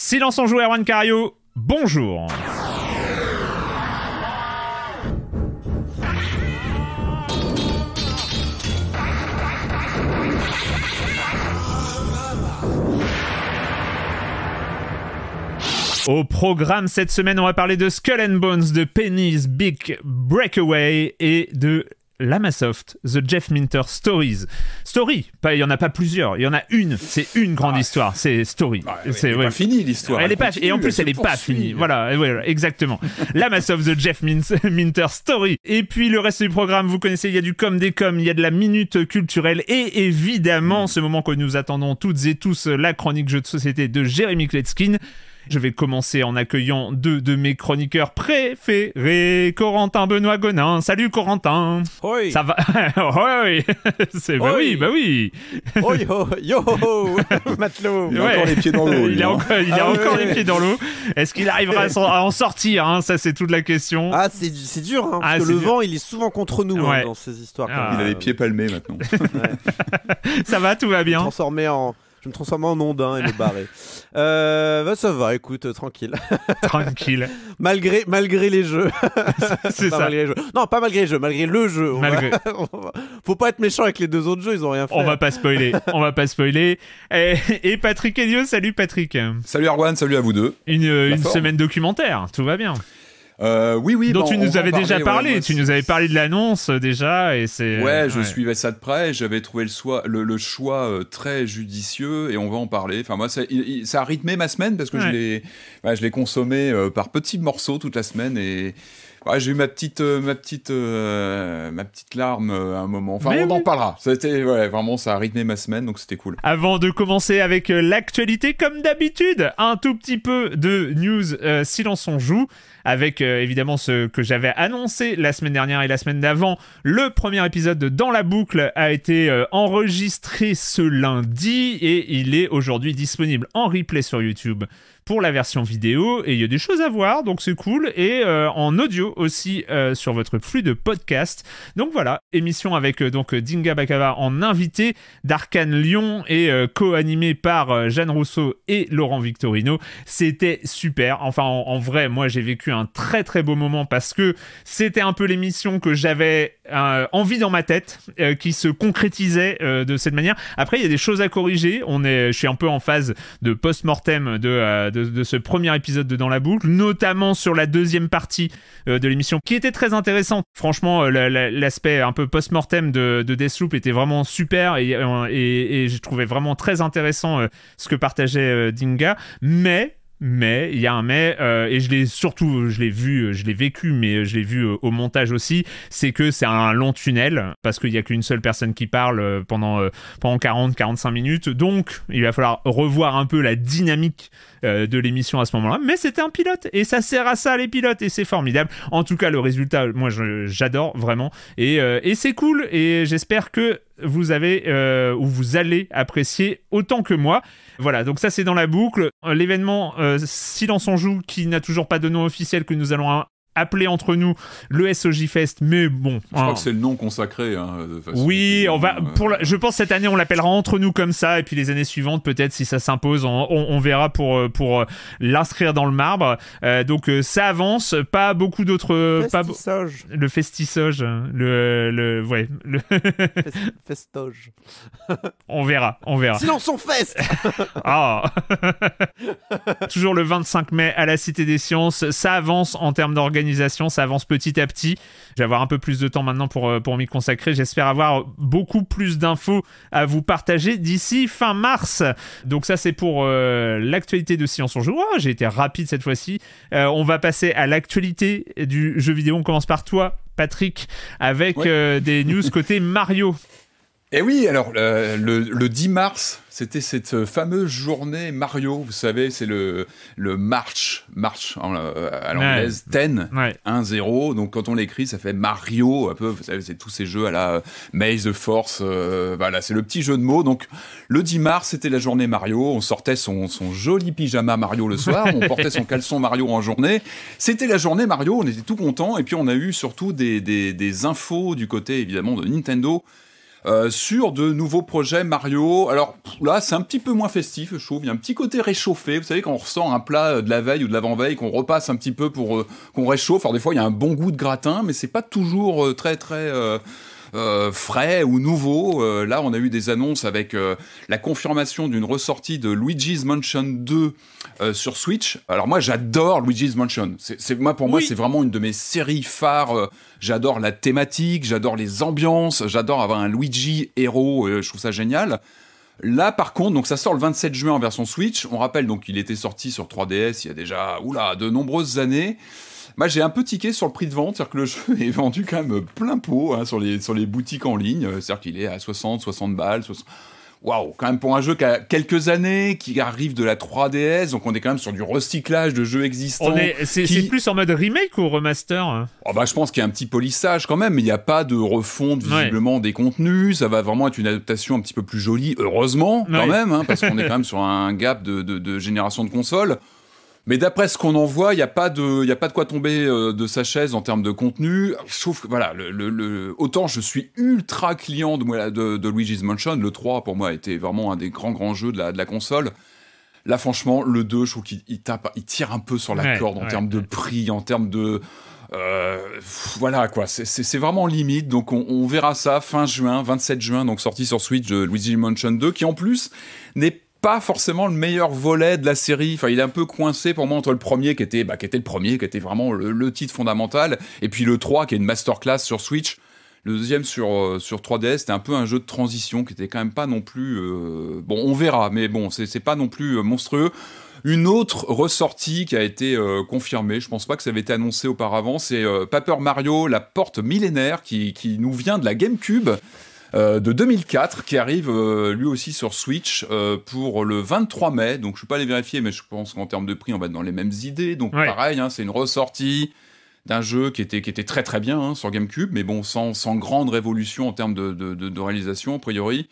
Silence en joue Erwan Cario, bonjour Au programme cette semaine, on va parler de Skull and Bones, de Penny's Big Breakaway et de Lamasoft, The Jeff Minter Stories. Story, pas, il y en a pas plusieurs, il y en a une, c'est une grande ah. histoire, c'est Story. Bah, c'est pas fini l'histoire. Elle, est pas et en plus elle, n'est pas finie. Voilà, voilà exactement. Lamasoft, The Jeff Minter Story. Et puis le reste du programme, vous connaissez, il y a du com des com, il y a de la minute culturelle et évidemment ce moment que nous attendons toutes et tous, la chronique jeu de société de Jérémy Kletskin. Je vais commencer en accueillant deux de mes chroniqueurs préférés, Corentin Benoît Gonin. Salut Corentin Oui. Ça va Oui, C'est bah oui, bah oui Oi, yo Matelot Il a encore les pieds dans l'eau. Il a hein. ah encore, les pieds dans l'eau. Est-ce qu'il arrivera à en sortir hein? Ça, c'est toute la question. Ah, c'est dur, hein, ah, parce que le vent, il est souvent contre nous dans ces histoires. Ah. Il a les pieds palmés maintenant. Ça va, tout va bien Transformé en me transformer en ondin et me barrer. euh, bah, ça va, écoute, euh, tranquille. Tranquille. malgré, malgré les jeux. c'est ça. Non, pas malgré les jeux, malgré le jeu. Faut pas être méchant avec les deux autres jeux, ils ont rien fait. On va pas spoiler. On va pas spoiler. Et, eh, et Patrick Elio, salut Patrick. Salut Arwan, salut à vous deux. une semaine documentaire, tout va bien. Euh, oui, oui. Dont tu nous avais déjà parlé. tu nous avais parlé de l'annonce euh, déjà, et c'est. Ouais, je suivais ça de près. J'avais trouvé le, choix euh, très judicieux, et on va en parler. Enfin, moi, ça, a rythmé ma semaine parce que je l'ai, consommé par petits morceaux toute la semaine et. j'ai eu ma petite, ma petite, ma petite larme à un moment. Enfin, on en parlera. C'était vraiment, ça a rythmé ma semaine, donc c'était cool. Avant de commencer avec l'actualité, comme d'habitude, un tout petit peu de news Silence on joue avec euh, évidemment ce que j'avais annoncé la semaine dernière et la semaine d'avant. Le premier épisode de Dans la boucle a été euh, enregistré ce lundi et il est aujourd'hui disponible en replay sur YouTube pour la version vidéo et il y a des choses à voir donc c'est cool et euh, en audio aussi sur votre flux de podcast donc voilà émission avec donc Dinga Bakava en invité d'Arcane Lyon et co-animé par Jeanne Rousseau et Laurent Victorino c'était super enfin en vrai moi j'ai vécu un très très beau moment parce que c'était un peu l'émission que j'avais euh, envie dans ma tête, euh, qui se concrétisait euh, de cette manière. Après, il y a des choses à corriger. On est, je suis un peu en phase de post-mortem de, de, ce premier épisode de Dans la boucle, notamment sur la deuxième partie de l'émission, qui était très intéressante. Franchement, l'aspect un peu post-mortem de, de Deathloop était vraiment super et, et, et j'ai trouvé vraiment très intéressant ce que partageait Dinga. Mais mais il y a un mais euh, et je l'ai surtout je l'ai vu je l'ai vécu mais je l'ai vu euh, au montage aussi c'est que c'est un long tunnel parce qu'il n'y a qu'une seule personne qui parle euh, pendant pendant 40 45 minutes donc il va falloir revoir un peu la dynamique de l'émission à ce moment-là mais c'était un pilote et ça sert à ça les pilotes et c'est formidable en tout cas le résultat moi j'adore vraiment et, et c'est cool et j'espère que vous avez ou vous allez apprécier autant que moi voilà, donc ça c'est dans la boucle. Euh, l'événement euh, Silence en Joue, qui n'a toujours pas de nom officiel que nous allons appeler entre nous le SOJ Fest, mais bon. Je crois hein. que c'est le nom consacré. Hein, oui, on va. Euh, pour je pense cette année on l'appellera entre nous comme ça, et puis les années suivantes peut-être si ça s'impose, on, verra pour euh, pour euh, l'inscrire dans le marbre. donc ça avance, pas beaucoup d'autres. Pas, le festissage le le ouais. festoge. on verra, on verra. Sinon son feste. ah. Toujours le 25 mai à la Cité des Sciences, ça avance en termes d'organisation ça avance petit à petit. Je vais avoir un peu plus de temps maintenant pour, euh, pour m'y consacrer. J'espère avoir beaucoup plus d'infos à vous partager d'ici fin mars. Donc ça c'est pour euh, l'actualité de Science en Jeu. Oh, j'ai été rapide cette fois-ci. Euh, on va passer à l'actualité du jeu vidéo. On commence par toi, Patrick, avec des news côté Mario. Et eh oui, alors euh, le, 10 mars, c'était cette fameuse journée Mario, vous savez, c'est le, le March, March en, euh, à l'anglaise, 10, 1-0, donc quand on l'écrit, ça fait Mario, un peu, vous savez, c'est tous ces jeux à la Maze of Force, euh, voilà, c'est le petit jeu de mots, donc le 10 mars, c'était la journée Mario, on sortait son, joli pyjama Mario le soir, on portait son caleçon Mario en journée, c'était la journée Mario, on était tout contents, et puis on a eu surtout des infos du côté, évidemment, de Nintendo, euh, sur de nouveaux projets Mario. Alors là, c'est un petit peu moins festif, je trouve. Il y a un petit côté réchauffé. Vous savez, quand on ressent un plat euh, de la veille ou de l'avant-veille, qu'on repasse un petit peu pour euh, qu'on réchauffe. Alors des fois, il y a un bon goût de gratin, mais c'est pas toujours très, très euh, frais ou nouveaux. Euh, là, on a eu des annonces avec euh, la confirmation d'une ressortie de Luigi's Mansion 2 sur Switch. Alors moi, j'adore Luigi's Mansion. C'est moi pour moi, c'est vraiment une de mes séries phares. J'adore la thématique, j'adore les ambiances, j'adore avoir un Luigi héros. je trouve ça génial. Là, par contre, donc ça sort le 27 juin en version Switch. On rappelle donc qu'il était sorti sur 3DS il y a déjà oula de nombreuses années. Moi, bah, j'ai un peu tiqué sur le prix de vente, c'est-à-dire que le jeu est vendu quand même plein pot hein, sur, les, sur les boutiques en ligne, euh, c'est-à-dire qu'il est à 60, 60 balles, 60... Waouh, quand même pour un jeu qui a quelques années, qui arrive de la 3DS, donc on est quand même sur du recyclage de jeux existants. C'est plus en mode remake ou remaster hein oh, bah, Je pense qu'il y a un petit polissage quand même, mais il n'y a pas de refonte visiblement des contenus, ça va vraiment être une adaptation un petit peu plus jolie, heureusement quand même, hein, parce qu'on est quand même sur un gap de, de génération de consoles. Mais d'après ce qu'on en voit, il n'y a, pas de, y a pas de quoi tomber euh, de sa chaise en termes de contenu. Sauf que, voilà, le, autant je suis ultra client de, de, Luigi's Mansion, le 3 pour moi a été vraiment un des grands grands jeux de la, de la console. Là, franchement, le 2, je trouve qu'il tape, il tire un peu sur la corde en termes de prix, en termes de. Euh, voilà quoi, c'est vraiment limite. Donc on, verra ça fin juin, 27 juin, donc sorti sur Switch de Luigi's Mansion 2, qui en plus n'est pas pas forcément le meilleur volet de la série. Enfin, il est un peu coincé pour moi entre le premier qui était, bah, qui était le premier, qui était vraiment le, titre fondamental, et puis le 3 qui est une masterclass sur Switch. Le deuxième sur, euh, sur 3DS, c'était un peu un jeu de transition qui était quand même pas non plus. Euh, bon, on verra, mais bon, c'est pas non plus euh, monstrueux. Une autre ressortie qui a été confirmée, je pense pas que ça avait été annoncé auparavant, c'est Paper Mario, la porte millénaire qui, qui nous vient de la GameCube. Euh, de 2004 qui arrive euh, lui aussi sur Switch euh, pour le 23 mai. Donc je ne suis pas allé vérifier, mais je pense qu'en termes de prix, on va être dans les mêmes idées. Donc pareil, hein, c'est une ressortie d'un jeu qui était, qui était très très bien hein, sur GameCube, mais bon, sans, sans grande révolution en termes de, de réalisation, a priori.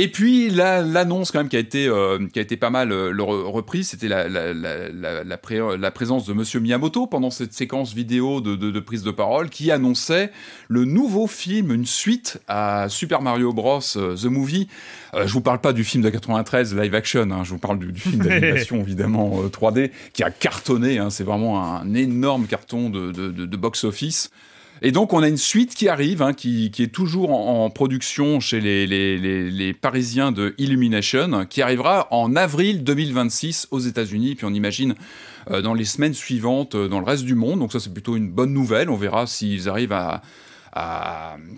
Et puis l'annonce quand même qui a été euh, qui a été pas mal euh, reprise, c'était la, la, la la, présence de Monsieur Miyamoto pendant cette séquence vidéo de, de, de, prise de parole qui annonçait le nouveau film, une suite à Super Mario Bros euh, The Movie. je vous parle pas du film de 93 live action, hein, je vous parle du, film d'animation évidemment 3D qui a cartonné. Hein, C'est vraiment un énorme carton de, de box office. Et donc, on a une suite qui arrive, hein, qui, est toujours en, production chez les, Parisiens de Illumination, qui arrivera en avril 2026 aux États-Unis. Puis on imagine euh, dans les semaines suivantes euh, dans le reste du monde. Donc, ça, c'est plutôt une bonne nouvelle. On verra s'ils arrivent à,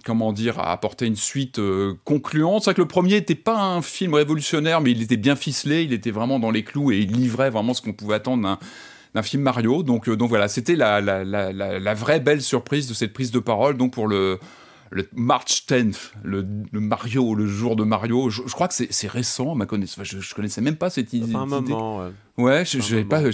comment dire, à apporter une suite euh, concluante. C'est vrai que le premier n'était pas un film révolutionnaire, mais il était bien ficelé, il était vraiment dans les clous et il livrait vraiment ce qu'on pouvait attendre d'un film Mario. Donc, euh, donc voilà, c'était la, la, la, vraie belle surprise de cette prise de parole donc pour le, le March 10th, le, Mario, le jour de Mario. Je, crois que c'est récent, ma je, ne connaissais même pas cette idée. un moment, Ouais, je n'avais pas, pas,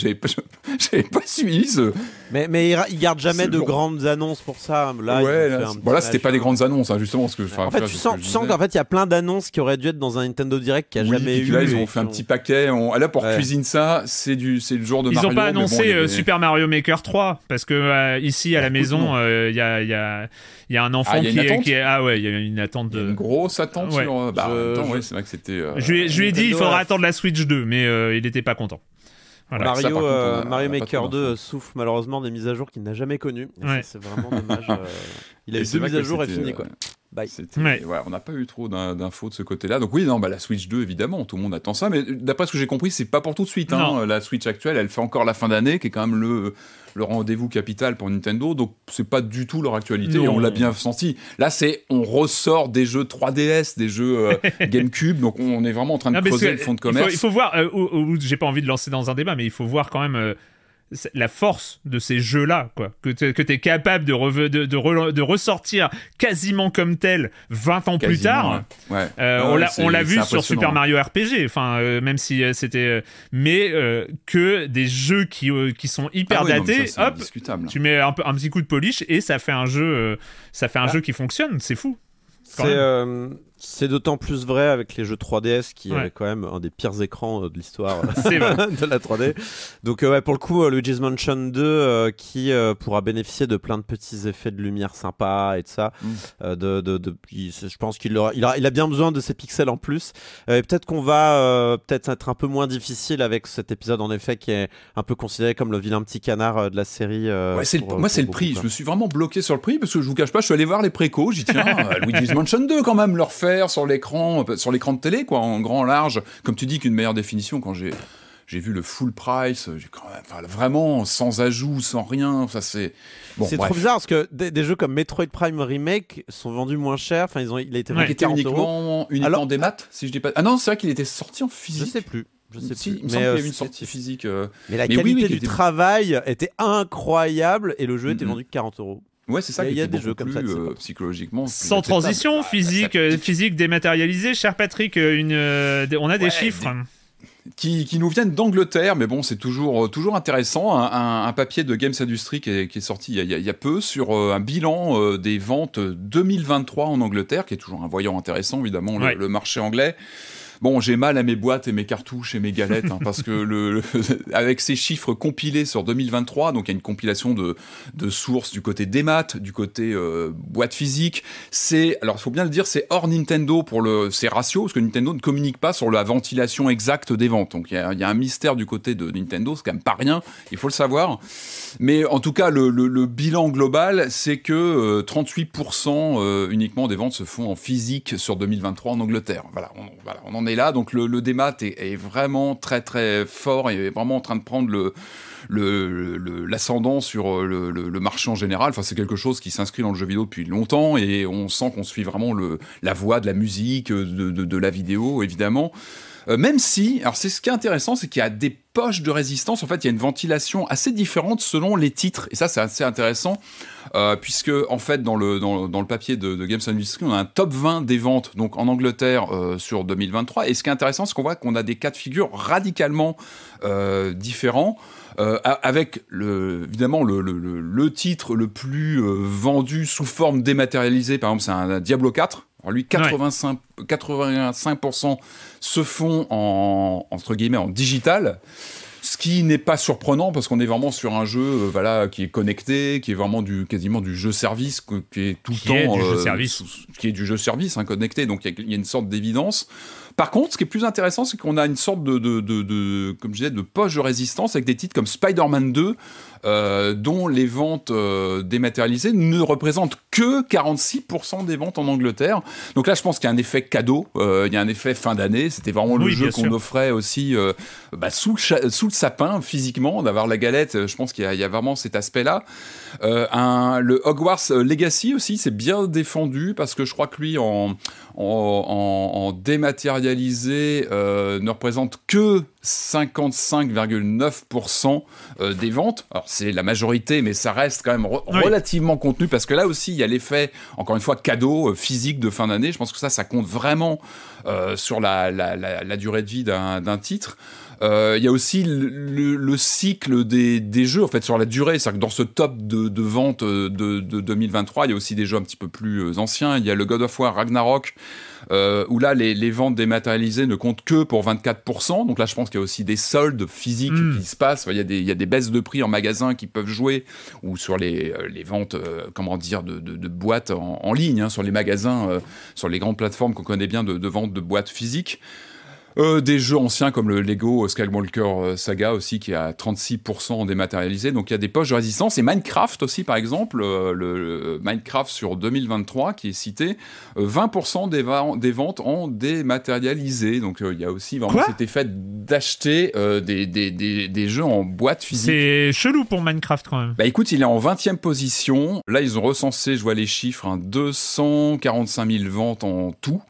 j'avais pas suivi ce. Mais, mais il garde jamais de grandes annonces pour ça. Là, ouais, là, c'était pas des hein. grandes annonces, hein, justement. Parce que, en fait, tu sens, sens qu'en fait, il y a plein d'annonces qui auraient dû être dans un Nintendo Direct qui a jamais eu. ils ont fait un petit paquet. là, pour cuisiner cuisine ça, c'est du, c'est le jour de. Ils n'ont ont pas annoncé euh, Super Mario Maker 3 parce que euh, ici à la bah, maison, euh, il y, a, y, a, y, a, un ah, enfant qui, est, ah ouais, il y a une attente de. Une grosse attente. Bah, je lui ai dit, il faudra attendre la Switch 2, mais il n'était pas content. Mario, euh, Mario Maker 2 souffre malheureusement des mises à jour qu'il n'a jamais connues. C'est vraiment dommage. Euh, il a eu deux mises à jour et fini euh, quoi on n'a pas eu trop d'infos de ce côté-là. Donc oui, non, bah, la Switch 2, évidemment, tout le monde attend ça. Mais d'après ce que j'ai compris, c'est pas pour tout de suite. Hein. La Switch actuelle, elle fait encore la fin d'année, qui est quand même le, rendez-vous capital pour Nintendo. Donc c'est pas du tout leur actualité. on l'a bien senti. Là, c'est on ressort des jeux 3DS, des jeux euh, GameCube. donc on est vraiment en train de creuser le fond de commerce. Il faut, voir. Euh, j'ai pas envie de lancer dans un débat, mais il faut voir quand même. Euh, la force de ces jeux-là, quoi. Que tu es, capable de, de, ressortir quasiment comme tel 20 ans plus tard. Euh, ah on l'a vu sur Super Mario RPG, enfin, euh, même si euh, c'était. mais que des jeux qui, qui sont hyper ah datés, hop, tu mets un, petit coup de polish et ça fait un jeu, ça fait un ah. jeu qui fonctionne, c'est fou. C'est c'est d'autant plus vrai avec les jeux 3DS qui est quand même un des pires écrans euh, de l'histoire euh, de la 3D. Donc euh, ouais, pour le coup, le Luigi's Mansion 2 qui pourra bénéficier de plein de petits effets de lumière sympas et de ça. Mm. De, de, je pense qu'il aura, il a, bien besoin de ces pixels en plus. et peut-être qu'on va peut-être être un peu moins difficile avec cet épisode en effet qui est un peu considéré comme le vilain petit canard de la série. Ouais, moi, c'est le prix. Je me suis vraiment bloqué sur le prix parce que je vous cache pas, je suis allé voir les précos. J'y tiens, ah, Luigi's Mansion 2 quand même leur fait sur l'écran, sur l'écran de télé, quoi, en grand large. Comme tu dis qu'une meilleure définition, quand j'ai j'ai vu le full price, vraiment sans ajout, sans rien. Ça c'est C'est trop bizarre parce que des, jeux comme Metroid Prime Remake sont vendus moins cher. Enfin, ils ont, il a été vendu uniquement, uniquement des maths, si je dis pas. Ah non, c'est vrai qu'il était sorti en physique. Je sais plus. Je sais plus. mais euh, une sortie physique. Euh, mais la qualité du travail était incroyable et le jeu était vendu 40 euros. Ouais, c'est ça. Il y, a des jeux comme ça euh, psychologiquement. Sans transition, bah, physique, bah, euh, physique dématérialisée. Cher Patrick, euh, on a des chiffres. Qui, nous viennent d'Angleterre, mais bon, c'est toujours, toujours intéressant. Un, papier de Games Industry qui est, sorti il y, a, peu sur un bilan des ventes 2023 en Angleterre, qui est toujours un voyant intéressant, évidemment, le, marché anglais. Bon, j'ai mal à mes boîtes et mes cartouches et mes galettes, hein, parce que le, avec ces chiffres compilés sur 2023, donc il y a une compilation de, sources du côté des maths, du côté euh, boîte physique, c'est, alors il faut bien le dire, c'est hors Nintendo pour le, ces ratios, parce que Nintendo ne communique pas sur la ventilation exacte des ventes. Donc il y a, un mystère du côté de Nintendo, c'est quand même pas rien, il faut le savoir. Mais en tout cas, le, bilan global, c'est que 38% euh, euh, uniquement des ventes se font en physique sur 2023 en Angleterre. Voilà, voilà, on est là. Donc le, le démat est, vraiment très très fort et est vraiment en train de prendre le l'ascendant sur euh, le, marché en général. Enfin, c'est quelque chose qui s'inscrit dans le jeu vidéo depuis longtemps et on sent qu'on suit vraiment le, la voie de la musique, de la vidéo, évidemment. Euh, même si, alors c'est ce qui est intéressant, c'est qu'il y a des poches de résistance. En fait, il y a une ventilation assez différente selon les titres. Et ça, c'est assez intéressant, euh, puisque, en fait, dans le, dans, le papier de, de Games Industry, on a un top 20 des ventes donc en Angleterre euh, sur 2023. Et ce qui est intéressant, c'est qu'on voit qu'on a des cas de figure radicalement différents. avec le, évidemment le, titre le plus vendu sous forme dématérialisée, par exemple, c'est un, Diablo 4. Alors lui, 85, 85% se font en, entre guillemets, en digital. Ce qui n'est pas surprenant parce qu'on est vraiment sur un jeu euh, voilà, qui est connecté, qui est vraiment du, quasiment du jeu service, qui est tout le temps. Est du jeu euh, service. Qui est du jeu service, hein, connecté. Donc il y, a une sorte d'évidence. Par contre, ce qui est plus intéressant, c'est qu'on a une sorte de, comme je disais, de poche de résistance avec des titres comme Spider-Man 2, euh, dont les ventes euh, dématérialisées ne représentent que 46% des ventes en Angleterre. Donc là, je pense qu'il y a un effet cadeau, euh, il y a un effet fin d'année. C'était vraiment le jeu qu'on offrait aussi bah, sous, le sapin, physiquement, d'avoir la galette. Je pense qu'il y, y, a vraiment cet aspect-là. Euh, un, le Hogwarts Legacy aussi, c'est bien défendu parce que je crois que lui, en, en, dématérialisé, euh, ne représente que 55,9% euh, des ventes. Alors c'est la majorité, mais ça reste quand même relativement contenu parce que là aussi il y a l'effet, encore une fois, cadeau physique de fin d'année. Je pense que ça, ça compte vraiment sur la, la, la, durée de vie d'un titre. Euh, il y a aussi le, cycle des, jeux, en fait, sur la durée. C'est-à-dire que dans ce top de, de vente euh, de, de 2023, il y a aussi des jeux un petit peu plus euh, anciens. Il y a le God of War Ragnarok. où là les, ventes dématérialisées ne comptent que pour 24%. Donc là, je pense qu'il y a aussi des soldes physiques hmm. qui se passent. Il y, a des, baisses de prix en magasin qui peuvent jouer ou sur les, ventes, comment dire, de, boîtes en, ligne, hein, sur les magasins, sur les grandes plateformes qu'on connaît bien de, de vente de boîtes physiques. Euh, des jeux anciens comme le Lego Skywalker euh, Saga aussi, qui a 36% dématérialisé. Donc il y a des poches de résistance. Et Minecraft aussi, par exemple, euh, le, Minecraft sur 2023 qui est cité, 20% des, ventes en dématérialisé. Donc il y a aussi vraiment Quoi d'acheter des, jeux en boîte physique. C'est chelou pour Minecraft quand même. Bah écoute, il est en 20e position. Là, ils ont recensé, je vois les chiffres, 245 hein, 000 ventes en tout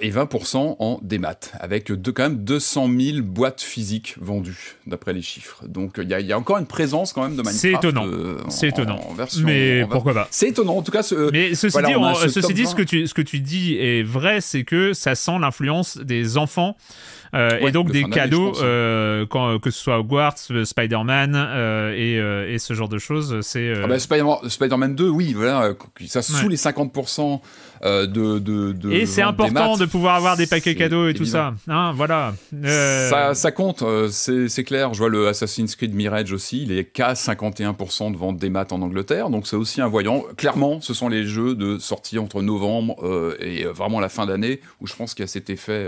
et 20% en démat, avec quand même 200 000 boîtes physiques vendues, d'après les chiffres. Donc il y, a encore une présence quand même de Minecraft. C'est étonnant. Euh, c'est étonnant. En mais pourquoi pas C'est étonnant. En tout cas, mais ceci dit, ce dit ce, que tu, ce que tu dis est vrai, c'est que ça sent l'influence des enfants. Euh, et donc des cadeaux, euh, que ce soit Hogwarts, Spider-Man et, et, ce genre de choses. c'est ah bah, Spider-Man 2, oui, voilà, ça sous les 50% euh, de, Et c'est important de pouvoir avoir des paquets cadeaux et tout ça. Hein, voilà. Euh, ça, compte, euh, c'est clair. Je vois le Assassin's Creed Mirage aussi, il est qu'à 51% de vente des maths en Angleterre, donc c'est aussi un voyant. Clairement, ce sont les jeux de sortie entre novembre et vraiment la fin d'année où je pense qu'il y a cet effet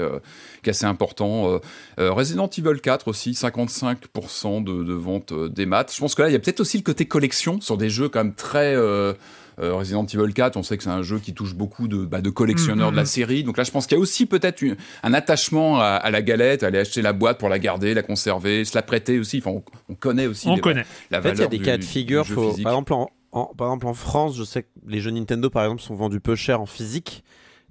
qui est assez important. Resident Evil 4 aussi, 55% de, vente des maths. Je pense que là, il y a peut-être aussi le côté collection sur des jeux quand même très. Euh, Resident Evil 4, on sait que c'est un jeu qui touche beaucoup de, bah, de collectionneurs mm, de la mm. série. Donc là, je pense qu'il y a aussi peut-être un attachement à, la galette, aller acheter la boîte pour la garder, la conserver, se la prêter aussi. Enfin, on, connaît aussi la valeur. En il y a des cas de figure. par exemple, en, par exemple, en France, je sais que les jeux Nintendo, par exemple, sont vendus peu cher en physique.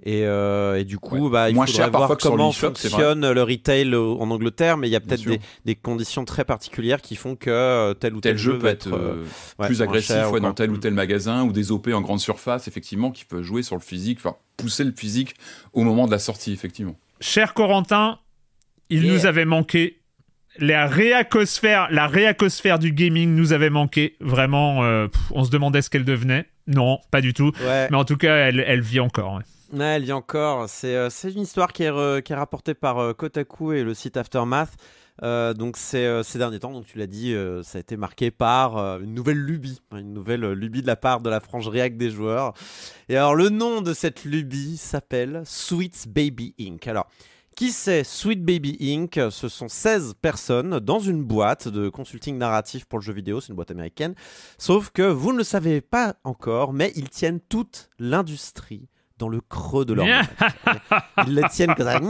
Euh, et, du coup, bah, il faut faudrait voir comment fonctionne le retail en Angleterre, mais il y a peut-être des, conditions très particulières qui font que euh, tel ou tel, jeu, peut être euh, plus agressif dans tel ou tel magasin ou des OP en grande surface, effectivement, qui peut jouer sur le physique, enfin pousser le physique au moment de la sortie, effectivement. Cher Corentin, il nous avait manqué. La réacosphère, la réacosphère du gaming nous avait manqué. Vraiment, on se demandait ce qu'elle devenait. Non, pas du tout. Mais en tout cas, elle, elle vit encore il y encore. Euh, c'est une histoire qui est, rapportée par euh, Kotaku et le site Aftermath. Euh, donc ces, derniers temps, donc tu l'as dit, ça a été marqué par une nouvelle lubie, hein, une nouvelle lubie de la part de la frange React des joueurs. Et alors le nom de cette lubie s'appelle Sweet Baby Inc. Alors qui c'est Sweet Baby Inc Ce sont 16 personnes dans une boîte de consulting narratif pour le jeu vidéo, c'est une boîte américaine. Sauf que vous ne le savez pas encore, mais ils tiennent toute l'industrie dans le creux de leur Ils le tiennent comme ça.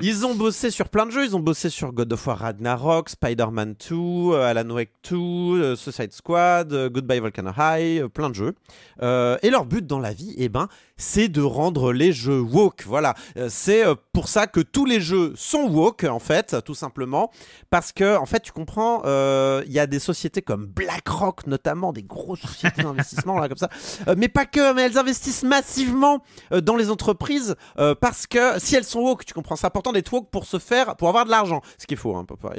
Ils ont bossé sur plein de jeux. Ils ont bossé sur God of War Ragnarok, Spider-Man 2, euh, Alan Wake 2, euh, Suicide Squad, euh, Goodbye Volcano High, plein de jeux. et leur but dans la vie, eh ben, c'est de rendre les jeux woke. Voilà, euh, c'est euh, pour ça que tous les jeux sont woke en fait, tout simplement, parce que en fait, tu comprends, euh, il y a des sociétés comme BlackRock notamment, des grosses sociétés d'investissement là comme ça, mais pas que, mais elles investissent massivement dans les entreprises parce que si elles sont woke, tu comprends, c'est important d'être woke pour se faire, pour avoir de l'argent, ce qu'il faut, hein, papa,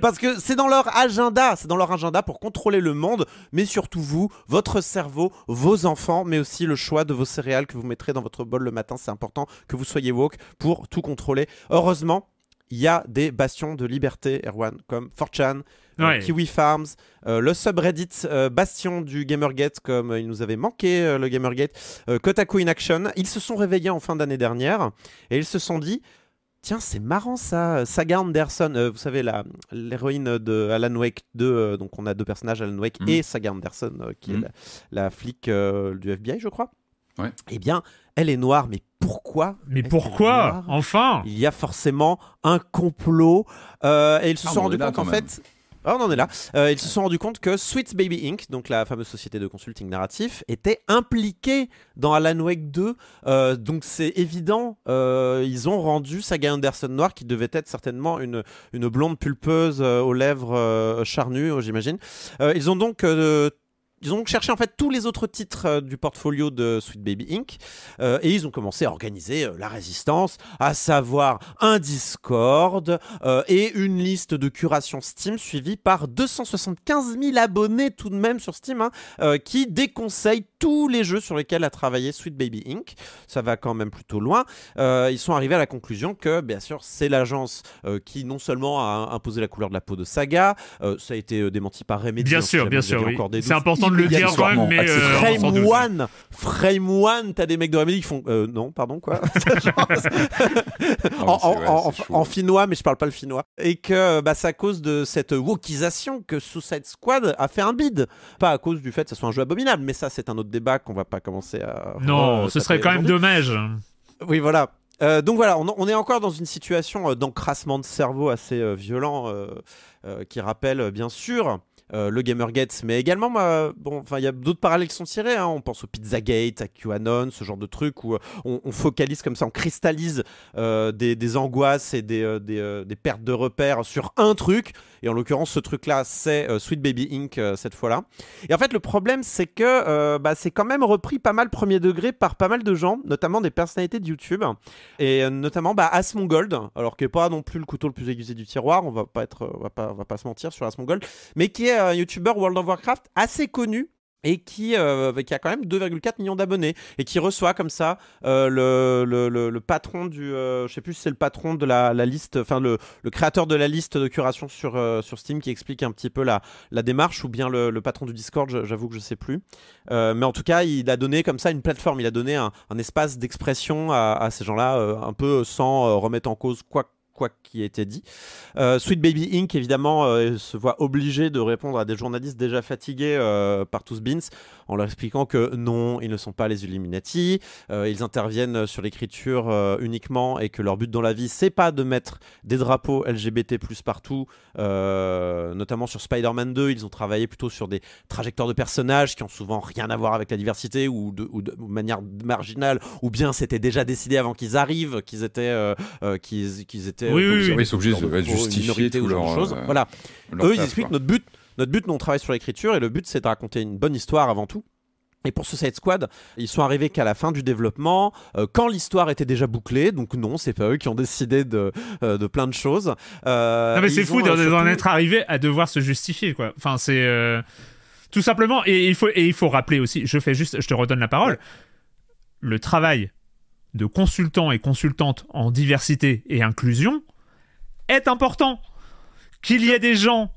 parce que c'est dans leur agenda, c'est dans leur agenda pour contrôler le monde, mais surtout vous, votre cerveau, vos enfants, mais aussi le choix de vos céréales vous mettrez dans votre bol le matin. C'est important que vous soyez woke pour tout contrôler. Heureusement, il y a des bastions de liberté, Erwan, comme 4chan, euh, Kiwi Farms, euh, le subreddit euh, bastion du Gamergate, comme il nous avait manqué le Gamergate, Kotaku in Action. Ils se sont réveillés en fin d'année dernière et ils se sont dit Tiens, c'est marrant ça, Saga Anderson, vous savez, l'héroïne de Alan Wake 2, donc on a deux personnages, Alan Wake mm. et Saga Anderson, qui est mm. la flic du FBI, je crois eh bien, elle est noire, mais pourquoi Mais pourquoi Enfin Il y a forcément un complot. Euh, et ils se ah, sont rendus compte qu'en fait. Ah, on en est là. Euh, ils se sont rendus compte que Sweet Baby Inc., donc la fameuse société de consulting narratif, était impliquée dans Alan Wake 2. Euh, donc c'est évident, ils ont rendu Saga Anderson noire, qui devait être certainement une, une blonde pulpeuse aux lèvres charnues, j'imagine. ils ont donc ils ont cherché en fait tous les autres titres euh, du portfolio de Sweet Baby Inc. Euh, et ils ont commencé à organiser euh, la résistance, à savoir un Discord et une liste de curation Steam suivie par 275 000 abonnés tout de même sur Steam hein, qui déconseillent tous les jeux sur lesquels a travaillé Sweet Baby Inc. Ça va quand même plutôt loin. ils sont arrivés à la conclusion que bien sûr c'est l'agence qui non seulement a imposé la couleur de la peau de Saga, ça a été démenti par Remedy. Bien hein, sûr, bien sûr. C'est important de le dire quand même, ah, euh, Frame 1, Frame 1, t'as des mecs de Remedy qui font. Euh, non, pardon, quoi. Ah en, finnois, mais je parle pas le finnois. Et que bah, c'est à cause de cette wokisation que Suicide Squad a fait un bid. Pas à cause du fait que ce soit un jeu abominable, mais ça, c'est un autre débat qu'on va pas commencer à. Non, euh, ce serait quand même dommage. Oui, voilà. donc voilà, on, est encore dans une situation d'encrassement de cerveau assez violent qui rappelle bien sûr euh, le gamer Gamergate, mais également, bon, il y a d'autres parallèles qui sont tirés. Hein. On pense au Pizzagate, à QAnon, ce genre de truc où euh, on, focalise comme ça, on cristallise euh, des, angoisses et des, pertes de repères sur un truc. Et en l'occurrence, ce truc-là, c'est Sweet Baby Inc. cette fois-là. Et en fait, le problème, c'est que bah, c'est quand même repris pas mal premier degré par pas mal de gens, notamment des personnalités de YouTube et notamment bah, Asmongold, alors que n'est pas non plus le couteau le plus aiguisé du tiroir. On va pas être, va pas, va pas se mentir sur Asmongold, mais qui est un youtubeur World of Warcraft assez connu et qui, euh, a quand même 2,4 millions d'abonnés et qui reçoit comme ça euh, le, patron du je euh, je sais plus si c'est le patron de la, liste enfin le, créateur de la liste de curation sur, sur Steam qui explique un petit peu la, la démarche ou bien le, patron du Discord j'avoue que je sais plus mais en tout cas il a donné comme ça une plateforme il a donné un, espace d'expression à, à, ces gens là un peu sans remettre en cause quoi quoi qui ait été dit. Euh, Sweet Baby Inc. évidemment euh, se voit obligé de répondre à des journalistes déjà fatigués euh, par tous Beans en leur expliquant que non, ils ne sont pas les Illuminati, ils interviennent sur l'écriture uniquement et que leur but dans la vie c'est pas de mettre des drapeaux LGBT plus partout, notamment sur Spider-Man 2, ils ont travaillé plutôt sur des trajectoires de personnages qui ont souvent rien à voir avec la diversité ou de, manière marginale, ou bien c'était déjà décidé avant qu'ils arrivent qu'ils étaient, qu'ils étaient oui, oui, oui. ils sont obligés de justifier tout leur. Chose. Euh, voilà. Eux, ils expliquent notre but. Notre but, nous, on travaille sur l'écriture et le but, c'est de raconter une bonne histoire avant tout. Et pour Suicide Squad, ils sont arrivés qu'à la fin du développement, euh, quand l'histoire était déjà bouclée, donc non, c'est pas eux qui ont décidé de, euh, plein de choses. mais c'est fou d'en être arrivé à devoir se justifier, quoi. Enfin, c'est... Tout simplement, et il, faut, et il faut rappeler aussi, je fais juste, je te redonne la parole, le travail de consultants et consultantes en diversité et inclusion est important. Qu'il y ait des gens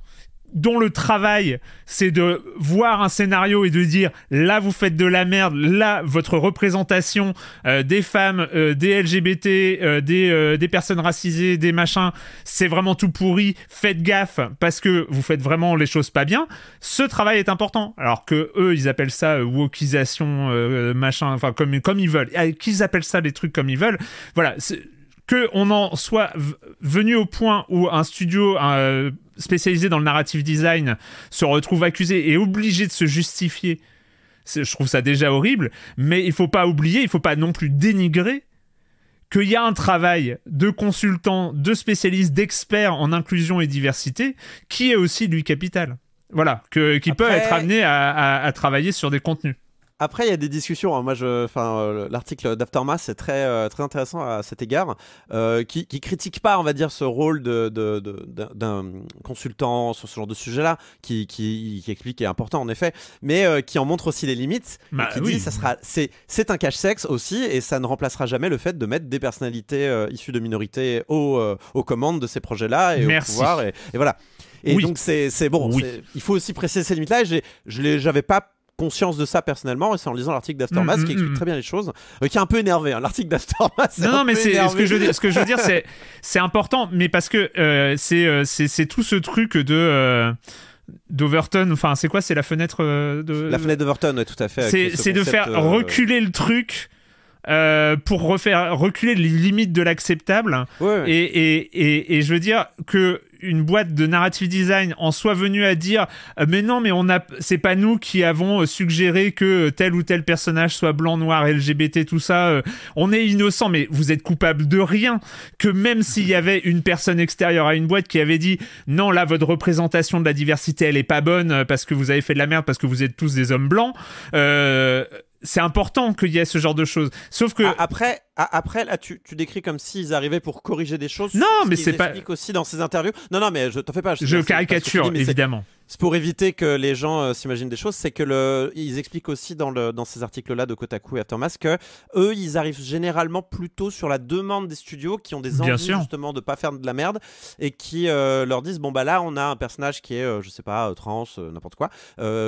dont le travail, c'est de voir un scénario et de dire là vous faites de la merde, là votre représentation euh, des femmes, euh, des LGBT, euh, des, des, personnes racisées, des machins, c'est vraiment tout pourri, faites gaffe parce que vous faites vraiment les choses pas bien. Ce travail est important. Alors que eux, ils appellent ça wokisation, machin, enfin comme, comme ils veulent. Ah, qu'ils appellent ça les trucs comme ils veulent. Voilà, que on en soit venu au point où un studio, spécialisé dans le narrative design se retrouve accusés et obligés de se justifier, je trouve ça déjà horrible. Mais il faut pas oublier, il faut pas non plus dénigrer qu'il y a un travail de consultants, de spécialistes, d'experts en inclusion et diversité qui est aussi lui capital. Voilà, que, qui peut être amené à travailler sur des contenus. Après, il y a des discussions. Hein. Moi, je, enfin, euh, l'article d'Aftermath c'est très, euh, très intéressant à cet égard, euh, qui, critique pas, on va dire, ce rôle de, d'un consultant sur ce genre de sujet-là, qui, qui, explique qu'il est important en effet, mais qui en montre aussi les limites, bah qui dit ça sera, c'est, c'est un cache sexe aussi, et ça ne remplacera jamais le fait de mettre des personnalités issues de minorités aux, aux commandes de ces projets-là et au pouvoir, et, voilà. Et donc c'est bon, il faut aussi préciser ces limites-là. Je n'avais pas conscience de ça personnellement et c'est en lisant l'article d'Aftermath mm, qui mm, explique mm. très bien les choses euh, qui est un peu énervé hein. l'article d'Aftermath non, non mais c'est ce que je veux, ce que je veux dire c'est c'est important mais parce que euh, euh, c'est c'est tout ce truc de d'Overton, enfin c'est quoi C'est la fenêtre de... La fenêtre d'Overton, tout à fait. C'est de faire reculer le truc euh, pour refaire reculer les limites de l'acceptable. et, et, et, et, je veux dire que une boîte de narrative design en soit venue à dire euh, mais non mais on a c'est pas nous qui avons euh, suggéré que tel ou tel personnage soit blanc noir LGBT tout ça on est innocent mais vous êtes coupable de rien que même s'il y avait une personne extérieure à une boîte qui avait dit non là votre représentation de la diversité elle est pas bonne parce que vous avez fait de la merde parce que vous êtes tous des hommes blancs euh, c'est important qu'il y ait ce genre de choses. Sauf que ah, après, ah, après là, tu, décris comme s'ils arrivaient pour corriger des choses. Non, mais c'est pas. aussi dans ces interviews. Non, non, mais je t'en fais pas. Je, caricature, évidemment. C'est pour éviter que les gens euh, s'imaginent des choses, c'est que le, ils expliquent aussi dans, le, dans ces articles-là de Kotaku et Aftermath que eux, ils arrivent généralement plutôt sur la demande des studios qui ont des envies justement de pas faire de la merde et qui euh, leur disent bon bah là on a un personnage qui est je euh, je sais pas trans n'importe quoi,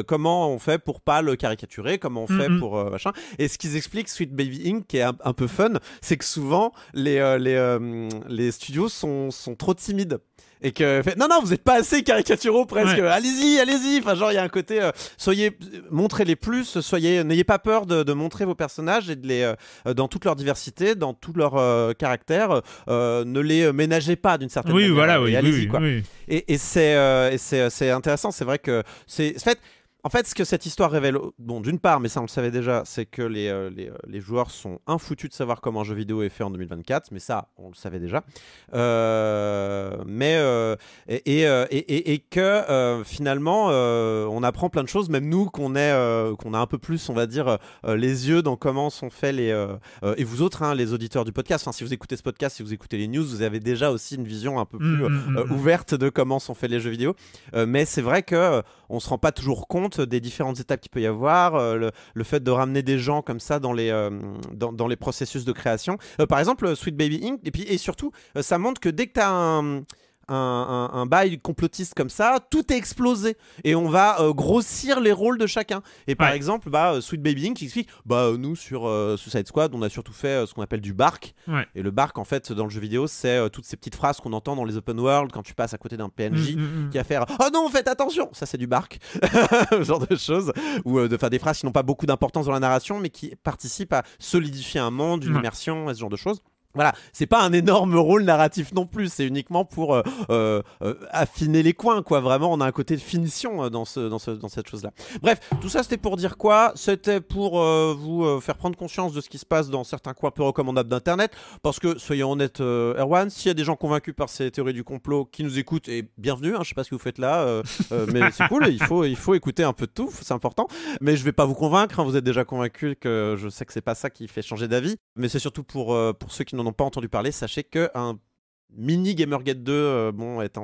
comment on fait pour pas le caricaturer, comment on fait pour machin. Et ce qu'ils expliquent Sweet Baby Inc qui est un, peu fun, c'est que souvent les les, les studios sont, sont trop timides et que fait, non non vous êtes pas assez caricaturaux presque allez-y allez-y enfin genre il y a un côté euh, soyez montrez-les plus soyez n'ayez pas peur de, de, montrer vos personnages et de les euh, dans toute leur diversité dans tout leur euh, caractère ne les ménagez pas d'une certaine oui, manière voilà, oui, et oui, allez-y quoi. et, et c'est c'est intéressant c'est vrai que c'est en fait en fait, ce que cette histoire révèle, oh, bon, d'une part, mais ça on le savait déjà, c'est que euh, euh, les, joueurs sont infoutus de savoir comment un jeu vidéo est fait en 2024, mais ça, on le savait déjà. Euh, mais, et, que finalement, on apprend plein de choses, même nous, qu'on est, qu'on a un peu plus, on va dire, les yeux dans comment sont faits les. et vous autres, hein, les auditeurs du podcast, enfin, si vous écoutez ce podcast, si vous écoutez les news, vous avez déjà aussi une vision un peu mmh, plus mmh, mmh, ouverte de comment sont faits les jeux vidéo. mais c'est vrai que on se rend pas toujours compte des différentes étapes qu'il peut y avoir, euh, le, fait de ramener des gens comme ça dans les, euh, dans, les processus de création. Euh, par exemple, Sweet Baby Inc. Et, puis, et surtout, ça montre que dès que tu as un un, bail complotiste comme ça, tout est explosé et on va euh, grossir les rôles de chacun. Et par exemple, bah, euh, Sweet Baby Inc. qui explique bah, euh, nous sur Suicide Squad, on a surtout fait ce qu'on appelle du bark. Et le bark, en fait, dans le jeu vidéo, c'est toutes ces petites phrases qu'on entend dans les open world quand tu passes à côté d'un PNJ mm, mm, mm. qui va faire Oh non, faites attention Ça, c'est du bark, genre de choses, ou de, des phrases qui n'ont pas beaucoup d'importance dans la narration mais qui participent à solidifier un monde, une immersion, et ce genre de choses voilà, c'est pas un énorme rôle narratif non plus, c'est uniquement pour euh, euh, euh, affiner les coins, quoi. Vraiment, on a un côté de finition dans, cette chose-là. Bref, tout ça c'était pour dire quoi C'était pour vous faire prendre conscience de ce qui se passe dans certains coins peu recommandables d'Internet, parce que, soyons honnêtes, Erwan, s'il y a des gens convaincus par ces théories du complot qui nous écoutent, et bienvenue, hein, je sais pas ce que vous faites là, mais c'est cool, il faut, écouter un peu de tout, c'est important, mais je vais pas vous convaincre, hein, vous êtes déjà convaincus que je sais que c'est pas ça qui fait changer d'avis, mais c'est surtout pour, pour ceux qui n'en pas entendu parler, sachez que un mini gamer Gamergate 2 euh, bon, est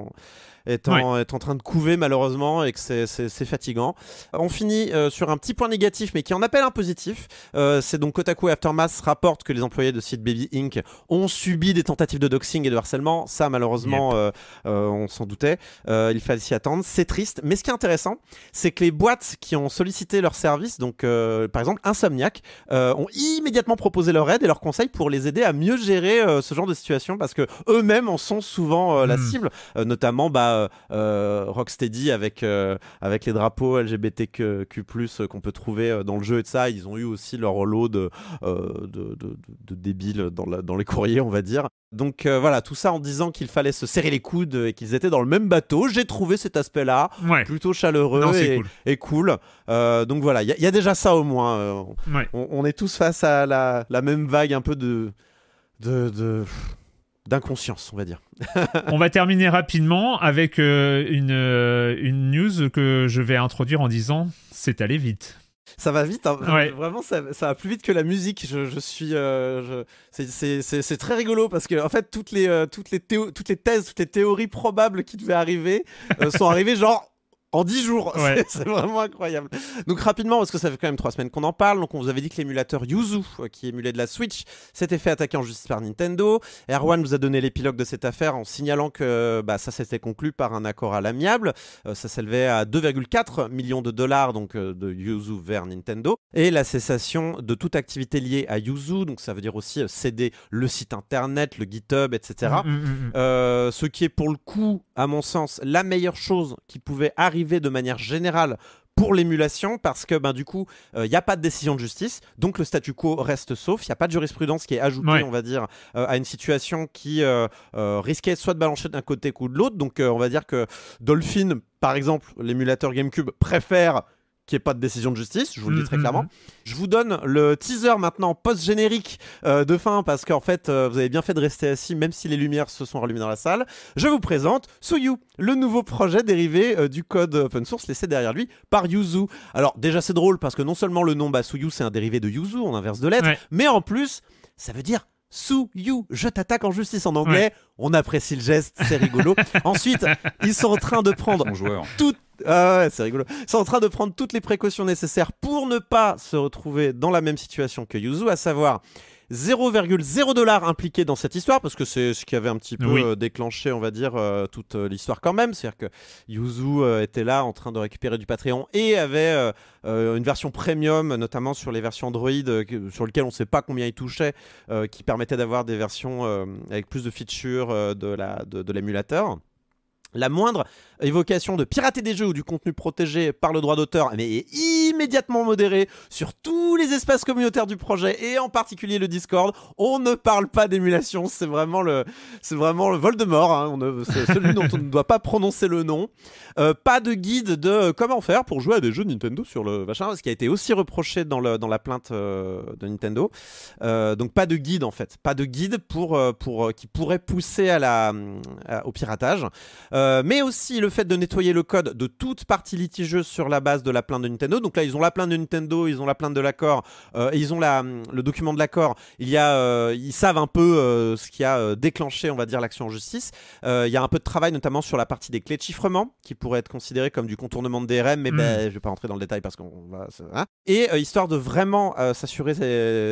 est en, train de couver malheureusement et que c'est fatigant. On finit euh, sur un petit point négatif mais qui en appelle un positif. Euh, c'est donc Kotaku et Aftermath rapportent que les employés de site Baby Inc. ont subi des tentatives de doxing et de harcèlement. Ça malheureusement euh, on s'en doutait. il fallait s'y attendre. C'est triste. Mais ce qui est intéressant c'est que les boîtes qui ont sollicité leur service, donc par exemple Insomniac, ont immédiatement proposé leur aide et leurs conseils pour les aider à mieux gérer ce genre de situation parce que eux-mêmes en sont souvent la hmm. cible, notamment bah, euh, euh, Rocksteady avec, euh, avec les drapeaux LGBTQ, qu'on peut trouver dans le jeu et de ça. Ils ont eu aussi leur lot de, de, débiles dans, dans les courriers, on va dire. Donc voilà, tout ça en disant qu'il fallait se serrer les coudes et qu'ils étaient dans le même bateau. J'ai trouvé cet aspect-là plutôt chaleureux et cool. donc voilà, il y, a déjà ça au moins. on, est tous face à la, même vague un peu de d'inconscience, on va dire. on va terminer rapidement avec euh, une, euh, une, news que je vais introduire en disant c'est allé vite. Ça va vite, hein. vraiment ça, va plus vite que la musique. Je, suis, euh, c'est très rigolo parce que en fait toutes les toutes les toutes les thèses, toutes les théories probables qui devaient arriver sont arrivées genre en 10 jours. C'est vraiment incroyable. Donc rapidement, parce que ça fait quand même 3 semaines qu'on en parle, donc on vous avait dit que l'émulateur Yuzu, euh, qui émulait de la Switch, s'était fait attaquer en justice par Nintendo. Erwan nous a donné l'épilogue de cette affaire en signalant que bah, ça s'était conclu par un accord à l'amiable. Euh, ça s'élevait à 2,4 millions de dollars donc euh, de Yuzu vers Nintendo. Et la cessation de toute activité liée à Yuzu, donc ça veut dire aussi céder le site internet, le GitHub, etc. Mmh, mmh, mmh, ce qui est pour le coup, à mon sens, la meilleure chose qui pouvait arriver de manière générale pour l'émulation parce que ben du coup il euh, y n'y a pas de décision de justice donc le statu quo reste sauf il n'y a pas de jurisprudence qui est ajoutée on va dire euh, à une situation qui euh, risquait soit de balancer d'un côté ou de l'autre donc on va dire que Dolphin par exemple l'émulateur GameCube préfère qui n'est pas de décision de justice, je vous le dis mm, très clairement. Mm, mm. Je vous donne le teaser maintenant post-générique euh, de fin parce qu'en fait, euh, vous avez bien fait de rester assis même si les lumières se sont rallumées dans la salle. Je vous présente Suyu, le nouveau projet dérivé euh, du code open source laissé derrière lui par Yuzu. Alors déjà c'est drôle parce que non seulement le nom bah, Suyu c'est un dérivé de Yuzu en inverse de lettres, mais en plus ça veut dire Sou you, je t'attaque en justice en anglais. On apprécie le geste, c'est rigolo. Ensuite, ils sont en train de prendre ah c'est rigolo. Ils sont en train de prendre toutes les précautions nécessaires pour ne pas se retrouver dans la même situation que Yuzu, à savoir 0,0 dollars impliqué dans cette histoire, parce que c'est ce qui avait un petit peu euh, déclenché, on va dire, euh, toute euh, l'histoire quand même. C'est-à-dire que Yuzu était là en train de récupérer du Patreon et avait une version premium, notamment sur les versions Android, sur lesquelles on ne sait pas combien il touchait, qui permettait d'avoir des versions avec plus de features de l'émulateur. La moindre évocation de pirater des jeux ou du contenu protégé par le droit d'auteur, mais immédiatement modéré sur tous les espaces communautaires du projet et en particulier le Discord. On ne parle pas d'émulation, c'est vraiment le, c'est vraiment le Voldemort, hein. on ne, celui dont on ne doit pas prononcer le nom. Euh, pas de guide de comment faire pour jouer à des jeux de Nintendo sur le machin, ce qui a été aussi reproché dans, le, dans la plainte euh, de Nintendo. Euh, donc pas de guide en fait, pas de guide pour, pour qui pourrait pousser à la, au piratage, mais aussi le fait de nettoyer le code de toute partie litigieuse sur la base de la plainte de Nintendo. Donc là. Ils ont la plainte de Nintendo, ils ont la plainte de l'accord, euh, ils ont le document de l'accord. Il y a, euh, ils savent un peu euh, ce qui a déclenché, on va dire, l'action en justice. il y a un peu de travail notamment sur la partie des clés de chiffrement qui pourrait être considérée comme du contournement de DRM, mais je hmm. ben, ne je vais pas rentrer dans le détail parce qu'on va. Hein. Et histoire de vraiment s'assurer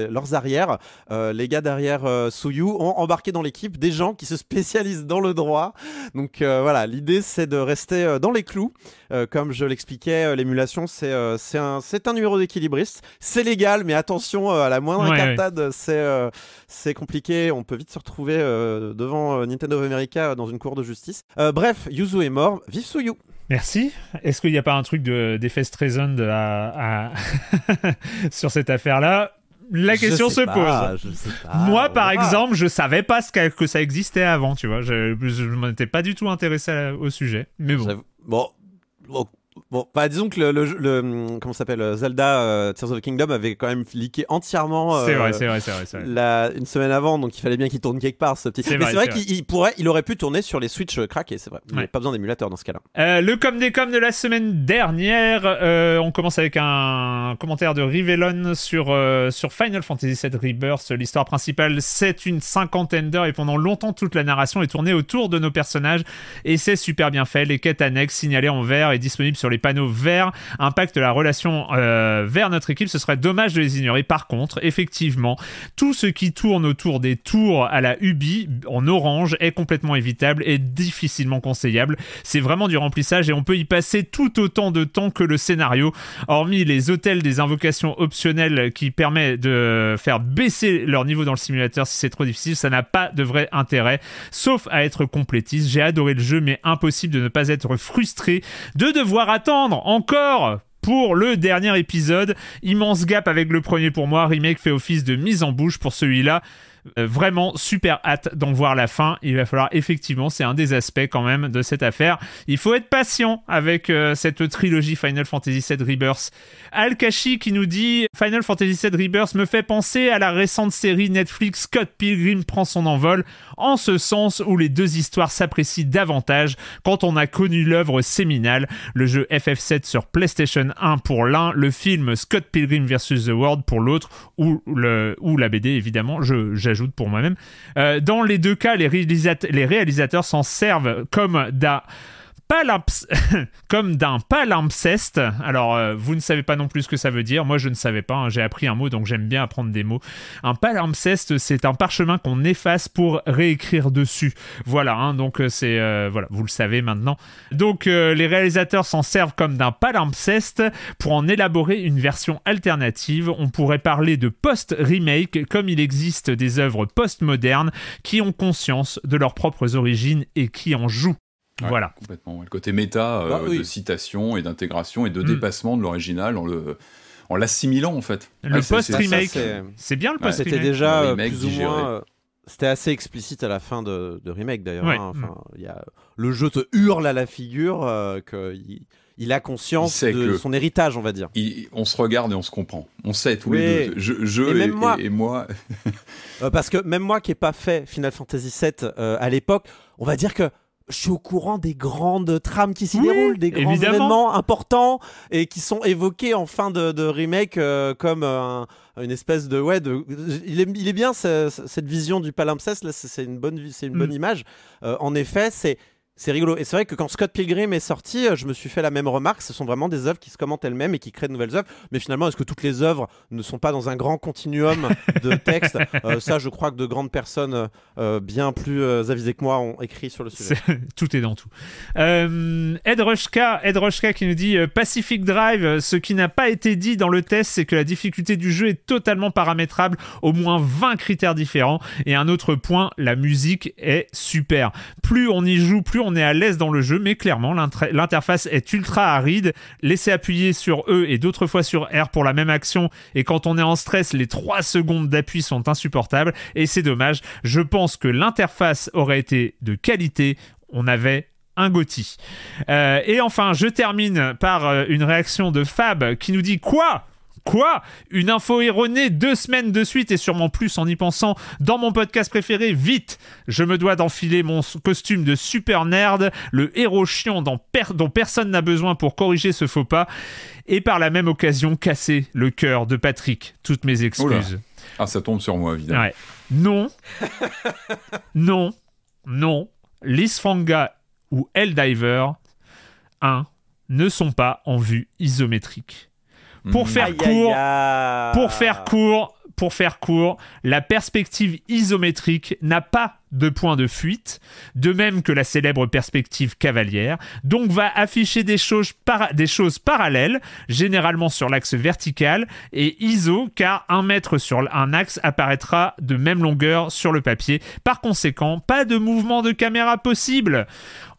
leurs arrières, les gars derrière Suyu ont embarqué dans l'équipe des gens qui se spécialisent dans le droit. Donc voilà, l'idée c'est de rester dans les clous. comme je l'expliquais, l'émulation c'est c'est un, numéro d'équilibriste. C'est légal, mais attention, euh, à la moindre cartade, c'est euh, c'est compliqué. On peut vite se retrouver euh, devant Nintendo of America dans une cour de justice. bref, Yuzu est mort. Vive Suyu! Merci. Est-ce qu'il n'y a pas un truc d'effet Streisand de, sur cette affaire-là la question se pas, pose. Moi, par exemple, je savais pas ce que, ça existait avant, tu vois. Je, n'étais m'étais pas du tout intéressé au sujet. Mais bon. Bon, Bon, bah, disons que le, le, le hum, comment s'appelle euh, Zelda euh, Tears of the Kingdom avait quand même fliqué entièrement. Euh, c'est vrai, c'est vrai, c'est vrai, vrai. une semaine avant, donc il fallait bien qu'il tourne quelque part ce petit. Mais C'est vrai, qu'il pourrait, il aurait pu tourner sur les Switch craqués, c'est vrai. Il Pas besoin d'émulateur dans ce cas-là. le com des com de la semaine dernière, on commence avec un commentaire de Rivellon sur sur Final Fantasy VII Rebirth. L'histoire principale, c'est une cinquantaine d'heures et pendant longtemps toute la narration est tournée autour de nos personnages et c'est super bien fait. Les quêtes annexes signalées en vert et disponibles sur les panneaux verts impactent la relation euh, vers notre équipe, ce serait dommage de les ignorer. Par contre, effectivement, tout ce qui tourne autour des tours à la Ubi en orange est complètement évitable et difficilement conseillable. C'est vraiment du remplissage et on peut y passer tout autant de temps que le scénario, hormis les hôtels des invocations optionnelles qui permet de faire baisser leur niveau dans le simulateur si c'est trop difficile, ça n'a pas de vrai intérêt, sauf à être complétiste. J'ai adoré le jeu, mais impossible de ne pas être frustré de devoir attendre encore pour le dernier épisode. Immense gap avec le premier pour moi. Remake fait office de mise en bouche pour celui-là. Euh, vraiment super hâte d'en voir la fin. Il va falloir effectivement, c'est un des aspects quand même de cette affaire. Il faut être patient avec euh, cette trilogie Final Fantasy VII Rebirth. Al-Kashi qui nous dit Final Fantasy VII Rebirth me fait penser à la récente série Netflix Scott Pilgrim prend son envol, en ce sens où les deux histoires s'apprécient davantage quand on a connu l'œuvre séminale, le jeu FF7 sur PlayStation 1 pour l'un, le film Scott Pilgrim vs. The World pour l'autre, ou, le, ou la BD évidemment, je j'ajoute pour moi-même. Euh, dans les deux cas, les, les réalisateurs s'en servent comme d'un Palamps... comme d'un palimpseste. Alors, euh, vous ne savez pas non plus ce que ça veut dire. Moi, je ne savais pas. Hein. J'ai appris un mot, donc j'aime bien apprendre des mots. Un palimpseste, c'est un parchemin qu'on efface pour réécrire dessus. Voilà, hein. donc euh, c'est... Euh, voilà, vous le savez maintenant. Donc, les réalisateurs s'en servent comme d'un palimpseste pour en élaborer une version alternative. On pourrait parler de post-remake, comme il existe des œuvres post-modernes qui ont conscience de leurs propres origines et qui en jouent voilà. Complètement. Le côté méta euh, bah de citation et d'intégration et de mm. dépassement de l'original en le en l'assimilant en fait. Le ah, post-remake, c'est bien le post-remake. C'était déjà moins. Euh, c'était assez explicite à la fin de, remake d'ailleurs. Hein. Mm. Le jeu te hurle à la figure euh, que il a conscience de son héritage, on va dire. on se regarde et on se comprend. On sait tous les deux. Je, et, moi. parce que même moi qui n'ai pas fait Final Fantasy VII à l'époque, on va dire que je suis au courant des grandes trames qui s'y déroulent, des grands événements importants et qui sont évoqués en fin de, remake euh, comme euh, une espèce de ouais. il, est, bien cette vision du palimpseste là, c'est une bonne mm. image. Euh, en effet, c'est c'est rigolo. Et c'est vrai que quand Scott Pilgrim est sorti, euh, je me suis fait la même remarque. Ce sont vraiment des œuvres qui se commentent elles-mêmes et qui créent de nouvelles œuvres. Mais finalement, est-ce que toutes les œuvres ne sont pas dans un grand continuum de textes euh, Ça, je crois que de grandes personnes euh, bien plus avisées que moi ont écrit sur le sujet. tout est dans tout. Ed Rushka, Ed Rushka qui nous dit Pacific Drive, ce qui n'a pas été dit dans le test, c'est que la difficulté du jeu est totalement paramétrable, au moins 20 critères différents. Et un autre point, la musique est super. Plus on y joue, plus on est à l'aise dans le jeu, mais clairement, l'interface est ultra aride. Laisser appuyer sur E et d'autres fois sur R pour la même action, et quand on est en stress, les 3 secondes d'appui sont insupportables, et c'est dommage. Je pense que l'interface aurait été de qualité. On avait un Gotti. Euh, et enfin, je termine par euh, une réaction de Fab qui nous dit Quoi Quoi Une info erronée deux semaines de suite et sûrement plus en y pensant dans mon podcast préféré. Vite Je me dois d'enfiler mon costume de super nerd, le héros chiant dont, personne n'a besoin pour corriger ce faux pas et par la même occasion casser le cœur de Patrick. Toutes mes oh excuses. Ah, ça tombe sur moi, évidemment. Non. non. Non. l'Isfanga ou Helldiver 1 ne sont pas en vue isométrique. Pour faire court, pour faire court, pour faire court, la perspective isométrique n'a pas de point de fuite, de même que la célèbre perspective cavalière, donc va afficher des choses, des choses parallèles, généralement sur l'axe vertical, et ISO, car un mètre sur un axe apparaîtra de même longueur sur le papier. Par conséquent, pas de mouvement de caméra possible.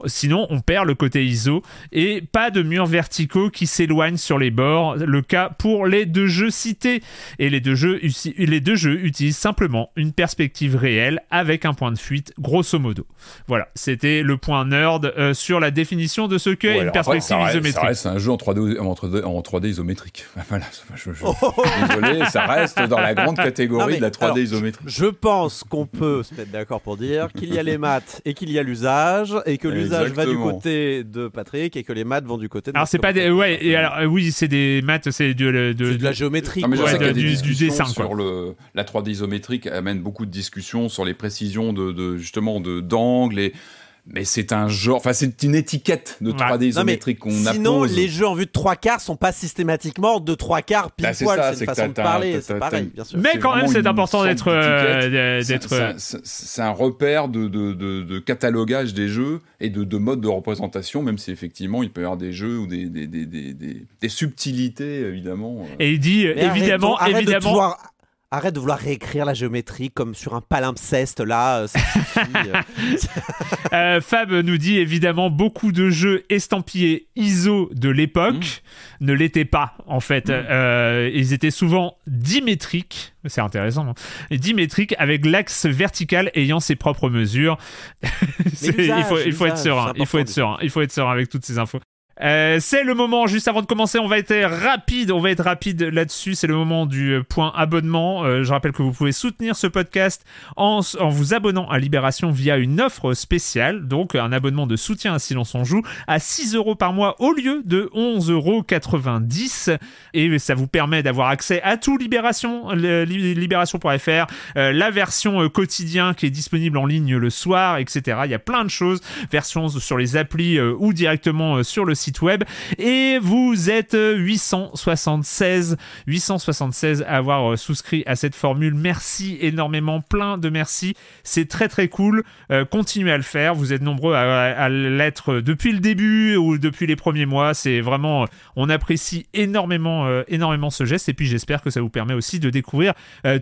Sinon, on perd le côté ISO et pas de murs verticaux qui s'éloignent sur les bords, le cas pour les deux jeux cités. Et les deux jeux, les deux jeux utilisent simplement une perspective réelle avec un point de fuite, grosso modo. Voilà, c'était le point nerd euh, sur la définition de ce qu'est une perspective isométrique. ça reste un jeu en 3D, en 3D, isométrique. Voilà, oh, oh, oh. désolé, ça reste dans la grande catégorie de la 3D isométrique. Je pense qu'on peut se mettre d'accord pour dire qu'il y a les maths et qu'il y a l'usage et que l'usage va du côté de Patrick et que les maths vont du côté de. Alors c'est pas des, ouais, et alors euh, oui, c'est des maths, c'est euh, de, la géométrie, du, dessin. Sur le, la 3D isométrique amène beaucoup de discussions sur les précisions de, justement de d'angles et mais c'est un genre, enfin c'est une étiquette de 3D isométrique qu'on appose. Sinon, les jeux en vue de trois quarts sont pas systématiquement de trois quarts pile bah, poil. C'est une façon de parler, c'est pareil, bien sûr. Mais quand même, c'est important d'être, euh, euh, C'est un repère de, de, de, catalogage des jeux et de, mode de représentation, même si effectivement il peut y avoir des jeux ou des, des, des, des subtilités évidemment. Euh. Et il dit évidemment, évidemment. Arrête de vouloir réécrire la géométrie comme sur un palimpseste, là. Euh, euh. Euh, Fab nous dit évidemment beaucoup de jeux estampillés ISO de l'époque mm. ne l'étaient pas, en fait. Mm. ils étaient souvent dimétriques. C'est intéressant. Hein, dimétriques avec l'axe vertical ayant ses propres mesures. il faut, être Il faut être serein. Il faut être serein avec toutes ces infos. Euh, c'est le moment, juste avant de commencer, on va être rapide, on va être rapide là-dessus, c'est le moment du euh, point abonnement. Euh, je rappelle que vous pouvez soutenir ce podcast en, vous abonnant à Libération via une offre spéciale, donc un abonnement de soutien à Silence on Joue, à 6 euros par mois au lieu de 11,90 euros. Et ça vous permet d'avoir accès à tout Libération, libération.fr, la version quotidien qui est disponible en ligne le soir, etc. Il y a plein de choses, versions sur les applis ou directement sur le site web. Et vous êtes 876, euh, 876 à avoir euh, souscrit à cette formule. Merci énormément, plein de merci. C'est très très cool. Euh, continuez à le faire. Vous êtes nombreux à, l'être depuis le début ou depuis les premiers mois. C'est vraiment, on apprécie énormément, énormément ce geste. Et puis j'espère que ça vous permet aussi de découvrir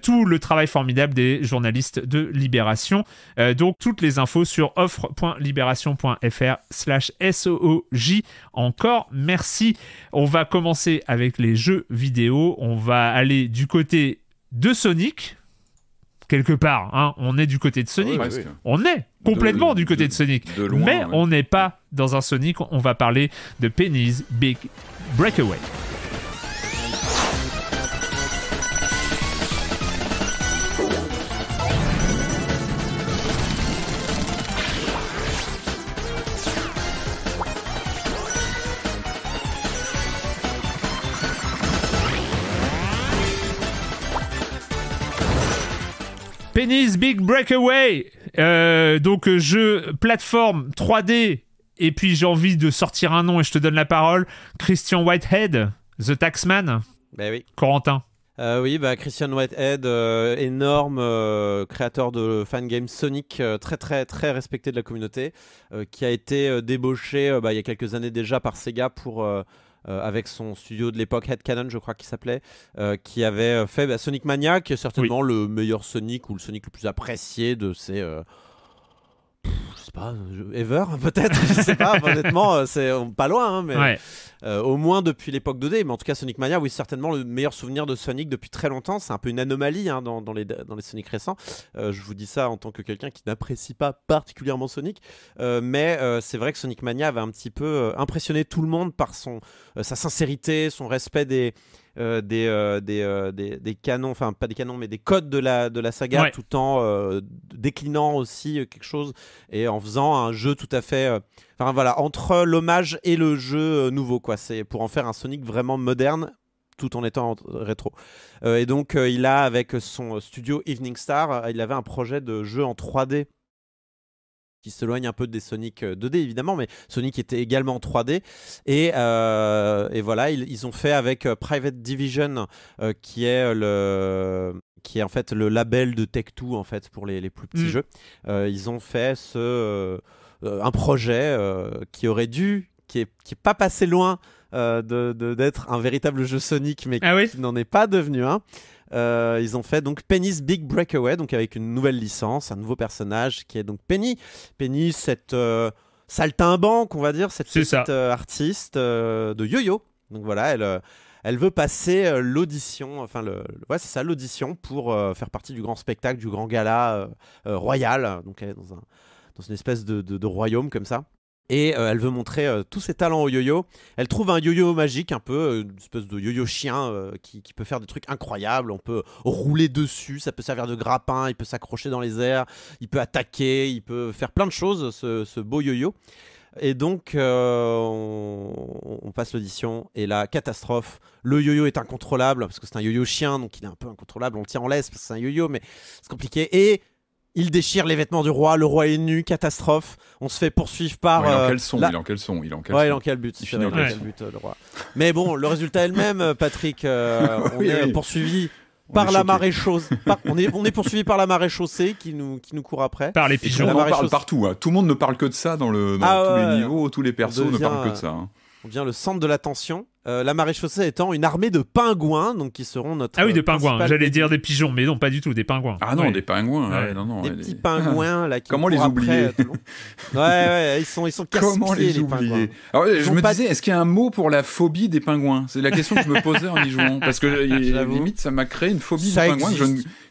tout le travail formidable des journalistes de Libération. donc toutes les infos sur offre.libération.fr slash encore merci. On va commencer avec les jeux vidéo. On va aller du côté de Sonic. Quelque part, hein. on est du côté de Sonic. on est complètement du côté de, Sonic. Mais on n'est pas dans un Sonic. On va parler de Penny's Big Breakaway. Penny's Big Breakaway. Euh, donc, euh, jeu plateforme 3D. Et puis, j'ai envie de sortir un nom et je te donne la parole. Christian Whitehead, The Taxman. Ben Corentin. Euh, oui, bah, Christian Whitehead, énorme créateur de fan game Sonic, très très très respecté de la communauté, qui a été débauché bah, il y a quelques années déjà par Sega pour euh, avec son studio de l'époque, Head Headcanon, je crois qu'il s'appelait, euh, qui avait euh, fait bah, Sonic Mania, qui est certainement le meilleur Sonic ou le Sonic le plus apprécié de ces pas, Ever peut-être, je sais pas, honnêtement, euh, c'est euh, pas loin, hein, mais euh, au moins depuis l'époque 2D. Mais en tout cas, Sonic Mania, oui, certainement le meilleur souvenir de Sonic depuis très longtemps. C'est un peu une anomalie hein, dans, les, dans les Sonic récents. je vous dis ça en tant que quelqu'un qui n'apprécie pas particulièrement Sonic, mais c'est vrai que Sonic Mania avait un petit peu impressionné tout le monde par son, sa sincérité, son respect des, euh, euh, euh, des, des, canons, enfin pas des canons, mais des codes de la, de la saga, tout en déclinant aussi quelque chose et en faisant un jeu tout à fait... Enfin voilà, entre l'hommage et le jeu nouveau, quoi. C'est pour en faire un Sonic vraiment moderne, tout en étant rétro. et donc, il a, avec son studio Evening Star, il avait un projet de jeu en 3D qui se un peu des Sonic 2D euh, évidemment, mais Sonic était également en 3D. Et, euh, et voilà, ils, ont fait avec euh, Private Division, qui est le qui est en fait le label de Tech2 en fait pour les, les plus petits mm. jeux. ils ont fait ce un projet qui aurait dû qui est, pas passé loin euh, d'être un véritable jeu Sonic, mais ah qui n'en est pas devenu un. Euh, ils ont fait donc Penny's Big Breakaway, donc avec une nouvelle licence, un nouveau personnage qui est donc Penny. Penny, cette euh, saltimbanque, on va dire, cette euh, artiste de yo-yo. Donc voilà, elle elle veut passer l'audition, enfin le, ouais c'est ça l'audition pour faire partie du grand spectacle, du grand gala royal, donc elle est dans, un, dans une espèce de, de, royaume comme ça. Et euh, elle veut montrer euh, tous ses talents au yo-yo. Elle trouve un yo-yo magique, un peu, euh, une espèce de yo-yo chien qui, peut faire des trucs incroyables. On peut rouler dessus, ça peut servir de grappin, il peut s'accrocher dans les airs, il peut attaquer, il peut faire plein de choses, ce, beau yo-yo. Et donc, on, passe l'audition, et la catastrophe. Le yo-yo est incontrôlable, parce que c'est un yo-yo chien, donc il est un peu incontrôlable. On le tient en laisse, parce que c'est un yo-yo, mais c'est compliqué. Et il déchire les vêtements du roi, le roi est nu, catastrophe. On se fait poursuivre par. Euh, il, est en caleçon, il est en caleçon, il il en Mais bon, le résultat est le même, euh, Patrick. Euh, on est poursuivi par la marée on, est, poursuivi par la marée chaussée qui nous, court après. Par les pigeons. On parle partout. Hein. Tout le monde ne parle que de ça dans, le, ah tous les niveaux, tous les persos ne parlent que de ça. Hein. On vient le centre de l'attention. Euh, la marée chaussée étant une armée de pingouins, donc qui seront notre. Ah oui, des euh, pingouins. J'allais dire des pigeons, mais non, pas du tout, des pingouins. Ah non, des pingouins. non, non, des petits pingouins là. Comment les oublier Ouais, ouais, ils sont, ils sont Comment les, oublier je me disais, est-ce qu'il y a un mot pour la phobie des pingouins C'est la question que je me posais en y jouant, parce que limite, ça m'a créé une phobie des pingouins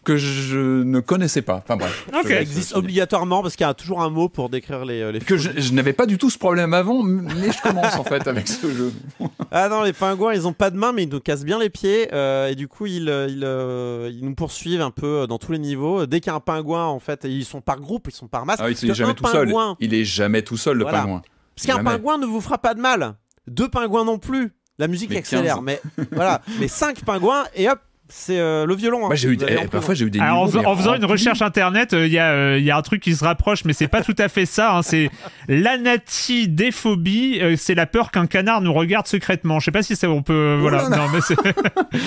que je ne connaissais pas. Enfin bref. Ça existe obligatoirement parce qu'il y a toujours un mot pour décrire les. Euh, les que je, n'avais pas du tout ce problème avant, mais je commence en fait avec ce jeu. ah non, les pingouins, ils ont pas de main, mais ils nous cassent bien les pieds euh, et du coup ils, euh, ils, nous poursuivent un peu dans tous les niveaux. Dès qu'un pingouin, en fait, ils sont par groupe, ils sont par masse. Ah, il jamais tout pingouin... seul. Il est jamais tout seul le pingouin. Parce qu'un pingouin ne vous fera pas de mal. Deux pingouins non plus. La musique accélère, mais voilà. Mais cinq pingouins et hop, c'est euh, le violon. Hein. Eh, parfois hein. j'ai eu des. Alors, en, faisant une recherche internet, euh, il y, euh, y, a un truc qui se rapproche, mais c'est pas tout à fait ça. Hein, des phobies c'est la peur qu'un canard nous regarde secrètement. Je sais pas si ça, on peut. Voilà. Oh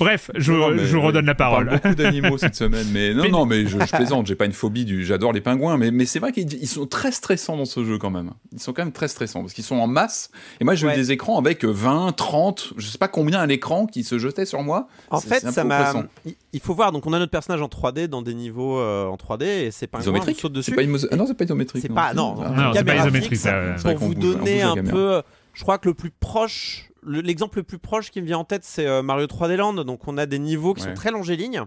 Bref, je, je vous redonne la parole. pas beaucoup d'animaux cette semaine, mais non, non, mais je, je plaisante. J'ai pas une phobie du. J'adore les pingouins, mais, mais c'est vrai qu'ils sont très stressants dans ce jeu quand même. Ils sont quand même très stressants parce qu'ils sont en masse. Et moi, j'ai eu des écrans avec 20, 30, je sais pas combien à l'écran qui se jetait sur moi. En fait, il faut voir. Donc, on a notre personnage en 3D dans des niveaux euh, en 3D et c'est pas isométrique. Ah non, c'est pas isométrique. C'est pas ah. non. c'est pas isométrique. Pour vous donner un peu, euh, je crois que le plus proche, l'exemple le, plus proche qui me vient en tête, c'est euh, Mario 3D Land. Donc, on a des niveaux qui sont très longs et lignes.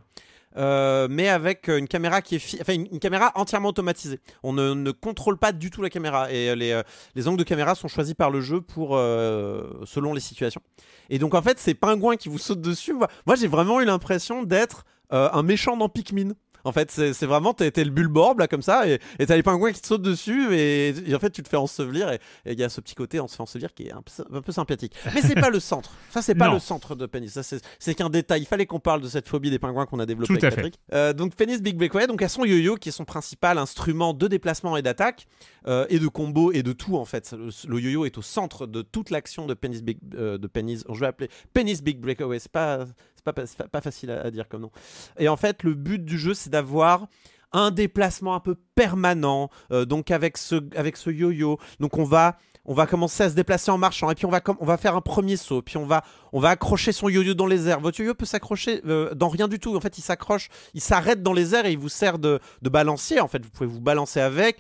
mais avec une caméra qui est enfin, une, caméra entièrement automatisée. On ne, contrôle pas du tout la caméra et les, angles de caméra sont choisis par le jeu pour selon les situations. Et donc en fait, ces pingouins qui vous sautent dessus, moi j'ai vraiment eu l'impression d'être euh, un méchant dans Pikmin. En fait, c'est vraiment, t'es le bulborbe là comme ça, et t'as les pingouins qui te sautent dessus, et, en fait, tu te fais ensevelir, et il y a ce petit côté, on se fait ensevelir qui est un peu, sympathique. Mais c'est pas le centre. Ça, c'est pas le centre de Penis. Ça, c'est qu'un détail. Il fallait qu'on parle de cette phobie des pingouins qu'on a développée avec Patrick. Euh, donc, Penis Big Breakaway, donc à son yo-yo, qui est son principal instrument de déplacement et d'attaque, euh, et de combo, et de tout en fait. Le, yo-yo est au centre de toute l'action de Penis Big. Euh, de Penis. je vais appeler Penis Big Breakaway. C'est pas pas, pas facile à, dire comme nom. Et en fait, le but du jeu, c'est d'avoir un déplacement un peu permanent, euh, donc avec ce avec ce yo-yo. Donc on va on va commencer à se déplacer en marchant et puis on va on va faire un premier saut, puis on va on va accrocher son yo-yo dans les airs. Votre yo-yo peut s'accrocher euh, dans rien du tout. En fait, il s'accroche, il s'arrête dans les airs et il vous sert de, de balancier. En fait, vous pouvez vous balancer avec.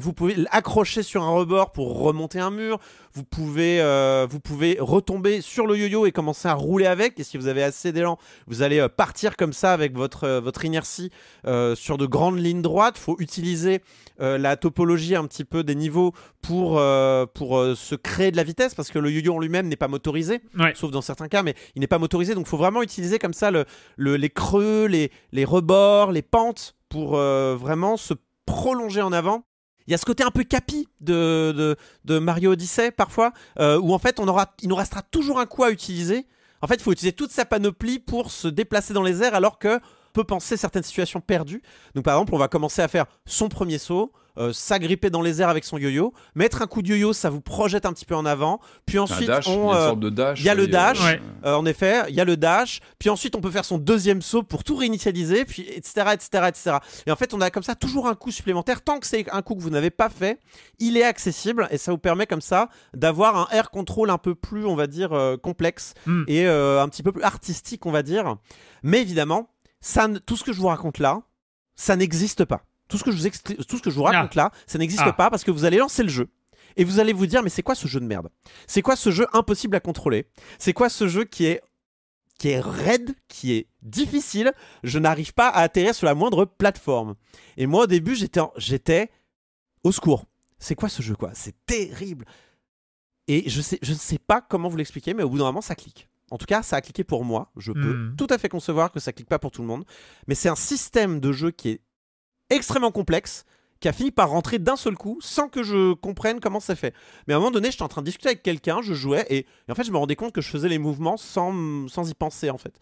Vous pouvez, l'accrocher sur un rebord pour remonter un mur. Vous pouvez, euh, vous pouvez retomber sur le yo-yo et commencer à rouler avec. Et si vous avez assez d'élan, vous allez euh, partir comme ça avec votre, euh, votre inertie sur de grandes lignes droites. Il faut utiliser la topologie un petit peu des niveaux pour, pour se créer de la vitesse parce que le yo-yo en lui-même n'est pas motorisé, sauf dans certains cas, mais il n'est pas motorisé. Donc il faut vraiment utiliser comme ça le, les creux, les, les rebords, les pentes pour vraiment se prolongé en avant. Il y a ce côté un peu capi de, de, Mario Odyssey parfois, euh, où en fait on aura, il nous restera toujours un coup à utiliser. En fait, il faut utiliser toute sa panoplie pour se déplacer dans les airs, alors que peut penser certaines situations perdues. Donc par exemple, on va commencer à faire son premier saut, euh, s'agripper dans les airs avec son yo-yo, mettre un coup de yo-yo, ça vous projette un petit peu en avant. Puis ensuite, on, euh, il y a, le euh, dash. en effet, il y a le dash. Puis ensuite, on peut faire son deuxième saut pour tout réinitialiser, puis etc., etc., etc. Et en fait, on a comme ça toujours un coup supplémentaire. Tant que c'est un coup que vous n'avez pas fait, il est accessible et ça vous permet comme ça d'avoir un air contrôle un peu plus, on va dire, complexe hmm. et un petit peu plus artistique, on va dire. Mais évidemment, tout ce que je vous raconte là, ça n'existe pas. Tout ce que je vous, tout ce que je vous raconte ah. là, ça n'existe ah. pas parce que vous allez lancer le jeu. Et vous allez vous dire, mais c'est quoi ce jeu de merde C'est quoi ce jeu impossible à contrôler C'est quoi ce jeu qui est qui est raide, qui est difficile. Je n'arrive pas à atterrir sur la moindre plateforme. Et moi, au début, j'étais, j'étais au secours. C'est quoi ce jeu, quoi C'est terrible. Et je, sais, je ne sais pas comment vous l'expliquer, mais au bout d'un moment, ça clique. En tout cas, ça a cliqué pour moi. Je peux hmm. tout à fait concevoir que ça clique pas pour tout le monde. Mais c'est un système de jeu qui est extrêmement complexe, qui a fini par rentrer d'un seul coup sans que je comprenne comment ça fait. Mais à un moment donné, j'étais en train de discuter avec quelqu'un, je jouais et, en fait, je me rendais compte que je faisais les mouvements sans, sans y penser en fait.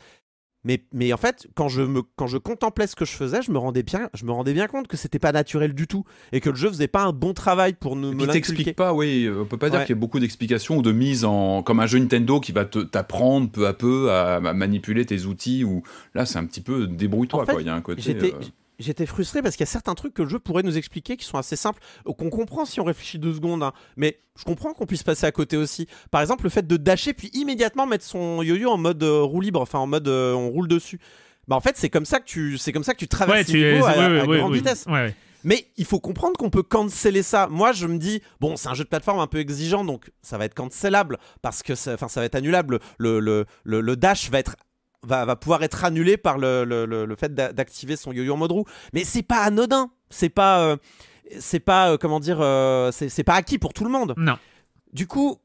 Mais, en fait, quand je, me, quand je contemplais ce que je faisais, je me rendais bien, je me rendais bien compte que c'était pas naturel du tout et que le jeu faisait pas un bon travail pour nous. Il t'explique pas, oui. On peut pas dire qu'il y a beaucoup d'explications ou de mise en. comme un jeu Nintendo qui va t'apprendre peu à peu à, manipuler tes outils ou. Là, c'est un petit peu débrouille-toi, quoi. Il y a un côté j'étais frustré parce qu'il y a certains trucs que le jeu pourrait nous expliquer qui sont assez simples, euh, qu'on comprend si on réfléchit deux secondes, hein. mais je comprends qu'on puisse passer à côté aussi. Par exemple, le fait de dasher puis immédiatement mettre son yo-yo en mode euh, roue libre, enfin en mode euh, on roule dessus. Bah en fait, c'est comme ça que tu c'est comme ça que tu traverses à, grande vitesse. Mais il faut comprendre qu'on peut canceller ça. Moi, je me dis, bon, c'est un jeu de plateforme un peu exigeant, donc ça va être cancellable, parce que ça, ça va être annulable. Le, le, le, le dash va être va, pouvoir être annulé par le, le, le, fait d'activer son yo-yo mode roue. Mais c'est pas anodin, c'est pas, euh, c'est pas euh, comment dire, euh, c'est pas acquis pour tout le monde. Non. Du coup,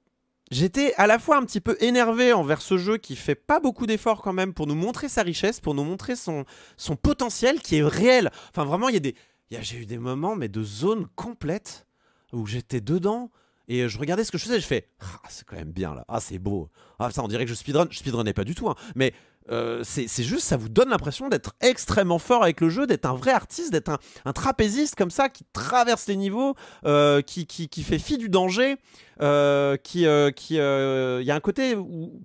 j'étais à la fois un petit peu énervé envers ce jeu qui fait pas beaucoup d'efforts quand même pour nous montrer sa richesse, pour nous montrer son, son potentiel qui est réel. Enfin vraiment, il y a des, j'ai eu des moments mais de zones complètes où j'étais dedans. Et je regardais ce que je faisais, je fais, ah, c'est quand même bien là, ah, c'est beau, ah, ça, on dirait que je speedrun, je speedrunnais pas du tout, hein, mais euh, c'est juste, ça vous donne l'impression d'être extrêmement fort avec le jeu, d'être un vrai artiste, d'être un, trapéziste comme ça qui traverse les niveaux, euh, qui, qui, fait fi du danger, euh, qui, qui, il y a un côté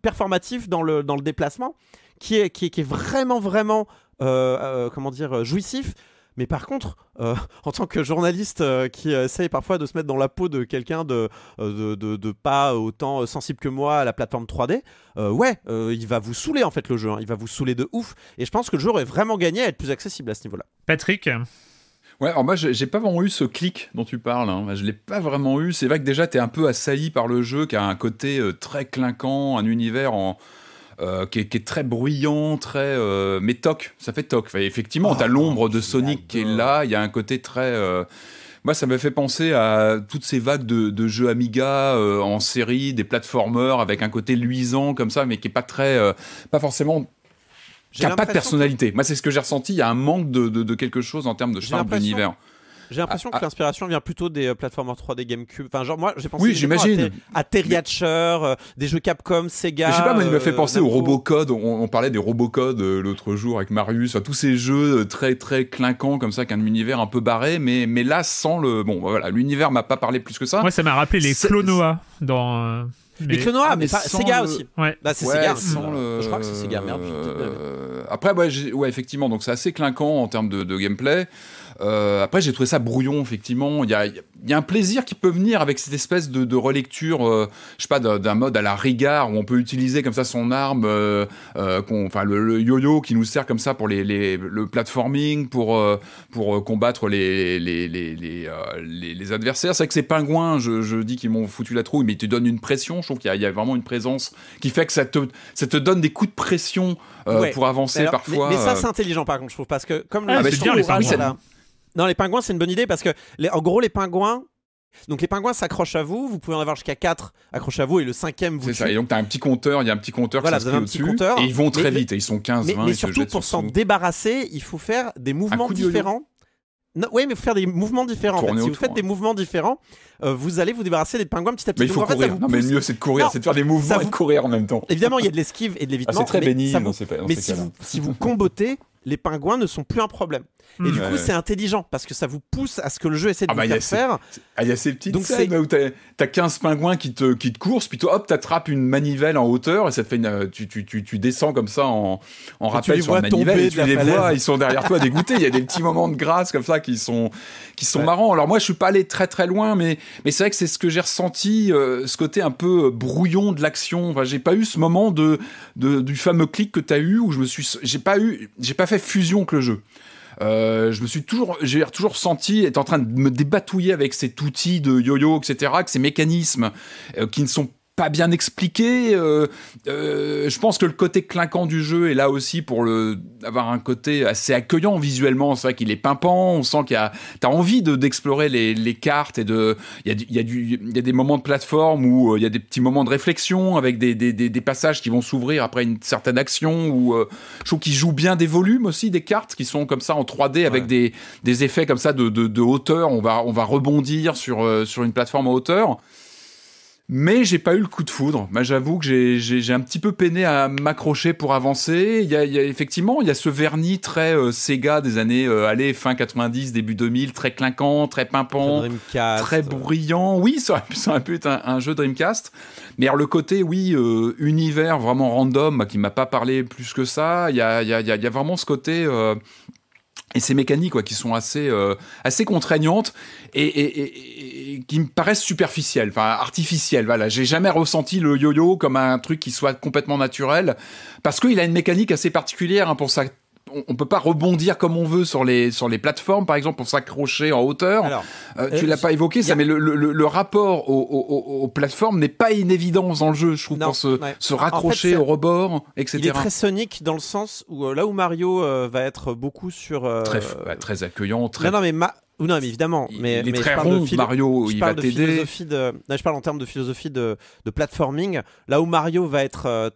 performatif dans le, dans le déplacement qui qui qui est vraiment vraiment comment dire jouissif. Mais par contre, euh, en tant que journaliste euh, qui euh, essaye parfois de se mettre dans la peau de quelqu'un de de, de, pas autant sensible que moi à la plateforme 3D, ouais, il va vous saouler en fait le jeu, hein. il va vous saouler de ouf. Et je pense que le jeu aurait vraiment gagné à être plus accessible à ce niveau-là. Patrick Ouais, alors moi j'ai pas vraiment eu ce clic dont tu parles, hein. je l'ai pas vraiment eu. C'est vrai que déjà t'es un peu assailli par le jeu qui a un côté très clinquant, un univers en, euh, qui, est, très bruyant, très euh, mais toc, ça fait toc. effectivement, tu t'as ah, l'ombre de Sonic qui est là. Il y a un côté très. Euh, moi, ça me fait penser à toutes ces vagues de, jeux Amiga en série, des plateformeurs avec un côté luisant comme ça, mais qui est pas très, pas forcément qui n'a pas de personnalité. Moi, c'est ce que j'ai ressenti. Il y a un manque de, de quelque chose en termes de charme d'univers. J'ai l'impression ah, que ah. l'inspiration vient plutôt des euh, plateformes en 3D GameCube. Enfin, genre, moi, j'ai pensé oui, j'imagine. à, à euh, des jeux Capcom, Sega. Mais je sais pas, mais il me euh, fait penser au Robocode. On, on, parlait des Robocode l'autre jour avec Marius. Enfin, tous ces jeux très, très clinquants comme ça, qu'un univers un peu barré, mais, mais là, sans le. Bon, voilà, l'univers m'a pas parlé plus que ça. Moi, ça m'a rappelé les Clonoa dans. Mais, Clonoa, ah, mais, pas, Sega aussi. Ouais. Bah, c'est Sega. Je crois que c'est Sega, merde. Après, ouais, effectivement, donc c'est assez clinquant en termes de, de gameplay. Euh, après, j'ai trouvé ça brouillon, effectivement. Il y a, un plaisir qui peut venir avec cette espèce de, relecture, euh, je sais pas, d'un mode à la rigueur où on peut utiliser comme ça son arme, euh, enfin le, yo-yo qui nous sert comme ça pour les, le platforming, pour, pour combattre les, les, les, les, les adversaires. C'est vrai que ces pingouins, je, dis qu'ils m'ont foutu la trouille, mais ils te donnent une pression. Je trouve qu'il y, a vraiment une présence qui fait que ça te, ça te donne des coups de pression pour avancer parfois. Mais, ça, c'est intelligent par contre, je trouve, parce que comme ah, le bien, les c'est là. Non, les pingouins, c'est une bonne idée parce que, en gros, les pingouins, donc les pingouins s'accrochent à vous, vous pouvez en avoir jusqu'à 4 accrochés à vous et le cinquième vous. C'est ça, et donc t'as as un petit compteur, il y a un petit compteur voilà, qui s'inscrit un petit et ils vont très vite, et ils sont 15, 20. Mais surtout pour s'en débarrasser, il faut faire des mouvements différents. oui, mais faut faire des mouvements différents. Si vous faites des hein. mouvements différents, euh, vous allez vous débarrasser des pingouins petit à petit. Mais il faut courir. non, mais mieux c'est de courir, c'est de faire des mouvements et de courir en même temps. Évidemment, il y a de l'esquive et de l'évitement. Ah, c'est très béni. Mais si vous combotez, les pingouins ne sont plus un problème. Et hmm. du coup, c'est intelligent parce que ça vous pousse à ce que le jeu essaie de ah bah, vous faire ah, il y a ces petites Donc scènes où tu as 15 pingouins qui te, qui te coursent, puis toi, hop, t'attrapes une manivelle en hauteur et ça te fait euh, tu, tu, tu, descends comme ça en, en rappel sur la manivelle et tu les vois, ils sont derrière toi dégoûtés. Il y a des petits moments de grâce comme ça qui sont, qui sont marrants. Alors, moi, je suis pas allé très très loin, mais, mais c'est vrai que c'est ce que j'ai ressenti, euh, ce côté un peu euh, brouillon de l'action. Enfin, j'ai pas eu ce moment de, du fameux clic que tu as eu où je me suis, j'ai pas eu, j'ai pas fait fusion que le jeu. Euh, je me suis toujours, j'ai toujours senti être en train de me débatouiller avec cet outil de yo-yo, etc., que ces mécanismes euh, qui ne sont pas pas bien expliqué. Euh, euh, je pense que le côté clinquant du jeu est là aussi pour le, avoir un côté assez accueillant visuellement. C'est vrai qu'il est pimpant, on sent qu'il y a. T'as envie d'explorer les, cartes et de. Il y, y, a des moments de plateforme où euh, il y a des petits moments de réflexion avec des, passages qui vont s'ouvrir après une certaine action. ou je trouve qu'il joue bien des volumes aussi, des cartes qui sont comme ça en 3D avec des, effets comme ça de, hauteur. On va, on va rebondir sur, sur une plateforme à hauteur. Mais j'ai pas eu le coup de foudre. Bah, J'avoue que j'ai un petit peu peiné à m'accrocher pour avancer. Il y, a, y a, effectivement, il y a ce vernis très euh, Sega des années euh, allez, fin 90, début 2000, très clinquant, très pimpant, très brillant. Oui, ça, ça a pu être un, jeu Dreamcast. Mais le côté, oui, euh, univers vraiment random bah, qui m'a pas parlé plus que ça. Il y a, y a, il y a vraiment ce côté euh, et ces mécaniques quoi, qui sont assez, euh, assez contraignantes et, qui me paraissent superficielles, enfin artificielles. Voilà, j'ai jamais ressenti le yo-yo comme un truc qui soit complètement naturel parce qu'il a une mécanique assez particulière hein, pour sa on peut pas rebondir comme on veut sur les, sur les plateformes, par exemple, pour s'accrocher en hauteur. Alors, euh, tu euh, l'as pas évoqué, ça, mais le, rapport aux, plateformes n'est pas une évidence dans le jeu, je trouve, pour se, raccrocher au rebord, etc. Il est très sonique dans le sens où euh, là où Mario va être beaucoup sur. Très, accueillant, très. Non, non, mais ma... Non, mais évidemment. mais, est très de Mario, je il parle va je parle en termes de philosophie de, de, platforming. Là où Mario va être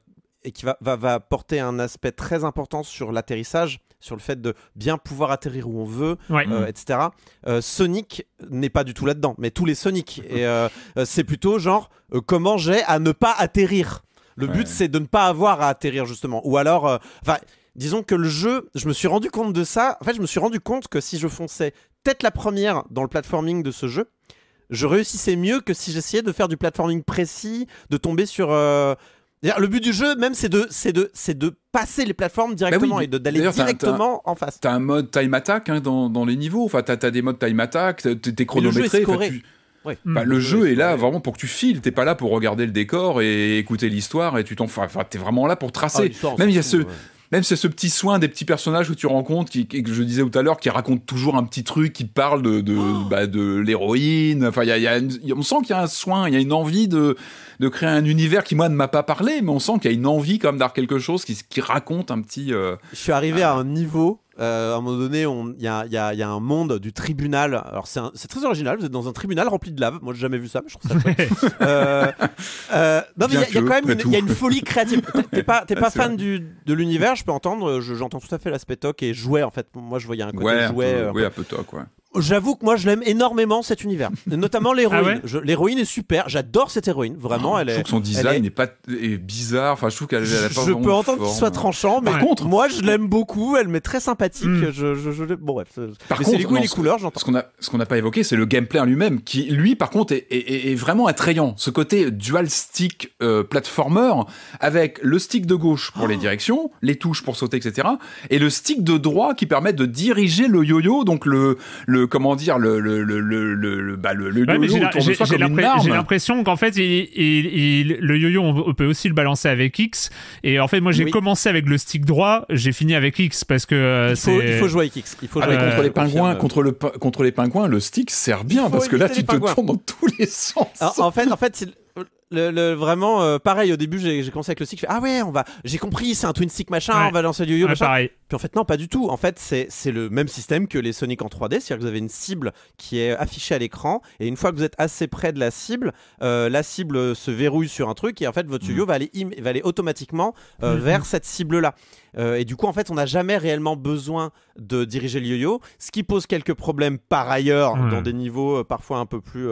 et qui va, va, porter un aspect très important sur l'atterrissage, sur le fait de bien pouvoir atterrir où on veut, euh, etc. Euh, Sonic n'est pas du tout là-dedans, mais tous les Sonic. Et euh, c'est plutôt genre comment j'ai à ne pas atterrir. Le but c'est de ne pas avoir à atterrir justement. Ou alors, disons que le jeu, je me suis rendu compte de ça. En fait, je me suis rendu compte que si je fonçais tête la première dans le platforming de ce jeu, je réussissais mieux que si j'essayais de faire du platforming précis, de tomber sur le but du jeu, même, c'est de, c'est de, c'est de passer les plateformes bah directement et d'aller directement en face. T'as un mode time attack hein, dans, dans, les niveaux. Enfin, t'as as des modes time attack, t'es chronométré. le, jeu, est mmh. bah, là vraiment pour que tu files. T'es pas là pour regarder le décor et écouter l'histoire et tu t'en. Enfin, t'es vraiment là pour tracer. Ah, même il y a ce, même c'est ce petit soin des petits personnages que tu rencontres, que je disais tout à l'heure, qui racontent toujours un petit truc, qui parle de, de, oh. bah, de l'héroïne. Enfin, y a, y a on sent qu'il y a un soin, il y a une envie de, de créer un univers qui, moi, ne m'a pas parlé, mais on sent qu'il y a une envie quand même d'avoir quelque chose qui, qui raconte un petit. Euh, je suis arrivé à un niveau euh, à un moment donné, il y, a, un monde du tribunal. Alors, c'est très original. Vous êtes dans un tribunal rempli de lave. Moi, j'ai jamais vu ça, mais je trouve ça euh, euh, non, mais il y, a quand même une, y a une folie créative. T'es pas, ah, fan du, de l'univers, je peux entendre. J'entends tout à fait l'aspect toc et jouet, en fait. Moi, je voyais un côté jouet. Euh, oui, un peu toc, ouais. J'avoue que moi je l'aime énormément cet univers, notamment l'héroïne. Ah l'héroïne est super, j'adore cette héroïne, vraiment. Ah, elle est, je trouve que son design est... pas bizarre, enfin je trouve qu'elle je peux entendre qu'il soit tranchant, mais contre, moi je l'aime beaucoup, elle m'est très sympathique. Hmm. Je, bon bref, par contre, les couleurs, j'entends. Ce qu'on a ce qu'on n'a pas évoqué, c'est le gameplay en lui-même qui lui par contre est, vraiment attrayant. Ce côté dual stick euh, platformer avec le stick de gauche pour les oh. directions, les touches pour sauter, etc. et le stick de droit qui permet de diriger le yo-yo, donc le le comment dire le le le le le, bah, yo-yo soi J'ai l'impression qu'en fait, il, le yo-yo, on peut aussi le balancer avec X. Et en fait, moi, j'ai commencé avec le stick droit, j'ai fini avec X parce que euh, c'est il, faut, jouer avec X. Il faut jouer euh, contre les euh, pingouins, contre le contre les pingouins, le stick sert bien parce que là, tu te tournes dans tous les sens. en fait, en fait, vraiment euh, pareil au début j'ai commencé avec le stick ah ouais on va j'ai compris c'est un twin stick machin on va lancer le yo-yo pareil. puis en fait non pas du tout en fait c'est le même système que les Sonic en 3D c'est-à-dire que vous avez une cible qui est affichée à l'écran et une fois que vous êtes assez près de la cible euh, la cible se verrouille sur un truc et en fait votre mm. yo-yo va aller va aller automatiquement euh, mm, mm. vers cette cible là et du coup en fait on n'a jamais réellement besoin de diriger le yo-yo ce qui pose quelques problèmes par ailleurs dans des niveaux parfois un peu plus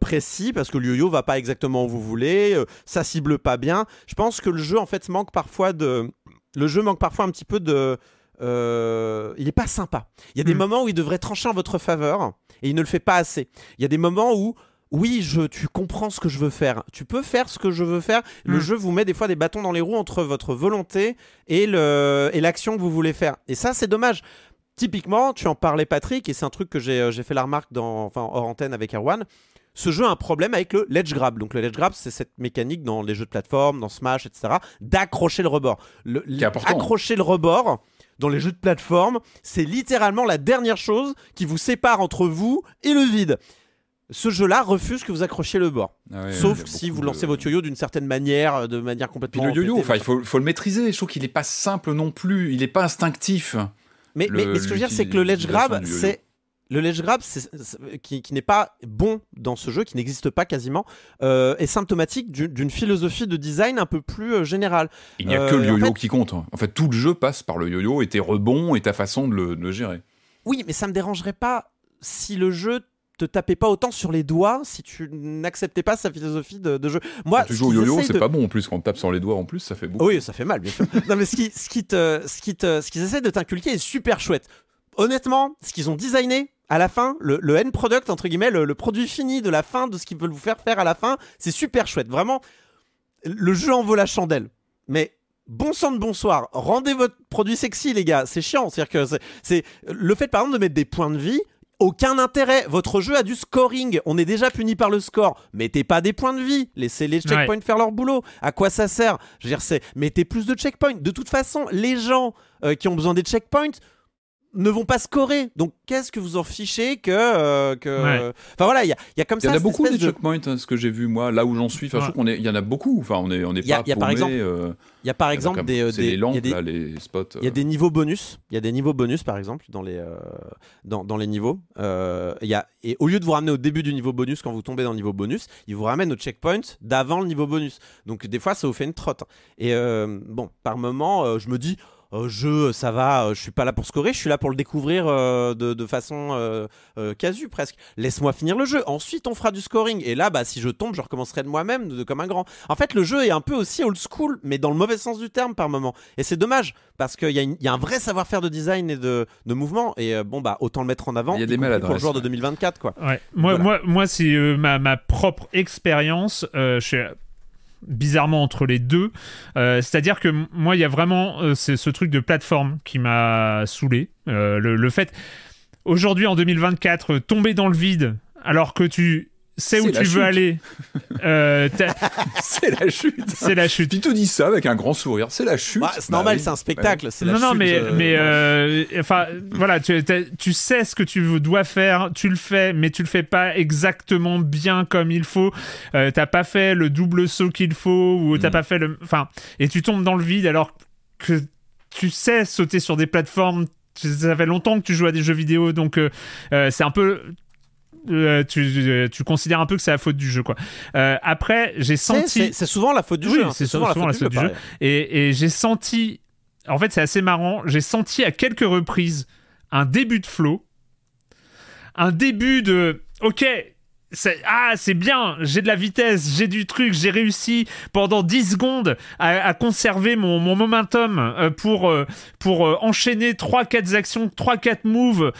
précis parce que le yo-yo va pas exactement vous vous voulez, euh, ça cible pas bien. Je pense que le jeu en fait manque parfois de, le jeu manque parfois un petit peu de, euh, il est pas sympa. Il y a des hmm. moments où il devrait trancher en votre faveur et il ne le fait pas assez. Il y a des moments où oui, je, tu comprends ce que je veux faire. Tu peux faire ce que je veux faire. Le hmm. jeu vous met des fois des bâtons dans les roues entre votre volonté et l'action et que vous voulez faire. Et ça, c'est dommage. Typiquement, tu en parlais Patrick, et c'est un truc que j'ai euh, fait la remarque dans, enfin, hors antenne avec Erwan ce jeu a un problème avec le ledge grab. Donc le ledge grab, c'est cette mécanique dans les jeux de plateforme, dans Smash, etc., d'accrocher le rebord. Hein. accrocher le rebord dans les jeux de plateforme, c'est littéralement la dernière chose qui vous sépare entre vous et le vide. Ce jeu-là refuse que vous accrochiez le bord. Ah Sauf si vous lancez votre yo-yo d'une certaine manière, euh, de manière complètement. le yo-yo, enfin, il faut, le maîtriser. Je trouve qu'il n'est pas simple non plus. Il n'est pas instinctif. mais ce que je veux dire, c'est que le ledge grab, c'est le ledge grab, qui, n'est pas bon dans ce jeu, qui n'existe pas quasiment, euh, est symptomatique d'une philosophie de design un peu plus euh, générale. Il n'y a que le euh, yo-yo qui compte. En fait, tout le jeu passe par le yo-yo et tes rebonds et ta façon de le, gérer. Oui, mais ça ne me dérangerait pas si le jeu te tapait pas autant sur les doigts si tu n'acceptais pas sa philosophie de, jeu. Moi, quand tu joues au yo-yo, c'est pas bon en plus. Quand on tape sur les doigts en plus, ça fait beaucoup. Oui, ça fait mal, bien sûr. non, mais ce ce qui te, qui ce qu'ils essaient de t'inculquer est super chouette. Honnêtement, ce qu'ils ont designé, à la fin, le, end product, entre guillemets, le, produit fini de la fin, de ce qu'ils veulent vous faire faire à la fin, c'est super chouette. Vraiment, le jeu en vaut la chandelle. Mais bon sang de bonsoir, rendez votre produit sexy, les gars. C'est chiant. C'est-à-dire que c'est le fait, par exemple, de mettre des points de vie aucun intérêt. Votre jeu a du scoring. On est déjà puni par le score. Mettez pas des points de vie. Laissez les checkpoints faire leur boulot. À quoi ça sert Je veux dire, c'est mettez plus de checkpoints. De toute façon, les gens euh, qui ont besoin des checkpoints ne vont pas scorer. Donc qu'est-ce que vous en fichez que. Euh, que... Enfin voilà, il y, a, comme ça. Il y a beaucoup de... checkpoints, hein, ce que j'ai vu moi, là où j'en suis. Enfin, je trouve qu'on il y en a beaucoup. Enfin, on est, on est pas. Il y a par exemple, euh, Il y a par exemple des, euh, des, les spots. Il y a des niveaux bonus. Il y a des niveaux bonus par exemple dans les dans, les niveaux. Il y et au lieu de vous ramener au début du niveau bonus quand vous tombez dans le niveau bonus, ils vous ramènent au checkpoint d'avant le niveau bonus. Donc des fois, ça vous fait une trotte. Et bon, par moment, je me dis Oh jeu, euh, ça va, euh, je suis pas là pour scorer, je suis là pour le découvrir de, façon casu presque. Laisse-moi finir le jeu, ensuite on fera du scoring. Et là, bah, si je tombe, je recommencerai de moi-même de, comme un grand. En fait, le jeu est un peu aussi old school, mais dans le mauvais sens du terme par moment. Et c'est dommage, parce qu'il y, y, a un vrai savoir-faire de design et de, de mouvement, et bon, bah, autant le mettre en avant. Pour le joueur de 2024, quoi. Moi, c'est ma, ma, propre expérience bizarrement entre les deux. Euh, c'est-à-dire que moi, il y a vraiment euh, c'est ce truc de plateforme qui m'a saoulé. Euh, le, fait, aujourd'hui en 2024, tomber dans le vide alors que tu sais où tu veux aller. Euh, c'est la chute. C'est la chute. Tu te dis ça avec un grand sourire. C'est la chute. Bah, c'est normal, bah c'est un spectacle. Bah la non, non, mais, euh, mais euh, enfin, voilà, tu, sais ce que tu dois faire, tu le fais, mais tu le fais pas exactement bien comme il faut. t'as pas fait le double saut qu'il faut, ou t'as mm. pas fait le. Enfin, et tu tombes dans le vide alors que tu sais sauter sur des plateformes. Ça fait longtemps que tu joues à des jeux vidéo, donc c'est un peu euh, euh, tu, considères un peu que c'est la faute du jeu quoi. Euh, après j'ai senti c'est souvent la faute du jeu, hein. c'est souvent, la faute, du, jeu. Et, et j'ai senti, en fait c'est assez marrant, j'ai senti à quelques reprises un début de flow, un début de ok ah, c'est bien, j'ai de la vitesse, j'ai du truc, j'ai réussi pendant 10 secondes à, conserver mon, momentum euh, pour, euh, pour euh, enchaîner 3 quatre actions, 3 quatre moves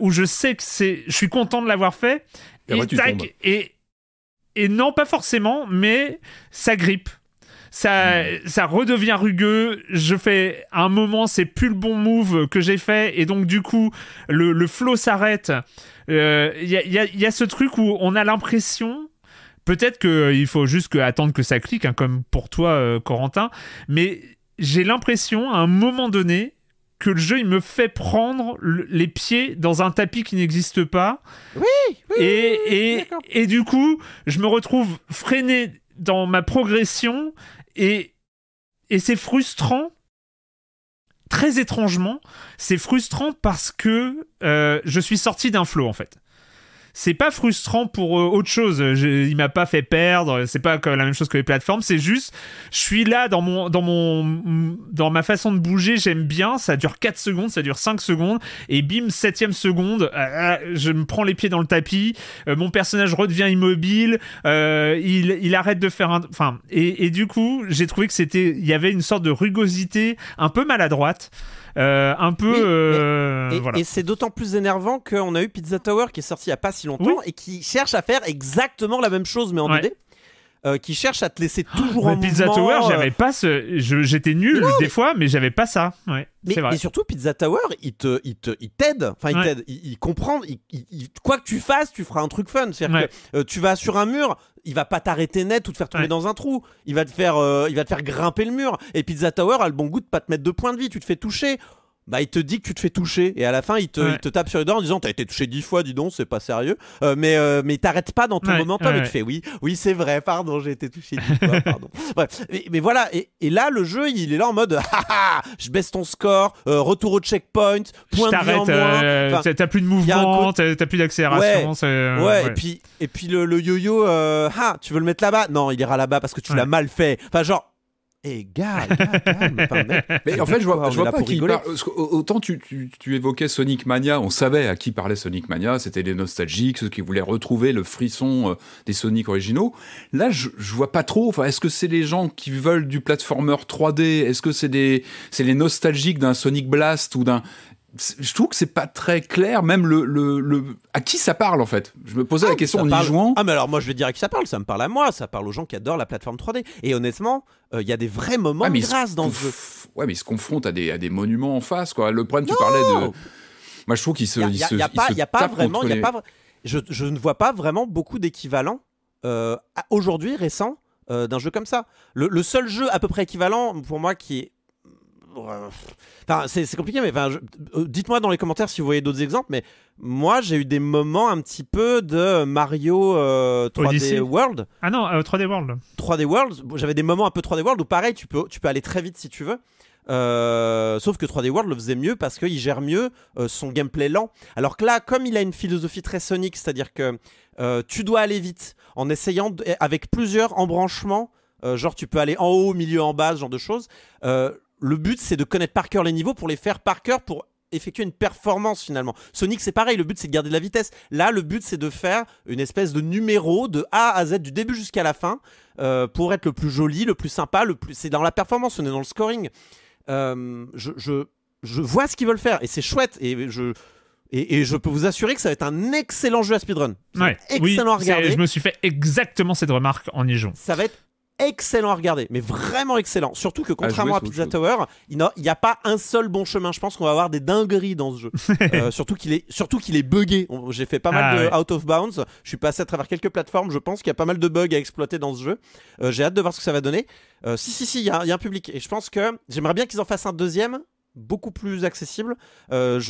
où je sais que c'est, je suis content de l'avoir fait. Et, non, pas forcément, mais ça grippe ça, hmm. ça redevient rugueux. Je fais un moment, c'est plus le bon move que j'ai fait, et donc du coup, le, le flow s'arrête. Il euh, y, a ce truc où on a l'impression. Peut-être qu'il euh, faut juste attendre que ça clique, hein, comme pour toi, euh, Corentin. Mais j'ai l'impression, à un moment donné, que le jeu il me fait prendre les pieds dans un tapis qui n'existe pas. Oui, et, et, et du coup, je me retrouve freiné dans ma progression et, et c'est frustrant très étrangement, c'est frustrant parce que euh, je suis sorti d'un flot, en fait c'est pas frustrant pour euh, autre chose. il m'a pas fait perdre. C'est pas la même chose que les plateformes. C'est juste, je suis là dans mon, dans mon, dans ma façon de bouger. J'aime bien. Ça dure 4 secondes, ça dure 5 secondes et bim, septième seconde, ah, ah, je me prends les pieds dans le tapis. Euh, mon personnage redevient immobile. Euh, il, il arrête de faire un, enfin, et, et du coup, j'ai trouvé que c'était, il y avait une sorte de rugosité un peu maladroite. Euh, un peu. Euh, et, c'est d'autant plus énervant qu'on a eu Pizza Tower qui est sorti il n'y a pas si longtemps et qui cherche à faire exactement la même chose mais en 2D. Euh, qui cherche à te laisser ah, toujours en Pizza Tower, euh. j'avais pas ce, j'étais nul des fois, mais j'avais pas ça. mais, Et surtout Pizza Tower, il te, il t'aide. Enfin, il t'aide. Il, comprend. quoi que tu fasses, tu feras un truc fun. C'est-à-dire que euh, tu vas sur un mur, il va pas t'arrêter net ou te faire tomber dans un trou. Il va te faire, il va te faire grimper le mur. Et Pizza Tower a le bon goût de pas te mettre de points de vie. Tu te fais toucher bah, il te dit que tu te fais toucher et à la fin il te, il te tape sur les doigts en disant t'as été touché dix fois dis donc c'est pas sérieux euh, mais euh, mais t'arrêtes pas dans ton moment moment ouais. et tu fais oui oui c'est vrai pardon j'ai été touché dix fois pardon Bref, mais, voilà et, et, là le jeu il est là en mode ah, ah, ah, je baisse ton score euh, retour au checkpoint point de euh, t'as plus de mouvement t'as plus d'accélération ouais, et puis et puis le, le yo-yo ah tu veux le mettre là-bas non il ira là-bas parce que tu l'as mal fait enfin genre Égal, mais en fait, je vois, vois pas qui parle. Autant tu, évoquais Sonic Mania, on savait à qui parlait Sonic Mania, c'était les nostalgiques, ceux qui voulaient retrouver le frisson euh, des Sonic originaux. Là, je, je vois pas trop. Enfin, est-ce que c'est les gens qui veulent du platformer 3D Est-ce que c'est des, c'est les nostalgiques d'un Sonic Blast ou d'un je trouve que c'est pas très clair, même le, à qui ça parle en fait. Je me posais la ah, question en y jouant. Ah mais alors moi je vais dire à qui ça parle, ça me parle à moi, ça parle aux gens qui adorent la plateforme 3D. Et honnêtement, euh, il y a des vrais moments grâce dans le jeu. Ouais mais ils se confrontent à des, à des monuments en face quoi. Le problème, tu parlais de. Moi je trouve qu'ils se. Il n'y a, a, pas vraiment. Y a pas... Je, je, ne vois pas vraiment beaucoup d'équivalents euh, aujourd'hui récent euh, d'un jeu comme ça. le, seul jeu à peu près équivalent pour moi qui est euh, c'est compliqué, mais enfin, euh, dites-moi dans les commentaires si vous voyez d'autres exemples. Mais moi, j'ai eu des moments un petit peu de Mario 3D euh, World. Ah non, 3D World. 3D World. J'avais des moments un peu 3D World où pareil, tu peux, tu peux aller très vite si tu veux. sauf que 3D World le faisait mieux parce qu'il gère mieux son gameplay lent. Alors que là, comme il a une philosophie très Sonic, c'est-à-dire que tu dois aller vite en essayant avec plusieurs embranchements, genre tu peux aller en haut, au milieu, en bas, ce genre de choses le but, c'est de connaître par cœur les niveaux pour les faire par cœur pour effectuer une performance finalement. Sonic c'est pareil, le but c'est de garder de la vitesse. Là le but c'est de faire une espèce de numéro de A à Z du début jusqu'à la fin euh, pour être le plus joli, le plus sympa, le plus... c'est dans la performance, on est dans le scoring. Euh, je, je, vois ce qu'ils veulent faire et c'est chouette et je... Et, je peux vous assurer que ça va être un excellent jeu à speedrun. excellent oui, à regarder. Je me suis fait exactement cette remarque en y Ça va être excellent à regarder, mais vraiment excellent. Surtout que contrairement à, Pizza Tower, il n'y a, pas un seul bon chemin. Je pense qu'on va avoir des dingueries dans ce jeu. Euh, surtout qu'il est, surtout qu'il est buggé. J'ai fait pas mal ah de out of bounds. Je suis passé à travers quelques plateformes. Je pense qu'il y a pas mal de bugs à exploiter dans ce jeu. Euh, j'ai hâte de voir ce que ça va donner. Euh, si, si, si, il y, a un public. Et je pense que j'aimerais bien qu'ils en fassent un deuxième beaucoup plus accessible. Euh,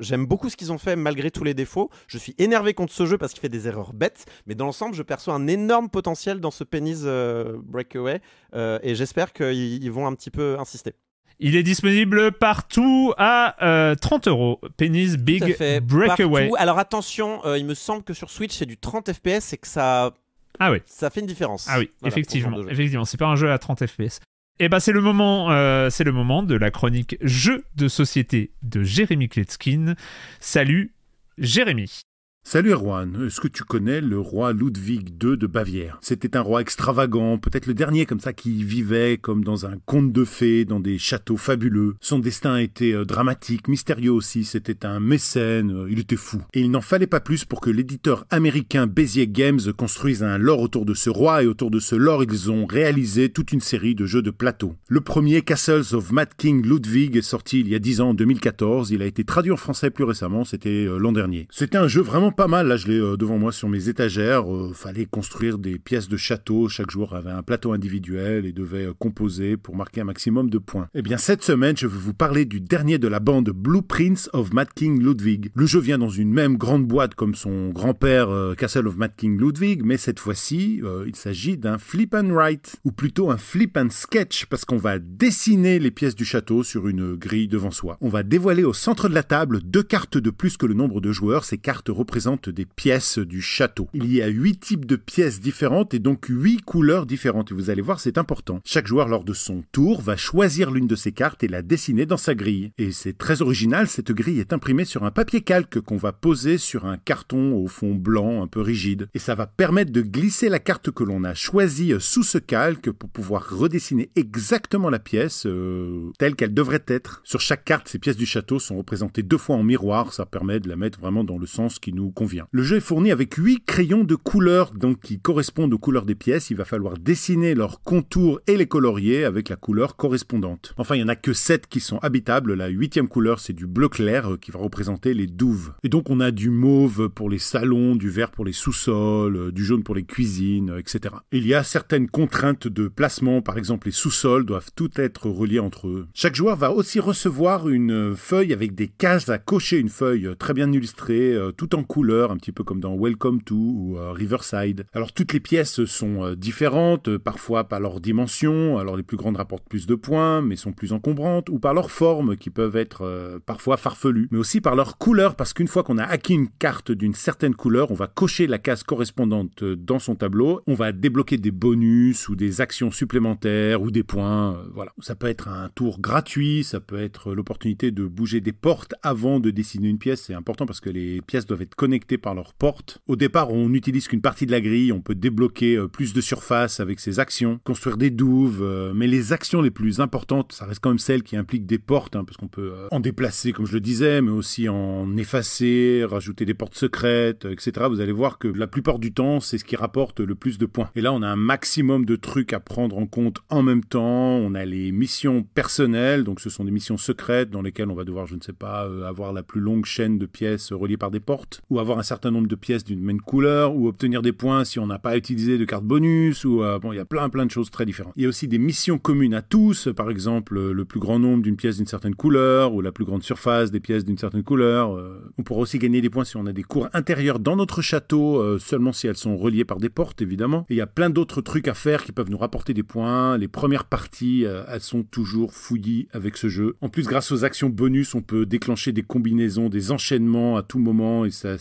J'aime beaucoup ce qu'ils ont fait malgré tous les défauts. Je suis énervé contre ce jeu parce qu'il fait des erreurs bêtes, mais dans l'ensemble, je perçois un énorme potentiel dans ce Penny's euh, Breakaway euh, et j'espère qu'ils vont un petit peu insister. Il est disponible partout à 30 euh, euros. Penis Big Breakaway. Alors attention, il me semble que sur Switch c'est du 30 FPS et que ça. Ah oui. Ça fait une différence. Ah oui, effectivement. Effectivement, c'est pas un jeu à 30 FPS. Eh ben c'est le moment, euh, c'est le moment de la chronique Jeux de société de Jérémy Kletskin. Salut Jérémy. Salut Erwan, est-ce que tu connais le roi Ludwig II de Bavière C'était un roi extravagant, peut-être le dernier comme ça, qui vivait comme dans un conte de fées, dans des châteaux fabuleux. Son destin était euh, dramatique, mystérieux aussi, c'était un mécène, euh, il était fou. Et il n'en fallait pas plus pour que l'éditeur américain Bézier Games construise un lore autour de ce roi, et autour de ce lore ils ont réalisé toute une série de jeux de plateau. Le premier, Castles of Mad King Ludwig, est sorti il y a 10 ans, en 2014, il a été traduit en français plus récemment, c'était euh, l'an dernier. C'était un jeu vraiment pas mal. Là, je l'ai euh, devant moi sur mes étagères. Euh, fallait construire des pièces de château. Chaque joueur avait un plateau individuel et devait euh, composer pour marquer un maximum de points. Et eh bien, cette semaine, je vais vous parler du dernier de la bande Blueprints of Mad King Ludwig. Le jeu vient dans une même grande boîte comme son grand-père Castle of Mad King Ludwig, mais cette fois-ci, il s'agit d'un flip and write, ou plutôt un flip and sketch, parce qu'on va dessiner les pièces du château sur une grille devant soi. On va dévoiler au centre de la table deux cartes de plus que le nombre de joueurs. Ces cartes représentent des pièces du château. Il y a huit types de pièces différentes et donc huit couleurs différentes. Et vous allez voir, c'est important. Chaque joueur, lors de son tour, va choisir l'une de ses cartes et la dessiner dans sa grille. Et c'est très original, cette grille est imprimée sur un papier calque qu'on va poser sur un carton au fond blanc un peu rigide. Et ça va permettre de glisser la carte que l'on a choisie sous ce calque pour pouvoir redessiner exactement la pièce euh, telle qu'elle devrait être. Sur chaque carte, ces pièces du château sont représentées deux fois en miroir. Ça permet de la mettre vraiment dans le sens qui nous convient. Le jeu est fourni avec 8 crayons de couleur, donc qui correspondent aux couleurs des pièces. Il va falloir dessiner leurs contours et les colorier avec la couleur correspondante. Enfin, il n'y en a que 7 qui sont habitables. La huitième couleur, c'est du bleu clair euh, qui va représenter les douves. Et donc, on a du mauve pour les salons, du vert pour les sous-sols, euh, du jaune pour les cuisines, euh, etc. Il y a certaines contraintes de placement. Par exemple, les sous-sols doivent tout être reliés entre eux. Chaque joueur va aussi recevoir une feuille avec des cases à cocher, une feuille très bien illustrée, tout en couleur un petit peu comme dans Welcome to ou euh, Riverside. Alors toutes les pièces sont euh, différentes, euh, parfois par leur dimension, alors les plus grandes rapportent plus de points, mais sont plus encombrantes, ou par leur forme, qui peuvent être parfois farfelues, mais aussi par leur couleur, parce qu'une fois qu'on a acquis une carte d'une certaine couleur, on va cocher la case correspondante dans son tableau, on va débloquer des bonus ou des actions supplémentaires ou des points, voilà. Ça peut être un tour gratuit, ça peut être l'opportunité de bouger des portes avant de dessiner une pièce, c'est important parce que les pièces doivent être connectés par leurs portes. Au départ, on n'utilise qu'une partie de la grille, on peut débloquer euh, plus de surface avec ses actions, construire des douves, euh, mais les actions les plus importantes, ça reste quand même celles qui impliquent des portes, hein, parce qu'on peut euh, en déplacer, comme je le disais, mais aussi en effacer, rajouter des portes secrètes, etc. Vous allez voir que la plupart du temps, c'est ce qui rapporte le plus de points. Et là, on a un maximum de trucs à prendre en compte en même temps. On a les missions personnelles, donc ce sont des missions secrètes dans lesquelles on va devoir, je ne sais pas, avoir la plus longue chaîne de pièces reliées par des portes, ou avoir un certain nombre de pièces d'une même couleur, ou obtenir des points si on n'a pas utilisé de carte bonus, ou euh, bon, il y a plein plein de choses très différentes. Il y a aussi des missions communes à tous, par exemple le plus grand nombre d'une pièce d'une certaine couleur, ou la plus grande surface des pièces d'une certaine couleur. Euh. on pourra aussi gagner des points si on a des cours intérieurs dans notre château, euh, seulement si elles sont reliées par des portes, évidemment. Et il y a plein d'autres trucs à faire qui peuvent nous rapporter des points. Les premières parties, elles sont toujours fouillies avec ce jeu. En plus, grâce aux actions bonus, on peut déclencher des combinaisons, des enchaînements à tout moment, et ça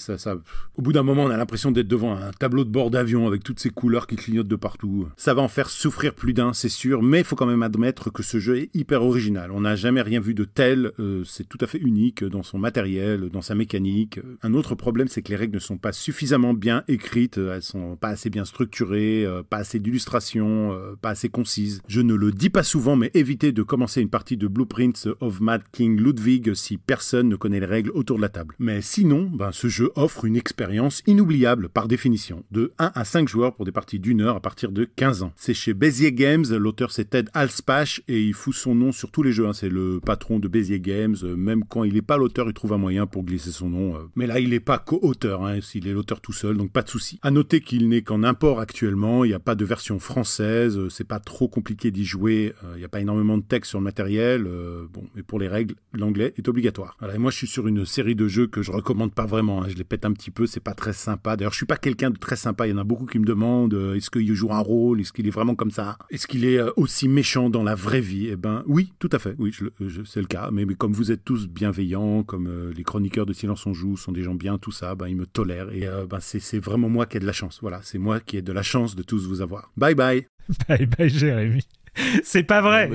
au bout d'un moment, on a l'impression d'être devant un tableau de bord d'avion avec toutes ces couleurs qui clignotent de partout. Ça va en faire souffrir plus d'un, c'est sûr, mais il faut quand même admettre que ce jeu est hyper original. On n'a jamais rien vu de tel, euh, c'est tout à fait unique dans son matériel, dans sa mécanique. Un autre problème, c'est que les règles ne sont pas suffisamment bien écrites, elles sont pas assez bien structurées, euh, pas assez d'illustrations, euh, pas assez concises. Je ne le dis pas souvent, mais évitez de commencer une partie de Blueprints of Mad King Ludwig si personne ne connaît les règles autour de la table. Mais sinon, ben, ce jeu offre une expérience inoubliable par définition, de 1 à 5 joueurs pour des parties d'une heure à partir de 15 ans. C'est chez Bézier Games, l'auteur c'est Ted Alspach et il fout son nom sur tous les jeux, hein. c'est le patron de Bézier Games, euh, même quand il n'est pas l'auteur, il trouve un moyen pour glisser son nom. Euh. Mais là, il n'est pas co-auteur, hein. il est l'auteur tout seul, donc pas de souci. À noter qu'il n'est qu'en import actuellement, il n'y a pas de version française, euh, c'est pas trop compliqué d'y jouer, il n'y a pas énormément de texte sur le matériel, bon, mais pour les règles, l'anglais est obligatoire. Voilà, moi, je suis sur une série de jeux que je recommande pas vraiment, hein, pète un petit peu, c'est pas très sympa. D'ailleurs, je suis pas quelqu'un de très sympa. Il y en a beaucoup qui me demandent euh, est-ce qu'il joue un rôle, est-ce qu'il est vraiment comme ça, est-ce qu'il est euh, aussi méchant dans la vraie vie Eh ben, oui, tout à fait. Oui, c'est le cas. Mais, comme vous êtes tous bienveillants, comme euh, les chroniqueurs de Silence on joue sont des gens bien, tout ça, ben ils me tolèrent et ben c'est vraiment moi qui ai de la chance. Voilà, c'est moi qui ai de la chance de tous vous avoir. Bye bye. Bye bye, Jérémy. C'est pas vrai.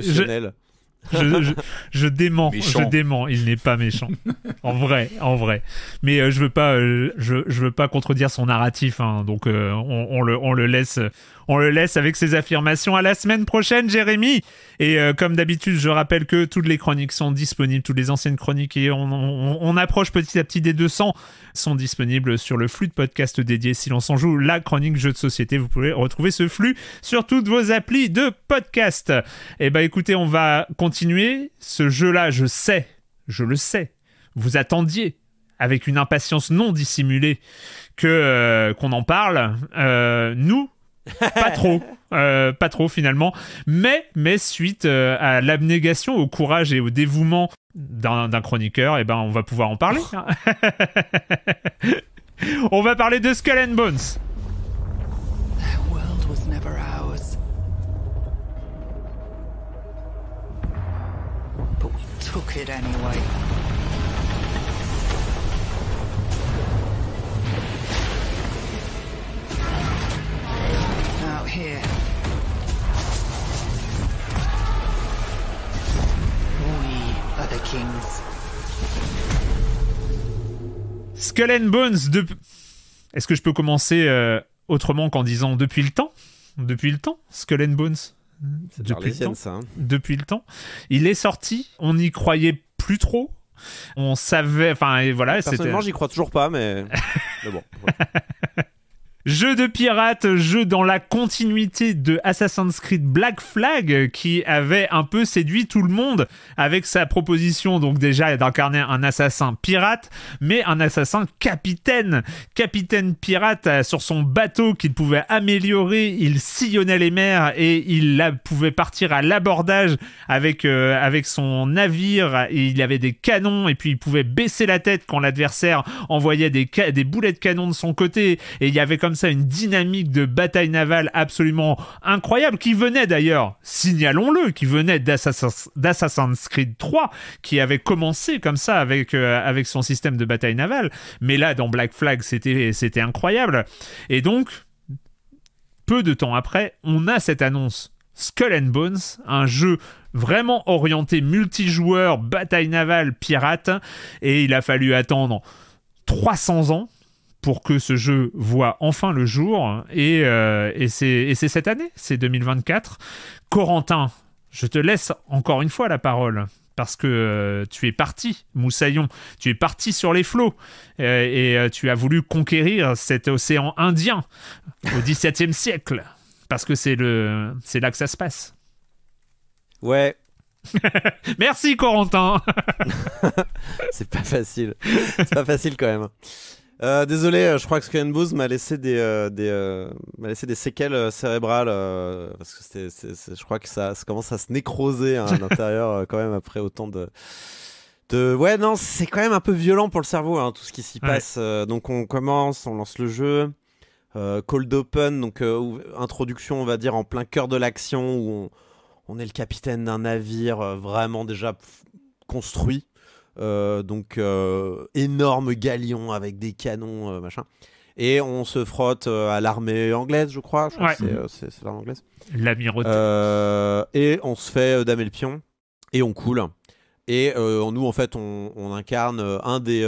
Je, je, dément, je dément, il n'est pas méchant. en vrai, en vrai. Mais euh, je veux pas, euh, je, veux pas contredire son narratif, hein. donc euh, on, on, le, on le laisse, on le laisse avec ses affirmations. À la semaine prochaine, Jérémy. Et euh, comme d'habitude, je rappelle que toutes les chroniques sont disponibles, toutes les anciennes chroniques, et on, approche petit à petit des 200, sont disponibles sur le flux de podcast dédié Si l'on s'en joue, la chronique jeu de société. Vous pouvez retrouver ce flux sur toutes vos applis de podcast. Eh bien, écoutez, on va continuer. Ce jeu-là, je sais, je le sais, vous attendiez avec une impatience non dissimulée que euh, qu'on en parle. Euh, nous, pas trop, euh, pas trop finalement. Mais, mais suite euh, à l'abnégation, au courage et au dévouement d'un chroniqueur, eh ben, on va pouvoir en parler. Hein. on va parler de Skull and Bones. But took it anyway. here. Skull and Bones, de... est-ce que je peux commencer euh, autrement qu'en disant depuis le temps Depuis le temps, Skull and Bones depuis le, temps, hein. depuis le temps. Il est sorti, on n'y croyait plus trop. On savait, enfin voilà. Personnellement, j'y crois toujours pas, mais, mais bon. Jeu de pirate, jeu dans la continuité de Assassin's Creed Black Flag qui avait un peu séduit tout le monde avec sa proposition donc déjà d'incarner un assassin pirate mais un assassin capitaine, capitaine pirate euh, sur son bateau qu'il pouvait améliorer, il sillonnait les mers et il pouvait partir à l'abordage avec, euh, avec son navire, et il avait des canons et puis il pouvait baisser la tête quand l'adversaire envoyait des, des boulets de canon de son côté et il y avait comme comme ça une dynamique de bataille navale absolument incroyable qui venait d'ailleurs, signalons-le, qui venait d'Assassin's Creed 3 qui avait commencé comme ça avec, euh, avec son système de bataille navale. Mais là, dans Black Flag, c'était incroyable. Et donc, peu de temps après, on a cette annonce Skull and Bones, un jeu vraiment orienté multijoueur, bataille navale, pirate, et il a fallu attendre 300 ans pour que ce jeu voit enfin le jour. Et, euh, c'est cette année, c'est 2024. Corentin, je te laisse encore une fois la parole. Parce que euh, tu es parti, Moussaillon, tu es parti sur les flots euh, et tu as voulu conquérir cet océan indien au XVIIe siècle, parce que c'est là que ça se passe. Ouais, Merci Corentin. c'est pas facile. C'est pas facile quand même. Euh, désolé, euh, je crois que Skull Booze m'a laissé des, euh, laissé des séquelles cérébrales parce que je crois que ça, commence à se nécroser hein, à l'intérieur quand même après autant de Ouais, non, c'est quand même un peu violent pour le cerveau, hein, tout ce qui s'y passe. donc on commence, on lance le jeu. cold Open, donc introduction, on va dire, en plein cœur de l'action, où on est le capitaine d'un navire vraiment déjà construit euh, donc euh, énorme galion avec des canons, euh, machin. Et on se frotte à l'armée anglaise, je crois. Je c'est l'armée anglaise. L'amirauté. et on se fait damer le pion et on coule. Et nous, en fait, on, incarne un des.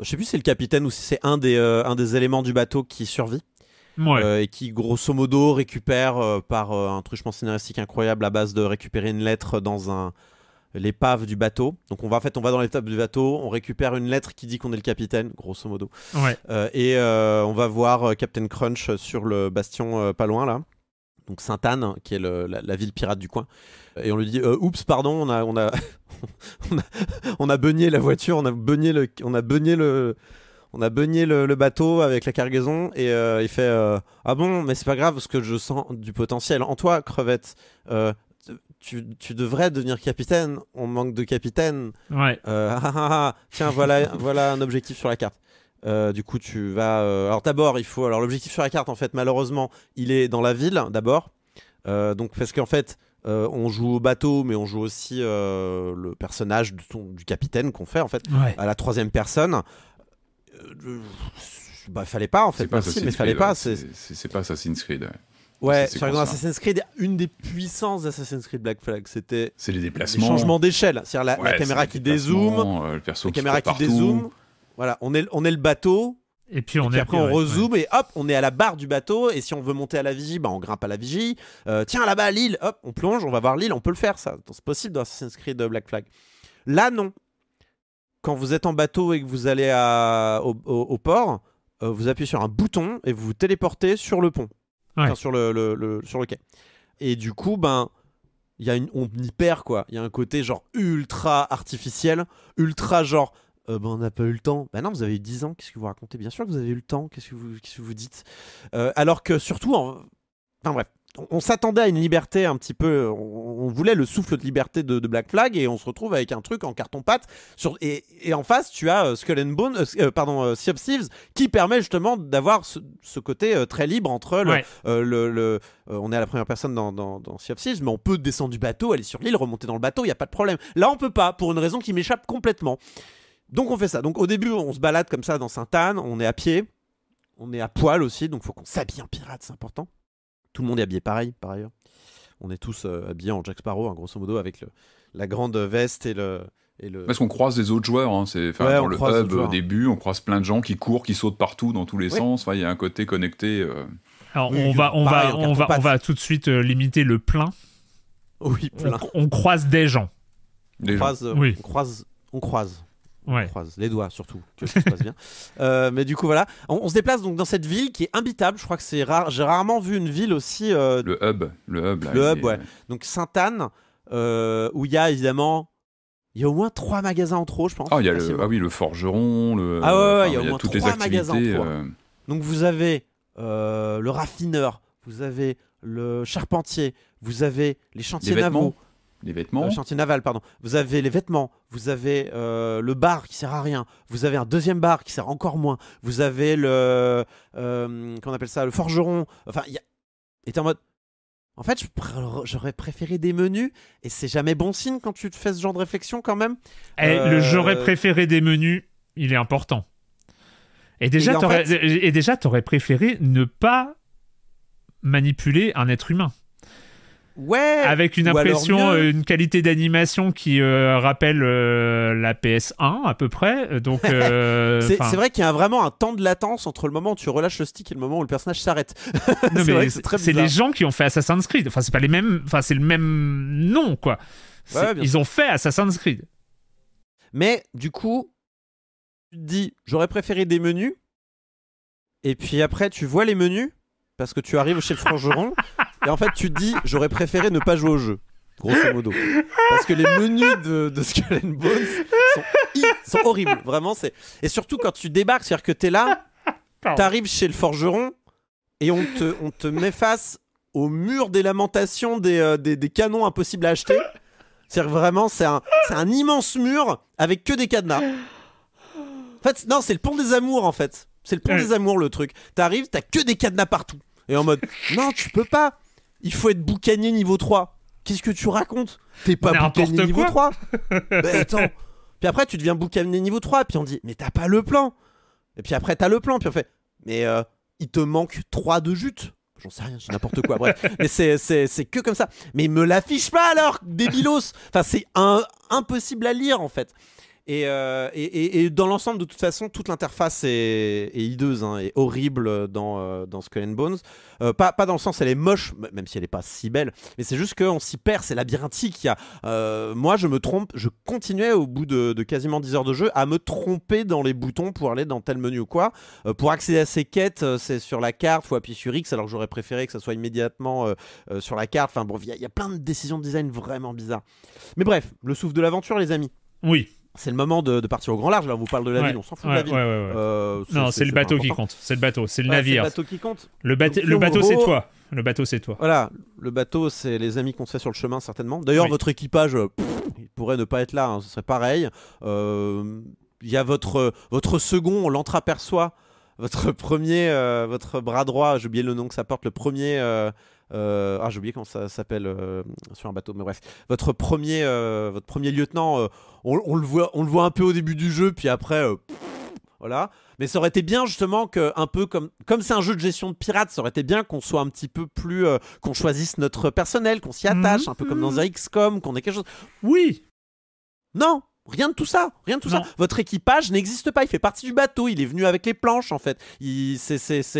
je sais plus si c'est le capitaine ou si c'est un, des un des éléments du bateau qui survit. et qui, grosso modo, récupère par un truchement scénaristique incroyable à base de récupérer une lettre dans un, l'épave du bateau. Donc on va en fait on va dans l'étape du bateau, on récupère une lettre qui dit qu'on est le capitaine, grosso modo. Euh, et euh, on va voir euh, Captain Crunch sur le bastion pas loin là. Donc Sainte-Anne, hein, qui est la, ville pirate du coin. Et on lui dit Oups, pardon, on a, on, a, on, a, la voiture, on a beugné le, on a le, on a le, bateau avec la cargaison et il fait ah bon mais c'est pas grave parce que je sens du potentiel en toi crevette tu, devrais devenir capitaine, on manque de capitaine. Ouais. Euh, ah, ah, ah, tiens, voilà, voilà un objectif sur la carte. Euh, du coup, tu vas. Euh, alors, d'abord, il faut. Alors, l'objectif sur la carte, en fait, malheureusement, il est dans la ville, d'abord. donc, parce qu'en fait, on joue au bateau, mais on joue aussi le personnage du, du capitaine qu'on fait, en fait, à la troisième personne. bah, fallait pas, en fait. Merci, mais fallait pas. Hein. C'est pas Assassin's Creed. Ouais, sur Assassin's Creed, une des puissances d'Assassin's Creed Black Flag, c'était les déplacements, d'échelle, c'est-à-dire la, caméra qui dézoome, euh, la caméra qui dézoome. Voilà, on est on est le bateau. Et puis, on est après, on rezoome et hop, on est à la barre du bateau. Et si on veut monter à la vigie, bah, on grimpe à la vigie. Euh, tiens, là-bas, l'île, hop, on plonge, on va voir l'île, on peut le faire, ça. C'est possible dans Assassin's Creed euh, Black Flag. Là, non. Quand vous êtes en bateau et que vous allez au, port, vous appuyez sur un bouton et vous vous téléportez sur le pont sur, le, sur le quai. Et du coup, ben, y a une, on y perd quoi. Il y a un côté genre ultra artificiel, ultra genre. Euh, ben, on n'a pas eu le temps. Ben non, vous avez eu 10 ans, qu'est-ce que vous racontez Bien sûr que vous avez eu le temps, qu'est-ce que vous, que vous dites euh, Alors que surtout, en... enfin bref, on, s'attendait à une liberté un petit peu, on, voulait le souffle de liberté de, Black Flag et on se retrouve avec un truc en carton pâte. et, en face, tu as euh, Skull and Bone, euh, euh, pardon, Sea qui permet justement d'avoir ce, côté très libre entre le, on est à la première personne dans, dans, mais on peut descendre du bateau, aller sur l'île, remonter dans le bateau, il n'y a pas de problème. Là, on peut pas pour une raison qui m'échappe complètement. Donc on fait ça. Donc au début, on se balade comme ça dans Sainte-Anne, on est à pied, on est à poil aussi, donc faut qu'on s'habille en pirate, c'est important. Tout le monde est habillé pareil, par ailleurs. On est tous euh, habillés en Jack Sparrow, hein, grosso modo, avec le, la grande veste et le. Et le... Parce qu'on croise des autres joueurs. Hein, c'est, dans le hub au début, on croise plein de gens qui courent, qui sautent partout dans tous les sens. Il y a un côté connecté. Euh. Alors, on, va, on, va, on, va, va tout de suite euh, limiter le plein. Oui, plein. On, croise des gens. on, Croise, on croise. On croise. Ouais. On croise les doigts surtout que ça se passe bien. Euh, mais du coup voilà, on, se déplace donc dans cette ville qui est imbitable. Je crois que c'est rare. J'ai rarement vu une ville aussi. Euh, le hub, le hub. Là, le hub, ouais. Donc Sainte-Anne, euh, où il y a évidemment. Il y a au moins trois magasins en trop, je pense. Ah, ah oui, le forgeron, le. Ah ouais, il y a au moins trois magasins Donc vous avez le raffineur, vous avez le charpentier, vous avez les chantiers d'avant les vêtements. Le chantier naval, pardon. Vous avez les vêtements, vous avez euh, le bar qui sert à rien, vous avez un deuxième bar qui sert encore moins, vous avez le. qu'on euh, appelle ça Le forgeron. Enfin, il y Et en mode. En fait, j'aurais préféré des menus, et c'est jamais bon signe quand tu te fais ce genre de réflexion quand même. Et eh, le euh, j'aurais préféré des menus, il est important. Et déjà, t'aurais préféré ne pas manipuler un être humain. Ouais. Avec une impression, euh, une qualité d'animation qui euh, rappelle euh, la PS1 à peu près. Donc c'est, vrai qu'il y a vraiment un temps de latence entre le moment où tu relâches le stick et le moment où le personnage s'arrête. c'est, les gens qui ont fait Assassin's Creed. Enfin c'est pas les mêmes. Enfin c'est le même nom quoi. ils ont fait Assassin's Creed. Mais du coup, tu te dis j'aurais préféré des menus. Et puis après tu vois les menus parce que tu arrives chez le frangeron Et en fait, tu te dis, j'aurais préféré ne pas jouer au jeu grosso modo. Parce que les menus de, de Skull and Bones sont, horribles, vraiment. c'est Et surtout quand tu débarques, c'est-à-dire que t'es là, t'arrives chez le forgeron et on te, on te met face au mur des lamentations des, euh, des, canons impossibles à acheter. C'est-à-dire vraiment, c'est un, un immense mur avec que des cadenas. En fait, non, c'est le pont des amours en fait. C'est le pont mm. des amours le truc. T'arrives, t'as que des cadenas partout. Et en mode, non, tu peux pas il faut être boucanier niveau 3. Qu'est-ce que tu racontes T'es pas boucanier niveau 3 attends. Puis après, tu deviens boucanier niveau 3, puis on dit, mais t'as pas le plan. Et puis après, t'as le plan, puis on fait, mais euh, il te manque 3 de jute. J'en sais rien, c'est n'importe quoi, bref. Mais c'est que comme ça. Mais me l'affiche pas alors, débilos Enfin, c'est impossible à lire en fait. Euh, et, et, et, dans l'ensemble, de toute façon, toute l'interface est, hideuse Et hein, horrible dans, euh, dans Skull and Bones. Euh, pas, pas dans le sens, elle est moche, même si elle n'est pas si belle, mais c'est juste qu'on s'y perd, c'est labyrinthique. Y a, moi, je me trompe, je continuais au bout de, quasiment 10 heures de jeu à me tromper dans les boutons pour aller dans tel menu ou quoi. pour accéder à ces quêtes, c'est sur la carte, faut appuyer sur X, alors j'aurais préféré que ça soit immédiatement sur la carte. Enfin bon, il y, y a plein de décisions de design vraiment bizarres. Mais bref, le souffle de l'aventure, les amis. Oui c'est le moment de, partir au grand large. Là, on vous parle de la ville, on s'en fout de la ville. Euh, non, c'est le bateau qui compte. C'est le bateau, c'est le bah, navire. le bateau qui compte. Le, bateau, c'est toi. Le bateau, c'est toi. Voilà, le bateau, c'est les amis qu'on se fait sur le chemin, certainement. D'ailleurs, votre équipage euh, il pourrait ne pas être là, hein, ce serait pareil. Euh, il y a votre, votre second, on l'entraperçoit. Votre premier, votre bras droit, j'ai oublié le nom que ça porte, le premier euh, ah j'ai oublié comment ça s'appelle euh, sur un bateau, mais bref, votre premier, euh, votre premier lieutenant, on, le voit, on le voit un peu au début du jeu, puis après, voilà. Mais ça aurait été bien justement que un peu comme comme c'est un jeu de gestion de pirates, ça aurait été bien qu'on soit un petit peu plus, qu'on choisisse notre personnel, qu'on s'y attache, un peu comme dans un mhm. XCOM, qu'on ait quelque chose. Oui. Non, Rien de tout ça, rien de tout ça. Votre équipage n'existe pas, il fait partie du bateau, il est venu avec les planches en fait. C'est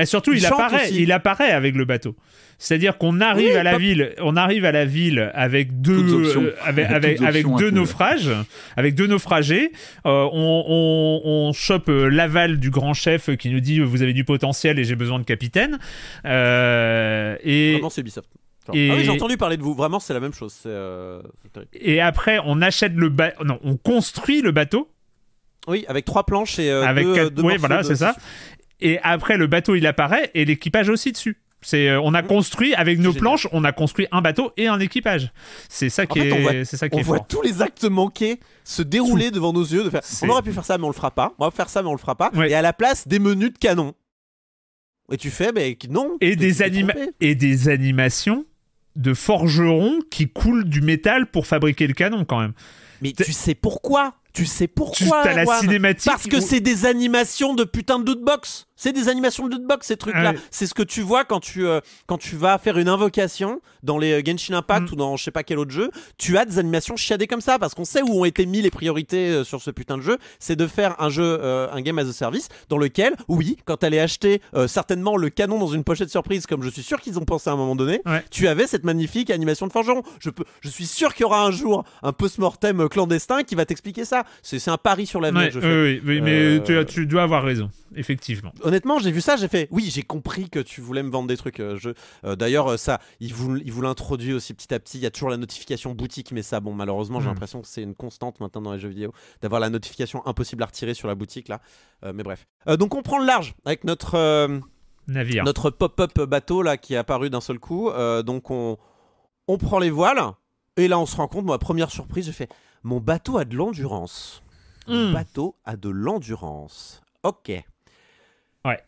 et surtout, il, apparaît, il apparaît avec le bateau. C'est-à-dire qu'on arrive à la ville, on arrive à la ville avec deux, euh, avec, deux naufrages, avec deux naufragés. Euh, on, on, chope euh, l'aval du grand chef qui nous dit vous avez du potentiel et j'ai besoin de capitaine. et vraiment c'est Ubisoft. Ah oui, j'ai entendu parler de vous. Vraiment, c'est la même chose. Et après, on achète le non, on construit le bateau. Oui, avec trois planches et deux, quatre... oui, voilà, c'est ça. Et après, le bateau, il apparaît et l'équipage aussi dessus. C'est, euh, on a mmh. construit avec nos planches, on a construit un bateau et un équipage. C'est ça qui est, c'est ça qui on voit tous les actes manqués se dérouler devant nos yeux. De faire, on aurait pu faire ça, mais on le fera pas. On va faire ça, mais on le fera pas. Et à la place, des menus de canon. Et tu fais, mais non. Et des et des animations de forgerons qui coulent du métal pour fabriquer le canon quand même. Mais tu sais pourquoi Tu sais pourquoi la cinématique Parce que c'est des animations de putain de lootbox. C'est des animations de box, ces trucs-là. C'est ce que tu vois quand tu, euh, quand tu vas faire une invocation dans les euh, Genshin Impact mm. ou dans je sais pas quel autre jeu. Tu as des animations chiadées comme ça parce qu'on sait où ont été mis les priorités euh, sur ce putain de jeu. C'est de faire un jeu, un game as a service dans lequel, oui, quand tu allais acheter certainement le canon dans une pochette surprise, comme je suis sûr qu'ils ont pensé à un moment donné, tu avais cette magnifique animation de forgeron. Je, peux, je suis sûr qu'il y aura un jour un post-mortem clandestin qui va t'expliquer ça. C'est un pari sur l'avenir. Ouais, oui, oui, mais tu, tu dois avoir raison, effectivement honnêtement, j'ai vu ça, j'ai fait oui, j'ai compris que tu voulais me vendre des trucs. Euh, je... Euh, d'ailleurs, euh, ça, il vous, il vous l'introduit aussi petit à petit. Il y a toujours la notification boutique, mais ça, bon, malheureusement, j'ai hmm. l'impression que c'est une constante maintenant dans les jeux vidéo d'avoir la notification impossible à retirer sur la boutique là. mais bref. donc, on prend le large avec notre navire, notre pop-up bateau là qui est apparu d'un seul coup. donc, on, prend les voiles et là, on se rend compte. Moi, première surprise, je fais mon bateau a de l'endurance. Mon hmm. bateau a de l'endurance. Ok.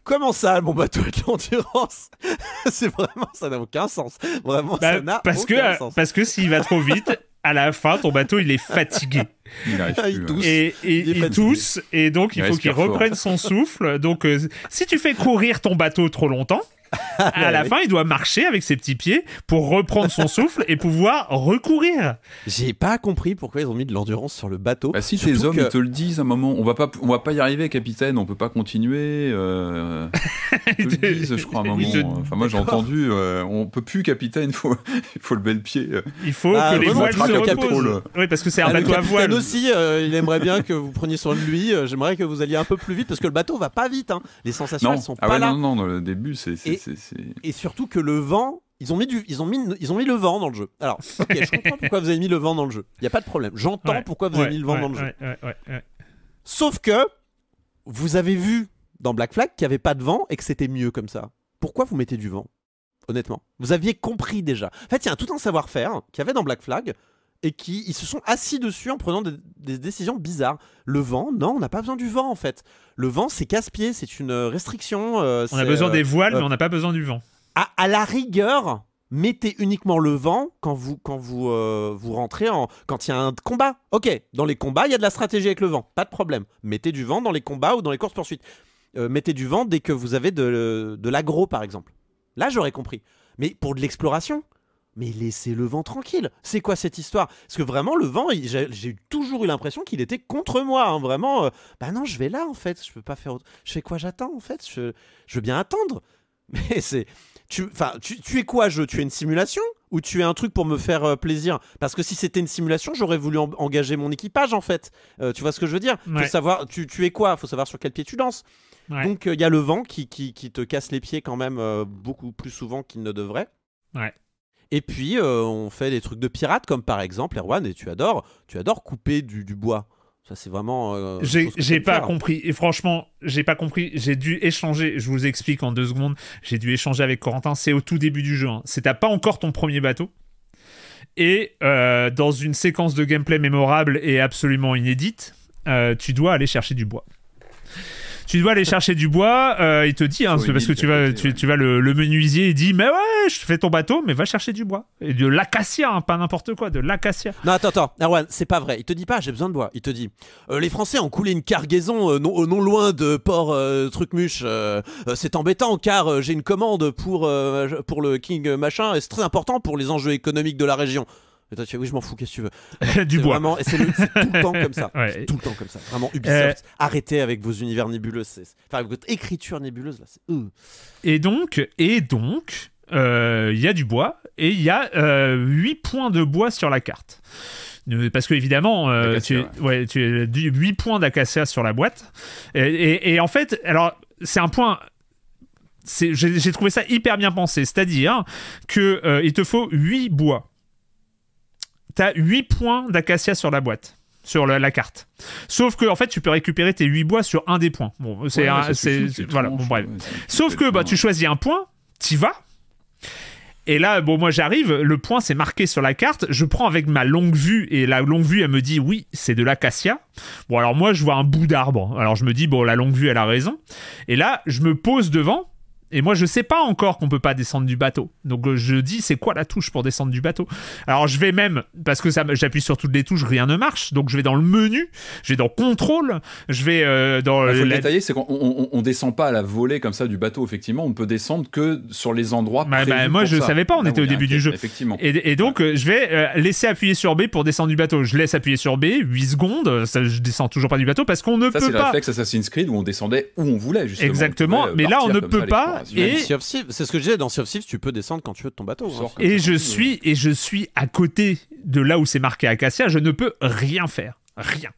Comment ça, mon bateau avec l'endurance C'est vraiment, ça n'a aucun sens. Vraiment, bah, ça n'a aucun que, euh, sens. Parce que s'il va trop vite, à la fin, ton bateau, il est fatigué. Il, ah, hein. Et, il, tousse, et donc il, faut qu'il reprenne son souffle. Donc, euh, si tu fais courir ton bateau trop longtemps, à la fin, il doit marcher avec ses petits pieds pour reprendre son souffle et pouvoir recourir. J'ai pas compris pourquoi ils ont mis de l'endurance sur le bateau. Bah, si tes hommes te le disent à un moment, on va pas, on va pas y arriver, capitaine, on peut pas continuer. Euh. ils te le disent, je crois, à un moment. Enfin, moi j'ai entendu, euh, on peut plus, capitaine, faut, il faut le bel pied. Euh. Ah, il faut que les voiles se reposent. Oui, parce que c'est un ah, bateau à voile. aussi, il aimerait bien que vous preniez soin de lui. J'aimerais que vous alliez un peu plus vite parce que le bateau va pas vite. Hein. Les sensations sont ah pas ouais, là. Non, non, non, au début c'est et surtout que le vent, ils ont mis du, ils ont mis, ils ont mis le vent dans le jeu. Alors, ok, je comprends pourquoi vous avez mis le vent dans le jeu. Il n'y a pas de problème. J'entends pourquoi vous avez mis le vent dans le jeu. Sauf que vous avez vu dans Black Flag qu'il n'y avait pas de vent et que c'était mieux comme ça. Pourquoi vous mettez du vent Honnêtement, vous aviez compris déjà. En fait, il y a tout un savoir-faire qu'il y avait dans Black Flag et qui ils se sont assis dessus en prenant des, décisions bizarres. Le vent, non, on n'a pas besoin du vent en fait. Le vent, c'est casse-pied, c'est une euh, restriction. Euh, on a besoin euh, des voiles, mais on n'a pas besoin du vent. À, la rigueur, mettez uniquement le vent quand vous quand vous vous rentrez en quand il y a un combat. Ok, dans les combats, il y a de la stratégie avec le vent, pas de problème. Mettez du vent dans les combats ou dans les courses poursuites. mettez du vent dès que vous avez de, de l'agro par exemple. Là, j'aurais compris. Mais pour de l'exploration, mais laissez le vent tranquille. C'est quoi cette histoire Parce que vraiment, le vent, j'ai toujours eu l'impression qu'il était contre moi. Hein, vraiment, euh, bah non, je vais là en fait. Je peux pas faire autre. Je fais quoi J'attends en fait. Je, veux bien attendre. Mais c'est. Tu, tu, tu es quoi, Je, Tu es une simulation Ou tu es un truc pour me faire euh, plaisir Parce que si c'était une simulation, j'aurais voulu engager mon équipage en fait. Euh, tu vois ce que je veux dire Faut savoir, tu, tu es quoi Faut savoir sur quel pied tu danses. Donc il y a le vent qui, qui, qui, te casse les pieds quand même beaucoup plus souvent qu'il ne devrait. Ouais. Et puis, euh, on fait des trucs de pirates, comme par exemple, Erwan, et tu adores, tu adores couper du, bois. Ça, c'est vraiment. Euh, j'ai pas compris. Et franchement, j'ai pas compris. J'ai dû échanger. Je vous explique en deux secondes. J'ai dû échanger avec Corentin. C'est au tout début du jeu. C'est hein. C'est t'as pas encore ton premier bateau. Et euh, dans une séquence de gameplay mémorable et absolument inédite, tu dois aller chercher du bois tu dois aller chercher du bois, euh, il te dit, hein, parce que tu vas, tu, vas le, menuisier, il dit, mais ouais, je fais ton bateau, mais va chercher du bois. Et de l'acacia, hein, pas n'importe quoi, de l'acacia. Non, attends, attends, Erwan c'est pas vrai. Il te dit pas, j'ai besoin de bois. Il te dit, euh, les Français ont coulé une cargaison euh, non, loin de port Trucmuche. c'est embêtant car j'ai une commande pour, pour le King Machin et c'est très important pour les enjeux économiques de la région. Mais toi, tu fais, oui, je m'en fous, qu'est-ce que tu veux Du bois. Vraiment, c'est tout le temps comme ça. Tout le temps comme ça. Vraiment, Ubisoft, euh, arrêtez avec vos univers nébuleux. Enfin, votre écriture nébuleuse, là, c'est. Euh. Et donc, et donc, euh, il y a du bois et il y a euh, 8 points de bois sur la carte. Parce que, évidemment, tu, ouais. tu, 8 points d'acacia sur la boîte. Et, en fait, alors, c'est un point. J'ai trouvé ça hyper bien pensé. C'est-à-dire qu'il il te faut 8 bois t'as 8 points d'acacia sur la boîte sur la, carte. Sauf que en fait, tu peux récupérer tes 8 bois sur un des points. Bon, c'est voilà, bref. Sauf que bah tu choisis un point, t'y vas. Et là, bon, moi j'arrive, le point c'est marqué sur la carte, je prends avec ma longue vue, et la longue vue elle me dit oui, c'est de l'acacia. Bon, alors moi je vois un bout d'arbre, alors je me dis, bon, la longue vue elle a raison. Et là, je me pose devant, et moi, je sais pas encore qu'on peut pas descendre du bateau. Donc, euh, je dis, c'est quoi la touche pour descendre du bateau Alors, je vais même, parce que ça, j'appuie sur toutes les touches, rien ne marche. Donc, je vais dans le menu, je vais dans contrôle, je vais euh, dans. Il bah, faut détailler, c'est qu'on on, descend pas à la volée comme ça du bateau. Effectivement, on peut descendre que sur les endroits. Bah, bah, moi, je savais pas. On ah était au début du jeu. Effectivement. Et, donc, euh, je vais laisser appuyer sur B pour descendre du bateau. Je laisse appuyer sur B, 8 secondes. Ça, je descends toujours pas du bateau parce qu'on ne peut pas. Ça, c'est Assassin's Creed où on descendait où on voulait justement. Exactement. mais là, on ne peut pas bah, c'est ce que je disais, dans Sea of tu peux descendre quand tu veux de ton bateau. Hein. Et, je hein. suis, et je suis à côté de là où c'est marqué Acacia, je ne peux rien faire. Rien.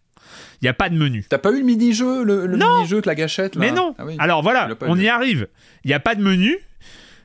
Il n'y a pas de menu. T'as pas eu le mini-jeu, le, mini-jeu de la gâchette Mais non ah Alors voilà, on y arrive. Il n'y a pas de menu.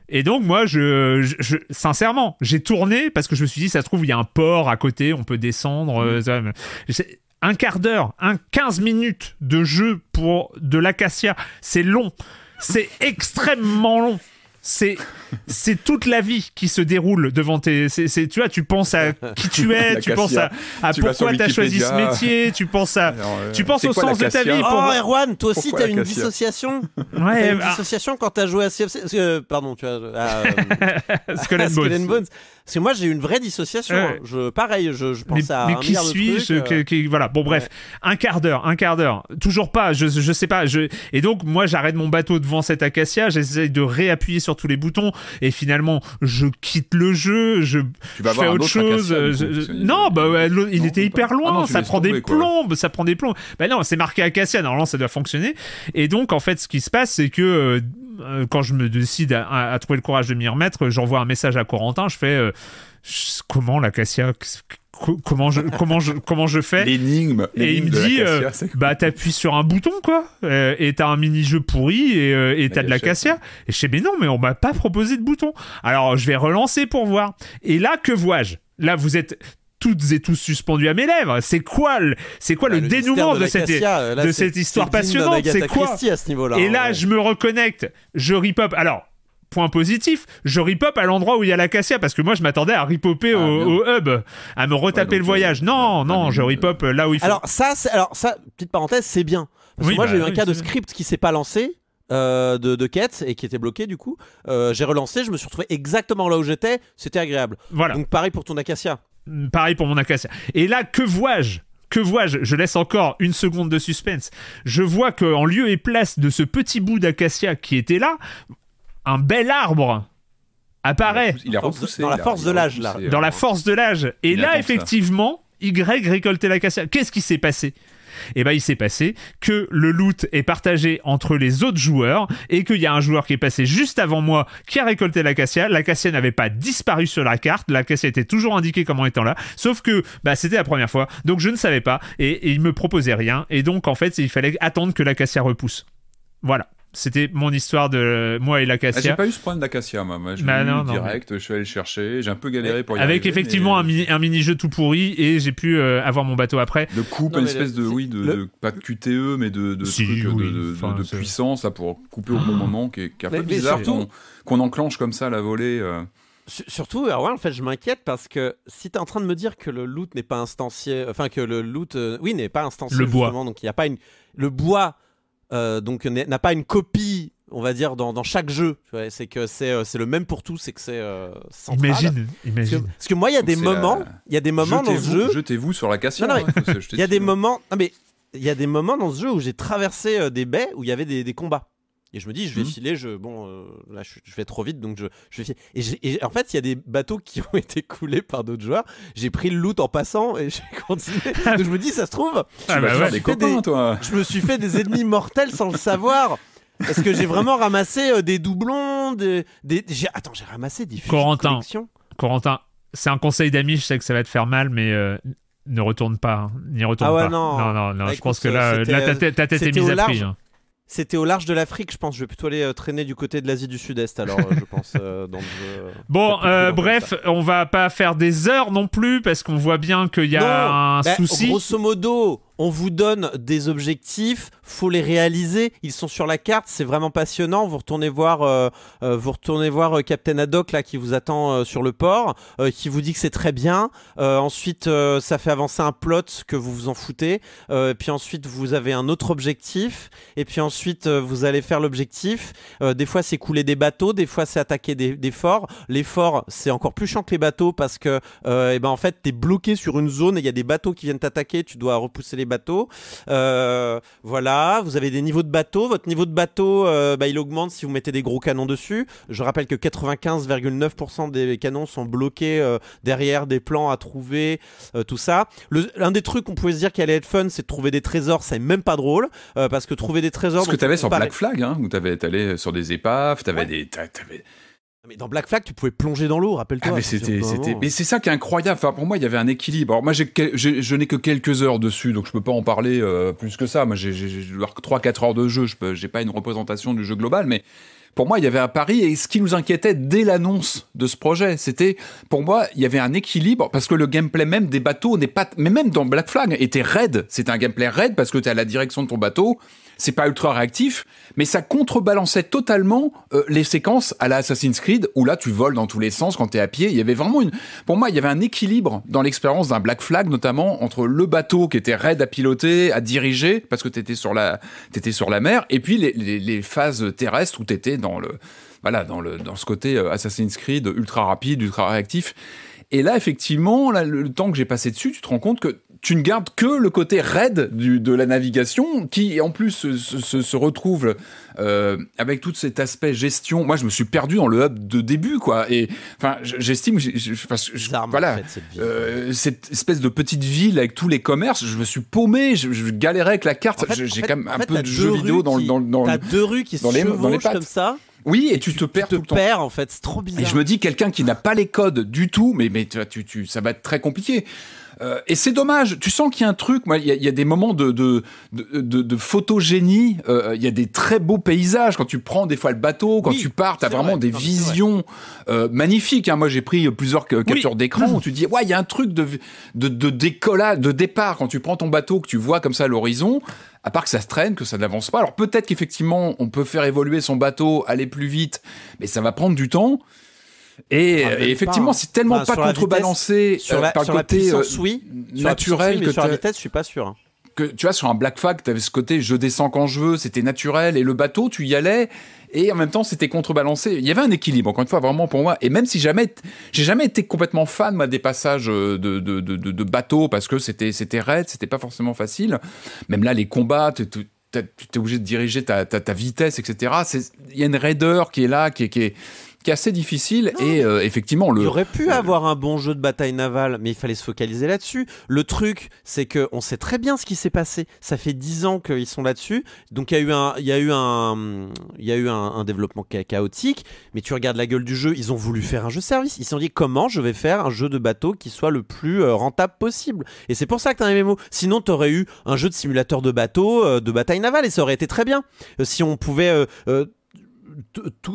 Et donc moi, je, sincèrement, j'ai tourné parce que je me suis dit, ça se trouve, il y a un port à côté, on peut descendre. Mm. Euh, un quart d'heure, un 15 minutes de jeu pour de l'acacia, c'est long. C'est extrêmement long. C'est c'est toute la vie qui se déroule devant tes. tu vois, tu penses à qui tu es, tu penses à, pourquoi tu as choisi ce métier, tu penses à, euh, tu penses au sens de ta vie. Pour... Oh, Erwan, toi aussi, as une dissociation. Ouais, as une ah. dissociation quand as joué à CFC. pardon, tu vois, euh, à, Skull, Bones. Parce que moi, j'ai une vraie dissociation. Je, pareil, je, pense à. Mais qui suis-je euh. Voilà, bon, bref. Un quart d'heure, un quart d'heure. Toujours pas, je, je sais pas. Je... Et donc, moi, j'arrête mon bateau devant cet acacia, j'essaie de réappuyer sur tous les boutons et finalement je quitte le jeu, je, fais autre chose. non, bah, il était hyper loin, ah ça, prend des plombes, bah non, c'est marqué Acacia, normalement ça doit fonctionner. Et donc en fait ce qui se passe c'est que euh, quand je me décide à, trouver le courage de m'y remettre, j'envoie un message à Corentin, je fais euh, comment l'Acacia comment je comment je comment je fais l'énigme et il me dit euh, bah t'appuies sur un bouton quoi euh, et t'as un mini jeu pourri et euh, t'as de la et je sais mais non mais on m'a pas proposé de bouton alors je vais relancer pour voir et là que vois-je là vous êtes toutes et tous suspendus à mes lèvres. C'est quoi, c'est quoi bah, le, dénouement de, cette, de cette histoire passionnante C'est quoi à ce niveau-là, Et hein, là, je me reconnecte, je rip Alors, point positif, je ripop à l'endroit où il y a la parce que moi je m'attendais à ripoper ah, au, hub, à me retaper le voyage. Euh, non, non, je ripop euh, là où il faut. Alors ça, alors ça, petite parenthèse, c'est bien. Parce moi j'ai bah eu un cas de script qui s'est pas lancé. Euh, de, quête et qui était bloqué du coup. j'ai relancé, je me suis retrouvé exactement là où j'étais, c'était agréable. Voilà. Donc pareil pour ton acacia. Mm, pareil pour mon acacia. Et là, que vois-je que vois-je Je laisse encore une seconde de suspense. Je vois qu'en lieu et place de ce petit bout d'acacia qui était là, un bel arbre apparaît. Il est repoussé, dans la force de l'âge, là. Dans la force de l'âge. Et là, effectivement, Y récoltait la cassia. Qu'est-ce qui s'est passé et eh ben, il s'est passé que le loot est partagé entre les autres joueurs et qu'il y a un joueur qui est passé juste avant moi qui a récolté l'acacia. L'acacia n'avait pas disparu sur la carte. La L'acacia était toujours indiquée comme étant là. Sauf que bah, c'était la première fois. Donc je ne savais pas et, il me proposait rien. Et donc en fait, il fallait attendre que l'acacia repousse. Voilà. C'était mon histoire de moi et ah, l'acacia. j'ai pas eu ce problème d'acacia, moi. moi je bah, direct, je suis allé le chercher. J'ai un peu galéré pour y Avec effectivement un, mini, un mini-jeu tout pourri et j'ai pu euh, avoir mon bateau après. De coupe, une espèce de, oui, de, pas de QTE, mais de, de, de, puissance pour couper au bon ah. moment, qui est, un peu bizarre qu'on, enclenche comme ça la volée. Euh. Surtout, alors en fait, je m'inquiète parce que si tu es en train de me dire que le loot n'est pas instancié, enfin que le loot, euh, oui, n'est pas instancié, le bois. donc il y a pas une. Le bois euh, donc n'a pas une copie, on va dire, dans, dans chaque jeu. C'est que euh, c'est le même pour tous c'est que c'est euh, central. Imagine, imagine. Parce que, moi, il y a des moments, il y a des moments dans ce jeu. Jetez-vous sur la cassure. Hein, il y a des moments, mais il y a des moments dans ce jeu où j'ai traversé des baies où il y avait des combats. Et je me dis, je vais mhm. filer, je, bon, euh, là, je, vais trop vite, donc je, je vais filer. Et, en fait, il y a des bateaux qui ont été coulés par d'autres joueurs. J'ai pris le loot en passant et j'ai continué. Ah je me dis, ça se trouve, ah je, me bah toi. je me suis fait des ennemis mortels sans le savoir. Parce que j'ai vraiment ramassé euh, des doublons, des, des attends, j'ai ramassé des fiches Corentin, de Corentin, c'est un conseil d'amis, je sais que ça va te faire mal, mais euh, ne retourne pas, hein. n'y retourne ah pas. Non, non, non, bah je pense que là, ta tête, est mise à prix. Hein. C'était au large de l'Afrique, je pense. Je vais plutôt aller euh, traîner du côté de l'Asie du Sud-Est, alors, euh, je pense. Euh, bon, bref, on va pas faire des heures non plus, parce qu'on voit bien qu'il y a un bah, souci. Grosso modo, on vous donne des objectifs, faut les réaliser, ils sont sur la carte, c'est vraiment passionnant. Vous retournez voir, euh, euh, vous retournez voir euh, Captain Haddock là qui vous attend sur le port, qui vous dit que c'est très bien. ensuite, ça fait avancer un plot que vous vous en foutez. puis ensuite, vous avez un autre objectif. Et puis ensuite, vous allez faire l'objectif. des fois, c'est couler des bateaux, des fois, c'est attaquer des, forts. Les forts, c'est encore plus chiant que les bateaux parce que, et eh ben en fait, t'es bloqué sur une zone et il y a des bateaux qui viennent t'attaquer. Tu dois repousser les bateau, euh, voilà, vous avez des niveaux de bateaux. Votre niveau de bateau, euh, bah, il augmente si vous mettez des gros canons dessus. Je rappelle que 95,9% des canons sont bloqués euh, derrière des plans à trouver, tout ça. L'un des trucs qu'on pouvait se dire qu'il allait être fun, c'est de trouver des trésors. C'est même pas drôle parce que trouver des trésors. Ce que avais sur Black Flag, hein, où t'avais allé sur des épaves, t'avais avais des, mais dans Black Flag, tu pouvais plonger dans l'eau, rappelle-toi. Ah, mais c'était, mais c'est ça qui est incroyable. Enfin, pour moi, il y avait un équilibre. Alors moi, j'ai, je n'ai que quelques heures dessus, donc je peux pas en parler euh, plus que ça. Moi, j'ai, j'ai 3-4 heures de jeu. Je peux, j'ai pas une représentation du jeu global, mais pour moi, il y avait un pari. Et ce qui nous inquiétait dès l'annonce de ce projet, c'était, pour moi, il y avait un équilibre parce que le gameplay même des bateaux n'est pas, mais même dans Black Flag, était raide. C'était un gameplay raide parce que tu as la direction de ton bateau c'est pas ultra réactif, mais ça contrebalançait totalement euh, les séquences à la Assassin's Creed où là tu voles dans tous les sens quand tu es à pied. Il y avait vraiment une, pour moi, il y avait un équilibre dans l'expérience d'un Black Flag notamment entre le bateau qui était raide à piloter, à diriger parce que t'étais sur la, t'étais sur la mer, et puis les, phases terrestres où t'étais dans le, voilà, dans le, dans ce côté euh, Assassin's Creed ultra rapide, ultra réactif. Et là, effectivement, là, le temps que j'ai passé dessus, tu te rends compte que tu ne gardes que le côté raid du, de la navigation qui en plus se, se, retrouve euh, avec tout cet aspect gestion. Moi, je me suis perdu dans le hub de début, quoi. Et enfin, j'estime, je, voilà, euh, cette, espèce de petite ville avec tous les commerces, je me suis paumé, je, galérais avec la carte. J'ai quand même un peu de jeu vidéo dans, qui, dans, dans, deux rues qui se les, dans comme ça. Oui, et, tu, te perds tu te perds, en fait, c'est trop bizarre. Et je me dis, quelqu'un qui n'a pas les codes du tout, mais, mais tu ça va être très compliqué. Euh, et c'est dommage. Tu sens qu'il y a un truc. Moi, il y, a des moments de de, de, photogénie. Euh, il y a des très beaux paysages quand tu prends des fois le bateau, quand tu pars, t'as vraiment des visions euh, magnifiques. Hein. Moi, j'ai pris plusieurs captures d'écran où tu dis ouais, il y a un truc de de, de décollage, de départ quand tu prends ton bateau que tu vois comme ça l'horizon à part que ça se traîne, que ça n'avance pas. Alors peut-être qu'effectivement, on peut faire évoluer son bateau, aller plus vite, mais ça va prendre du temps. Euh, et, effectivement, hein. c'est tellement pas contrebalancé sur la, euh, côté euh, naturel que sur la je suis pas sûr. Hein. Que, tu vois, sur un Black Flag, tu avais ce côté je descends quand je veux, c'était naturel, et le bateau, tu y allais, et en même temps, c'était contrebalancé. Il y avait un équilibre, encore une fois, vraiment pour moi. Et même si jamais, j'ai jamais été complètement fan, moi, des passages de, de, de, bateau, parce que c'était, c'était raide, c'était pas forcément facile. Même là, les combats, tu es obligé de diriger ta, ta, vitesse, etc. Il y a une raideur qui est là, qui qui est qui est assez difficile. et euh, effectivement, le. Il aurait pu avoir un bon jeu de bataille navale, mais il fallait se focaliser là-dessus. Le truc, c'est que on sait très bien ce qui s'est passé. Ça fait 10 ans qu'ils sont là-dessus. Donc il y a eu un, il eu un, il eu un, développement chaotique. Mais tu regardes la gueule du jeu. Ils ont voulu faire un jeu service. Ils se sont dit comment je vais faire un jeu de bateau qui soit le plus euh, rentable possible. Et c'est pour ça que as un MMO. Sinon, tu aurais eu un jeu de simulateur de bateau, euh, de bataille navale, et ça aurait été très bien. si on pouvait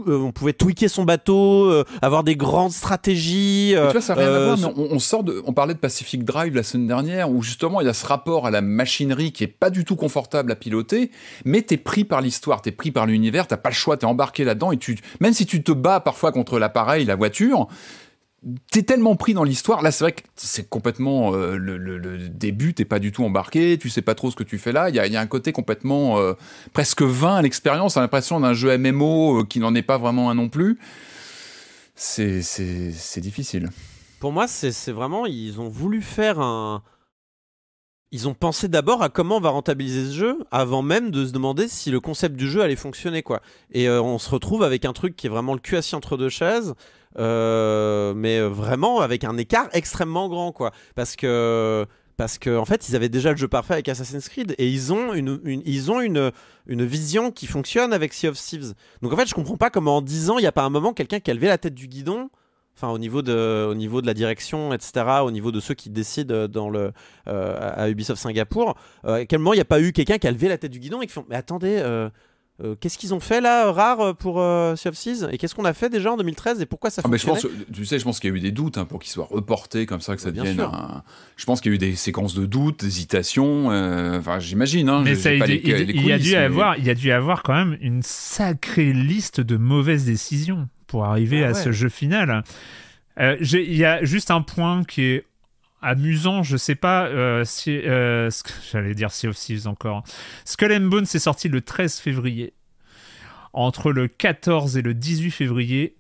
euh, on pouvait tweaker son bateau, euh, avoir des grandes stratégies. tu vois, ça euh, on, on, sort de, on parlait de Pacific Drive la semaine dernière, où justement il y a ce rapport à la machinerie qui est pas du tout confortable à piloter, mais t'es pris par l'histoire, t'es pris par l'univers, t'as pas le choix, t'es embarqué là-dedans, et tu, même si tu te bats parfois contre l'appareil, la voiture, t'es tellement pris dans l'histoire. Là, c'est vrai que c'est complètement euh, le, début, t'es pas du tout embarqué, tu sais pas trop ce que tu fais là. Il y a, un côté complètement euh, presque vain à l'expérience, à l'impression d'un jeu MMO euh, qui n'en est pas vraiment un non plus. C'est difficile. Pour moi, c'est vraiment, ils ont voulu faire un. Ils ont pensé d'abord à comment on va rentabiliser ce jeu avant même de se demander si le concept du jeu allait fonctionner quoi. Et on se retrouve avec un truc qui est vraiment le cul assis entre deux chaises. Euh, mais vraiment avec un écart extrêmement grand, quoi. Parce que parce que, en fait ils avaient déjà le jeu parfait avec Assassin's Creed et ils ont une, ils ont une, une, vision qui fonctionne avec Sea of Thieves. Donc en fait je comprends pas comment en 10 ans il n'y a pas un moment quelqu'un qui a levé la tête du guidon. Enfin, au niveau, de, au niveau de la direction, etc., au niveau de ceux qui décident dans le, euh, à Ubisoft Singapour, euh, quel moment il n'y a pas eu quelqu'un qui a levé la tête du guidon et qui font Mais attendez, euh, qu'est-ce qu'ils ont fait là, rare euh, pour euh, Sea of Seas Et qu'est-ce qu'on a fait déjà en 2013 et pourquoi ça ah, mais Tu sais, je pense qu'il y a eu des doutes hein, pour qu'il soit reporté comme ça, que bah, ça devienne un... Je pense qu'il y a eu des séquences de doutes, d'hésitations. Euh, enfin, j'imagine. Hein, mais ça, il, y a dû avoir, il y a dû avoir quand même une sacrée liste de mauvaises décisions pour arriver ah à ce jeu final. Il y a juste un point qui est amusant, je sais pas euh, si euh, j'allais dire si of encore. Hein. Skull and Bones est sorti le 13 février. Entre le 14 et le 18 février,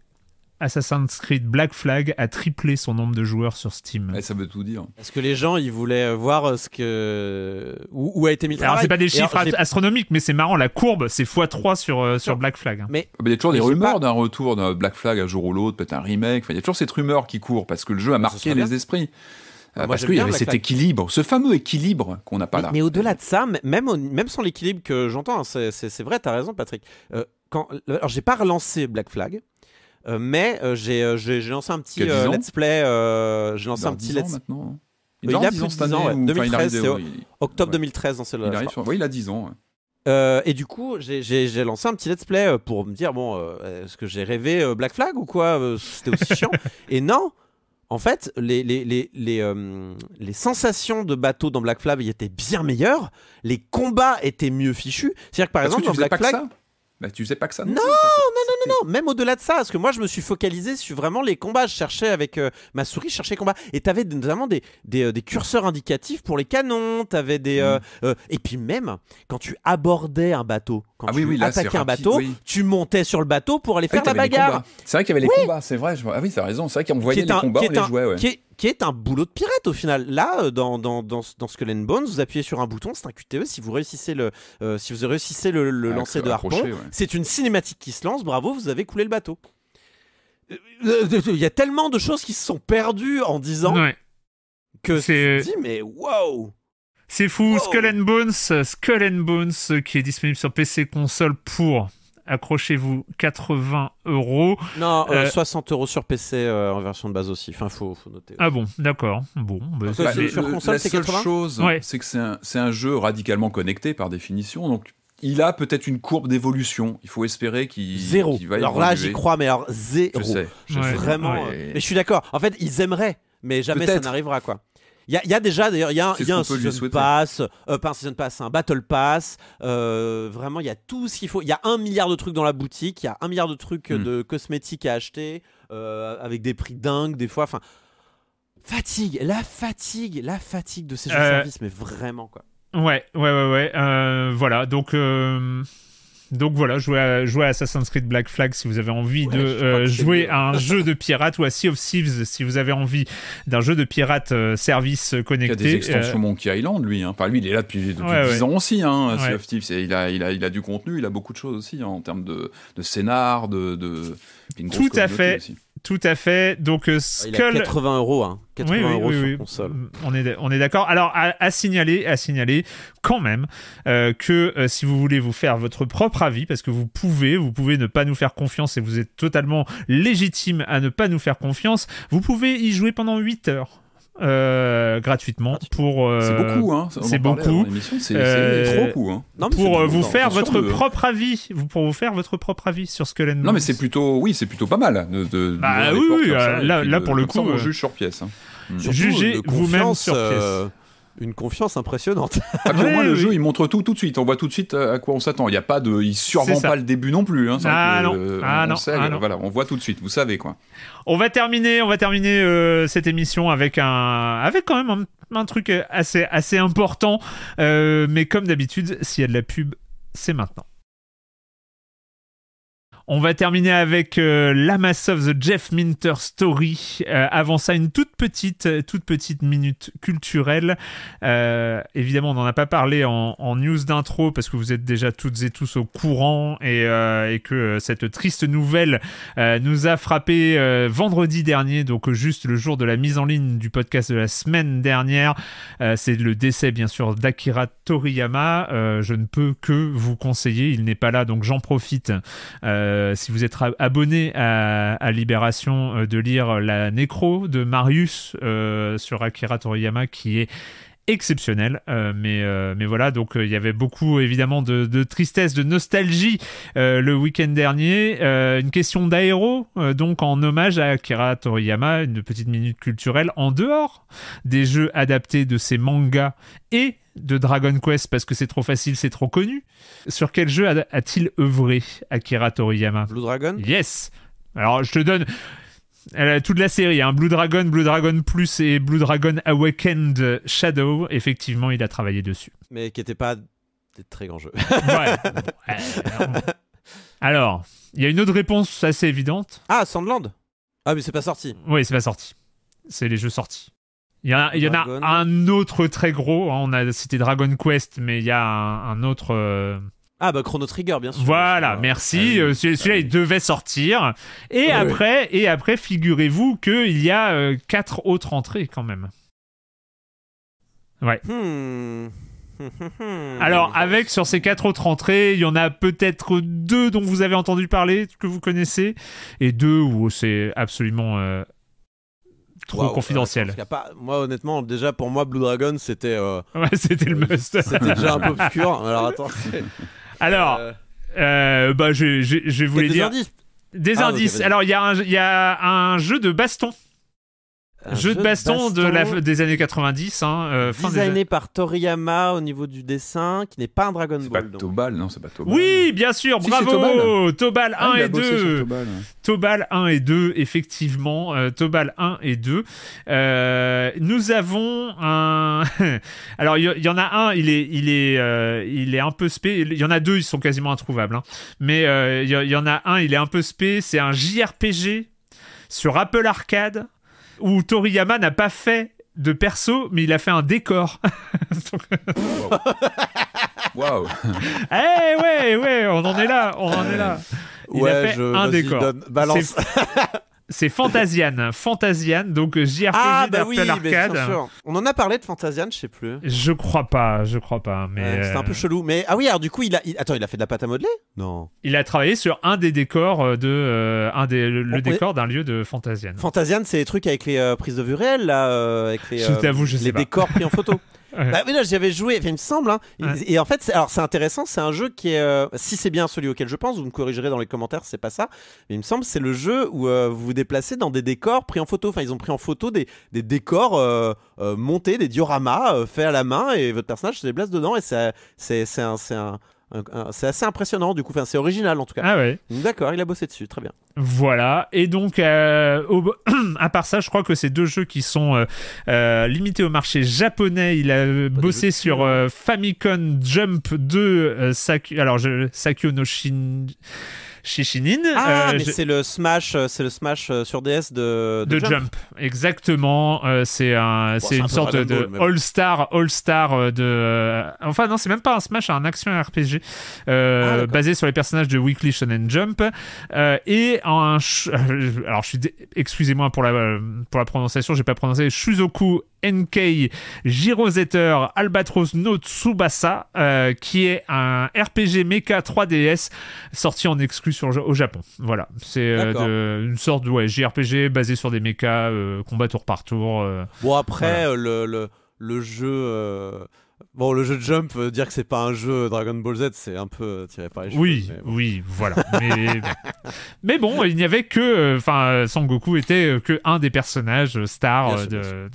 Assassin's Creed Black Flag a triplé son nombre de joueurs sur Steam. Eh, ça veut tout dire. Parce que les gens, ils voulaient voir euh, ce que où, a été mis le Alors c'est pas des chiffres astronomiques, mais c'est marrant. La courbe, c'est x3 sur sur Black Flag. Hein. Ah, mais, il y a toujours des rumeurs d'un retour de Black Flag un jour ou l'autre, peut-être un remake. il y a toujours cette rumeur qui court parce que le jeu a ah, marqué les esprits. Euh, parce qu'il y avait cet équilibre, ce fameux équilibre qu'on n'a pas là. Mais au-delà de ça, même, même sans l'équilibre que j'entends, hein, c'est vrai, t'as raison, Patrick. Euh, quand, euh, alors, j'ai pas relancé Black Flag. Euh, mais j'ai lancé un petit let's play. j'ai lancé un petit Maintenant. Il, il, a plus de 10 ans, 2013, octobre 2013 dans ce Il Oui, il a 10 ans. et du coup, j'ai lancé un petit let's play pour me dire bon, est-ce que j'ai rêvé Black Flag ou quoi C'était aussi chiant. et non, en fait, les, les, euh, les, sensations de bateau dans Black Flag étaient bien meilleures, les combats étaient mieux fichus. C'est-à-dire que par exemple, que dans Black Flag. Bah, tu faisais pas que ça. Non, non, non, non, non, même au-delà de ça, parce que moi je me suis focalisé sur vraiment les combats. Je cherchais avec euh, ma souris, je cherchais combats. Et t'avais notamment euh, des, curseurs indicatifs pour les canons, t'avais des. Euh, mm. et puis même, quand tu abordais un bateau, quand ah tu attaquais un bateau, tu montais sur le bateau pour aller ah faire ta bagarre. C'est vrai qu'il y avait les combats, c'est vrai. Ah oui, t'as raison, c'est vrai qu'on voyait les combats, on les jouait qui est un boulot de pirate au final. Là, euh, dans, dans, dans, dans Skull and Bones, vous appuyez sur un bouton, c'est un QTE. Si vous réussissez le, euh, si vous réussissez le, ah, lancer de harpon, c'est une cinématique qui se lance. Bravo, vous avez coulé le bateau. Euh, il y a tellement de choses qui se sont perdues en disant que c'est dit, mais waouh. C'est fou, Skull and Bones, Skull and Bones qui est disponible sur PC console pour accrochez-vous, 80 euros. Non, 60 euh, euh, euros sur PC euh, en version de base aussi. Enfin, faut, faut noter. Ah bon, d'accord. Bon, bah, bah sur console, la seule chose, c'est que c'est un, jeu radicalement connecté par définition, donc. Il a peut-être une courbe d'évolution. Il faut espérer qu'il zéro. va alors là, j'y crois, mais alors zéro. Je sais, Vraiment. Mais je suis d'accord. En fait, ils aimeraient, mais jamais ça n'arrivera quoi. Il y, a déjà d'ailleurs, il y a, un season pass, euh, pas un season pass, un battle pass. Euh, vraiment, il y a tout ce qu'il faut. Il y a un milliard de trucs dans la boutique, il y a un milliard de trucs euh, hmm. de cosmétiques à acheter avec des prix dingues des fois. Enfin, fatigue, la fatigue, la fatigue de ces jeux de service, mais vraiment quoi. Ouais, ouais, ouais, ouais. voilà, donc. Donc voilà, jouez à, Assassin's Creed Black Flag si vous avez envie de euh, jouer à un jeu de pirate ou à Sea of Thieves si vous avez envie d'un jeu de pirate euh, service connecté. Euh, il y a des extensions Monkey Island, lui. Hein. Enfin, lui, il est là depuis, depuis 10 ans aussi. Hein, sea of Thieves, il a, il, a, il a, du contenu, il a beaucoup de choses aussi hein, en termes de, de scénar, de. de... Tout à fait. Tout à fait. Donc 80 euh, ah, euros, hein. 80 euros console. On est, on est d'accord. Alors à, signaler, à signaler quand même euh, que euh, si vous voulez vous faire votre propre avis, parce que vous pouvez, vous pouvez ne pas nous faire confiance et vous êtes totalement légitime à ne pas nous faire confiance, vous pouvez y jouer pendant 8 heures. Euh, gratuitement pour euh, c'est beaucoup hein c'est beaucoup euh, c'est trop hein. pour vous faire votre propre avis vous pour vous faire votre propre avis sur ce que non mais c'est plutôt oui c'est plutôt pas mal de, bah, oui, là, là pour le coup on juge sur pièce hein. vous-même sur pièce une confiance impressionnante. Ah, oui, moins, le jeu, il montre tout tout de suite. On voit tout de suite euh, à quoi on s'attend. Il y a pas de, il survend pas le début non plus. on Voilà, on voit tout de suite. Vous savez quoi. On va terminer, on va terminer euh, cette émission avec un, avec quand même un, truc assez assez important. Euh, mais comme d'habitude, s'il y a de la pub, c'est maintenant. On va terminer avec euh, la Mass of the Jeff Minter Story. Euh, avant ça, une toute petite, toute petite minute culturelle. Euh, évidemment, on n'en a pas parlé en, news d'intro parce que vous êtes déjà toutes et tous au courant et, que cette triste nouvelle nous a frappé vendredi dernier, donc juste le jour de la mise en ligne du podcast de la semaine dernière. C'est le décès, bien sûr, d'Akira Toriyama. je ne peux que vous conseiller. Il n'est pas là, donc j'en profite. Euh, si vous êtes abonné à, Libération, euh, de lire La Nécro de Marius euh, sur Akira Toriyama, qui est exceptionnel. mais, voilà, donc il y avait beaucoup évidemment de, de tristesse, de nostalgie le week-end dernier. une question d'aéro, donc en hommage à Akira Toriyama, une petite minute culturelle en dehors des jeux adaptés de ses mangas et de Dragon Quest parce que c'est trop facile, c'est trop connu. Sur quel jeu a-t-il œuvré Akira Toriyama Blue Dragon Yes Alors je te donne toute la série, hein. Blue Dragon, Blue Dragon Plus et Blue Dragon Awakened Shadow, effectivement il a travaillé dessus. Mais qui n'était pas des très grands jeux. ouais. Alors, il y a une autre réponse assez évidente. Ah, Sandland Ah mais c'est pas sorti. Oui, c'est pas sorti. C'est les jeux sortis. Il y, en a, un autre très gros. Hein, on a cité Dragon Quest, mais il y a un, autre. Euh, ah bah Chrono Trigger bien sûr. Voilà, merci. Ah euh, celui-là ah il devait sortir. Et ah après, et après, figurez-vous qu'il y a euh, quatre autres entrées quand même. Ouais. Hmm. Alors avec sur ces quatre autres entrées, il y en a peut-être deux dont vous avez entendu parler, que vous connaissez, et deux où c'est absolument trop confidentiel. Moi, honnêtement, déjà pour moi, Blue Dragon, c'était. Euh, c'était le must. C'était déjà un peu obscur. Alors attends. Alors, euh, euh, bah, je, je, je voulais des dire. Indices des ah, indices. Alors, il y, y, a un jeu de baston Jeu, de baston, des années 90. Hein, euh, designé par Toriyama au niveau du dessin, qui n'est pas un Dragon Ball. Pas Tobal, non, c'est Tobal. Oui, bien sûr, bravo Tobal. 1 ah, et 2. Tobal. 1 et 2, effectivement. Euh, Tobal 1 et 2. Euh, nous avons un. Alors, il y, en a un, il est, il est, il est un peu spé. Il y en a deux, ils sont quasiment introuvables. Hein. Mais il y, en a un, il est un peu spé. C'est un JRPG sur Apple Arcade où Toriyama n'a pas fait de perso, mais il a fait un décor. Waouh! Eh ouais, ouais, on en est là, on en est là. Il ouais, a fait je, un décor. balance. C'est Fantasian. Fantasian, donc JRPG ah, bah On en a parlé de Fantasian, je sais plus. Je crois pas, je crois pas. Mais c'est un peu euh, chelou. Mais ah oui, alors du coup, il a, attends, il a fait de la pâte à modeler Non. Il a travaillé sur un des décors euh, de, euh, un des, le, décor d'un lieu de Fantasian. Fantasian, c'est les trucs avec les prises de vue réelles là, avec les, je les décors pris en photo. Bah, oui, j'avais joué, il me semble. Hein. et, en fait, alors c'est intéressant, c'est un jeu qui est. Euh, si c'est bien celui auquel je pense, vous me corrigerez dans les commentaires, c'est pas ça. Mais il me semble, c'est le jeu où euh, vous vous déplacez dans des décors pris en photo. Enfin, ils ont pris en photo des, des décors euh, montés, des dioramas faits à la main, et votre personnage se déplace dedans. Et c'est un, un, c'est assez impressionnant du coup, enfin, c'est original en tout cas. Ah ouais. D'accord, il a bossé dessus, très bien. Voilà, et donc euh, à part ça, je crois que ces deux jeux qui sont euh, euh, limités au marché japonais, il a bossé sur hein. Famicom Jump 2, Saku... alors je... Sakyo no Shin... Shishinin. Ah, euh, mais c'est le Smash, euh, c'est le Smash euh, sur DS de, de, Jump. Exactement. c'est un, c'est une sorte de, All Star, All Star de. Enfin non, c'est même pas un Smash, un action RPG ah, basé sur les personnages de Weekly Shonen Jump et un. Alors je suis, excusez-moi pour la pour la prononciation, j'ai pas prononcé Shuzoku NK Jirosetter Albatros no Tsubasa, euh, qui est un RPG mecha 3DS sorti en exclu au Japon. Voilà, c'est euh, une sorte de ouais, JRPG basé sur des mechas, euh, combat tour par tour. bon, après, le, le, jeu Bon, le jeu de jump, euh, dire que c'est pas un jeu Dragon Ball Z, c'est un peu euh, tiré par les cheveux. Oui, oui, voilà. Mais, bon, il n'y avait que. Euh, enfin, Goku était que un des personnages stars de,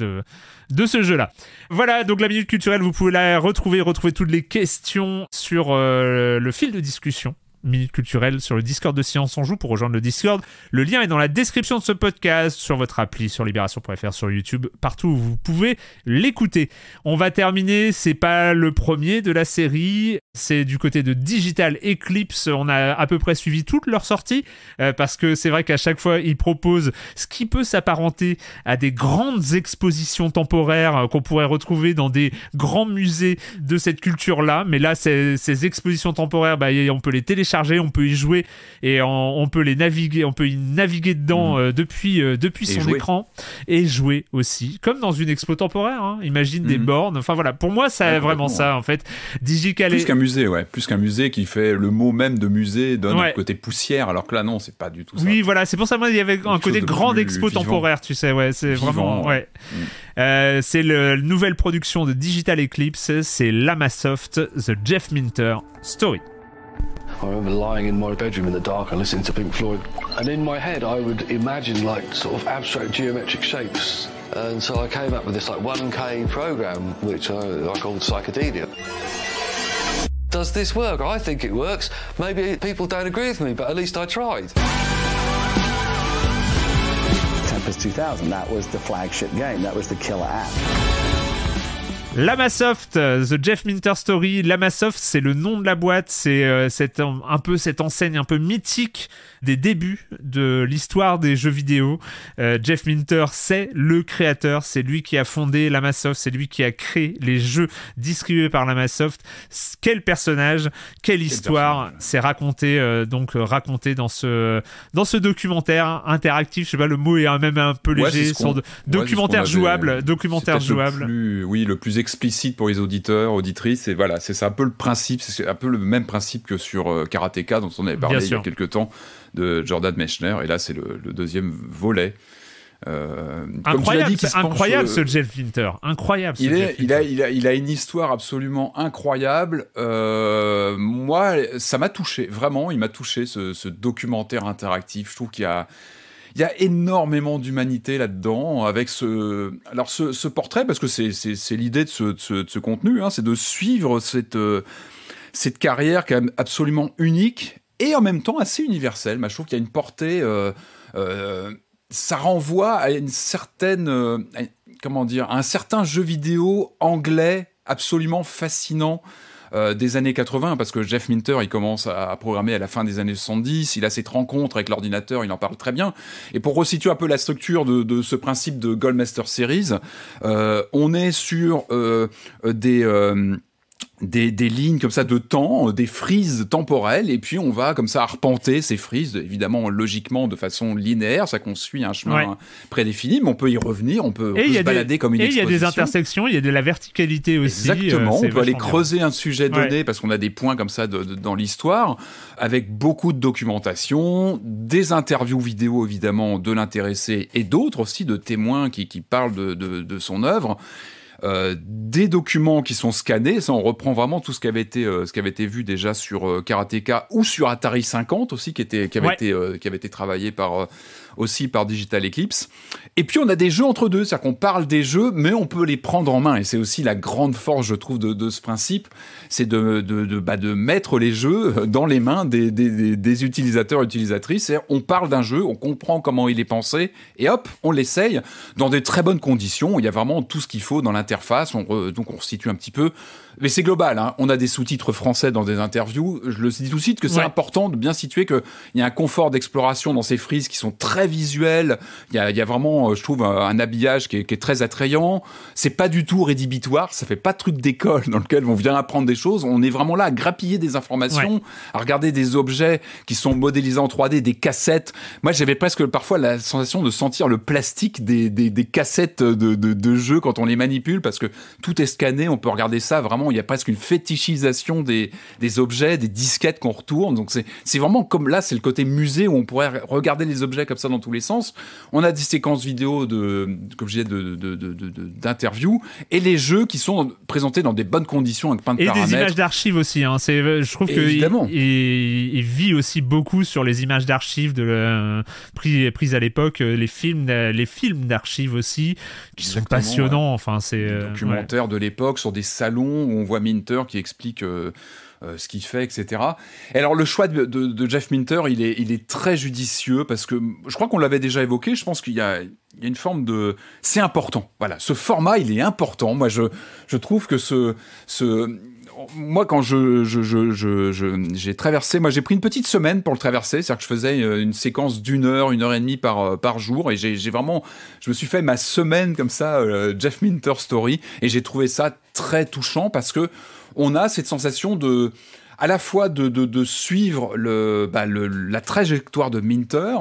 de, ce jeu-là. Voilà, donc la minute culturelle, vous pouvez la retrouver, retrouver toutes les questions sur le fil de discussion Minute Culturelle sur le Discord de Science On Joue pour rejoindre le Discord. Le lien est dans la description de ce podcast, sur votre appli, sur libération.fr, sur YouTube, partout où vous pouvez l'écouter. On va terminer, c'est pas le premier de la série, c'est du côté de Digital Eclipse. On a à peu près suivi toutes leurs sorties, euh, parce que c'est vrai qu'à chaque fois, ils proposent ce qui peut s'apparenter à des grandes expositions temporaires euh, qu'on pourrait retrouver dans des grands musées de cette culture-là. Mais là, ces, ces expositions temporaires, bah, on peut les télécharger Chargé, on peut y jouer et on, peut les naviguer, on peut y naviguer dedans mm. euh, depuis, euh, depuis son écran et jouer aussi, comme dans une expo temporaire. Hein. Imagine des mm. bornes. Enfin voilà, pour moi, c'est vraiment ça en fait. Digital. Plus qu'un musée, ouais. Plus qu'un musée qui fait le mot même de musée donne un côté poussière, alors que là non, c'est pas du tout ça. Oui, voilà, c'est pour ça moi il y avait un côté grande expo temporaire, tu sais, ouais, c'est vraiment ouais. Mm. Euh, c'est la nouvelle production de Digital Eclipse, c'est Lamasoft, The Jeff Minter Story. I remember lying in my bedroom in the dark and listening to Pink Floyd. And in my head, I would imagine like sort of abstract geometric shapes. And so I came up with this like 1K program, which I, I called Psychedelia. Does this work? I think it works. Maybe people don't agree with me, but at least I tried. Tempest 2000, that was the flagship game. That was the killer app. Lamasoft, euh, The Jeff Minter Story. Lamasoft, c'est le nom de la boîte, c'est euh, un, peu cette enseigne un peu mythique des débuts de l'histoire des jeux vidéo. Euh, Jeff Minter, c'est le créateur, c'est lui qui a fondé Lamasoft, c'est lui qui a créé les jeux distribués par Lamasoft. Quel personnage, quelle histoire, s'est raconté donc raconté dans ce dans ce documentaire interactif. Je sais pas, le mot est même un peu léger sur documentaire jouable, documentaire jouable. Le plus, oui, le plus explicite pour les auditeurs, auditrices. Et voilà, c'est un peu le principe, c'est un peu le même principe que sur euh, Karateka, dont on avait parlé il y a quelques temps, de Jordan Mechner. Et là, c'est le, deuxième volet. Euh, incroyable, incroyable ce euh, Jeff Winter, incroyable. il, il, a, il, a, une histoire absolument incroyable. moi, ça m'a touché, vraiment, il m'a touché ce, ce, documentaire interactif. Je trouve qu'il y a, il y a énormément d'humanité là-dedans, avec ce, alors ce, portrait, parce que c'est l'idée de ce, contenu, hein, c'est de suivre cette, euh, cette carrière quand même absolument unique et en même temps assez universelle. je trouve qu'il y a une portée. Euh, euh, ça renvoie à une certaine, comment dire, à un certain jeu vidéo anglais absolument fascinant euh, des années 80, parce que Jeff Minter, il commence à, programmer à la fin des années 70, il a cette rencontre avec l'ordinateur, il en parle très bien. Et pour resituer un peu la structure de ce principe de Goldmaster Series, euh, on est sur euh, des des, lignes comme ça de temps, euh, des frises temporelles, et puis on va comme ça arpenter ces frises, évidemment logiquement de façon linéaire, ça qu'on suit un chemin prédéfini, mais on peut y revenir, on peut, se balader comme une Et il y a des intersections, il y a de la verticalité aussi. Exactement, euh, on peut aller creuser un sujet donné parce qu'on a des points comme ça dans l'histoire, avec beaucoup de documentation, des interviews vidéo évidemment de l'intéressé et d'autres aussi de témoins qui, parlent de, de son œuvre. Euh, des documents qui sont scannés. Ça, on reprend vraiment tout ce qui avait été, euh, ce qui avait été vu déjà sur euh, Karateka ou sur Atari 50 aussi, qui, était, qui, avait, été, qui avait été travaillé par aussi par Digital Eclipse. Et puis on a des jeux entre deux, c'est-à-dire qu'on parle des jeux, mais on peut les prendre en main. Et c'est aussi la grande force, je trouve, de, ce principe, c'est de, de, de, bah, de, mettre les jeux dans les mains des, des, des utilisateurs, utilisatrices. Et on parle d'un jeu, on comprend comment il est pensé, et hop, on l'essaye dans des très bonnes conditions. Il y a vraiment tout ce qu'il faut dans l'interface, donc on situe un petit peu. Mais c'est global, hein. on a des sous-titres français dans des interviews. Je le dis tout de suite que c'est important de bien situer qu'il y a un confort d'exploration dans ces frises qui sont très visuel. Il y a, vraiment, euh, je trouve, un habillage qui est, très attrayant. C'est pas du tout rédhibitoire. Ça fait pas de truc d'école dans lequel on vient apprendre des choses. On est vraiment là à grappiller des informations, à regarder des objets qui sont modélisés en 3D, des cassettes. Moi, j'avais presque parfois la sensation de sentir le plastique des, cassettes de, jeux quand on les manipule parce que tout est scanné. On peut regarder ça vraiment. Il y a presque une fétichisation des, des objets, des disquettes qu'on retourne. Donc, c'est vraiment comme là, c'est le côté musée où on pourrait regarder les objets comme ça dans tous les sens. On a des séquences vidéo de, comme je disais, d'interviews et les jeux qui sont présentés dans des bonnes conditions avec plein de Et des images d'archives aussi. Hein. Euh, je trouve que il, vit aussi beaucoup sur les images d'archives euh, prises à l'époque, euh, les films, d'archives aussi qui sont passionnants. Enfin, c'est documentaires de l'époque sur des salons où on voit Minter qui explique. Euh, ce qu'il fait, etc. Et alors le choix de, Jeff Minter, il est, il est très judicieux parce que mm, je crois qu'on l'avait déjà évoqué. Je pense qu'il y a une forme de... C'est important. Voilà, ce format, il est important. Moi, je, je trouve que ce... ce... Moi, quand je, j'ai traversé, moi j'ai pris une petite semaine pour le traverser, c'est-à-dire que je faisais euh, une séquence d'une heure, une heure et demie par, euh, par jour, et j'ai vraiment, je me suis fait ma semaine comme ça, Jeff Minter Story, et j'ai trouvé ça très touchant parce que on a cette sensation de à la fois de, suivre bah, le, la trajectoire de Minter,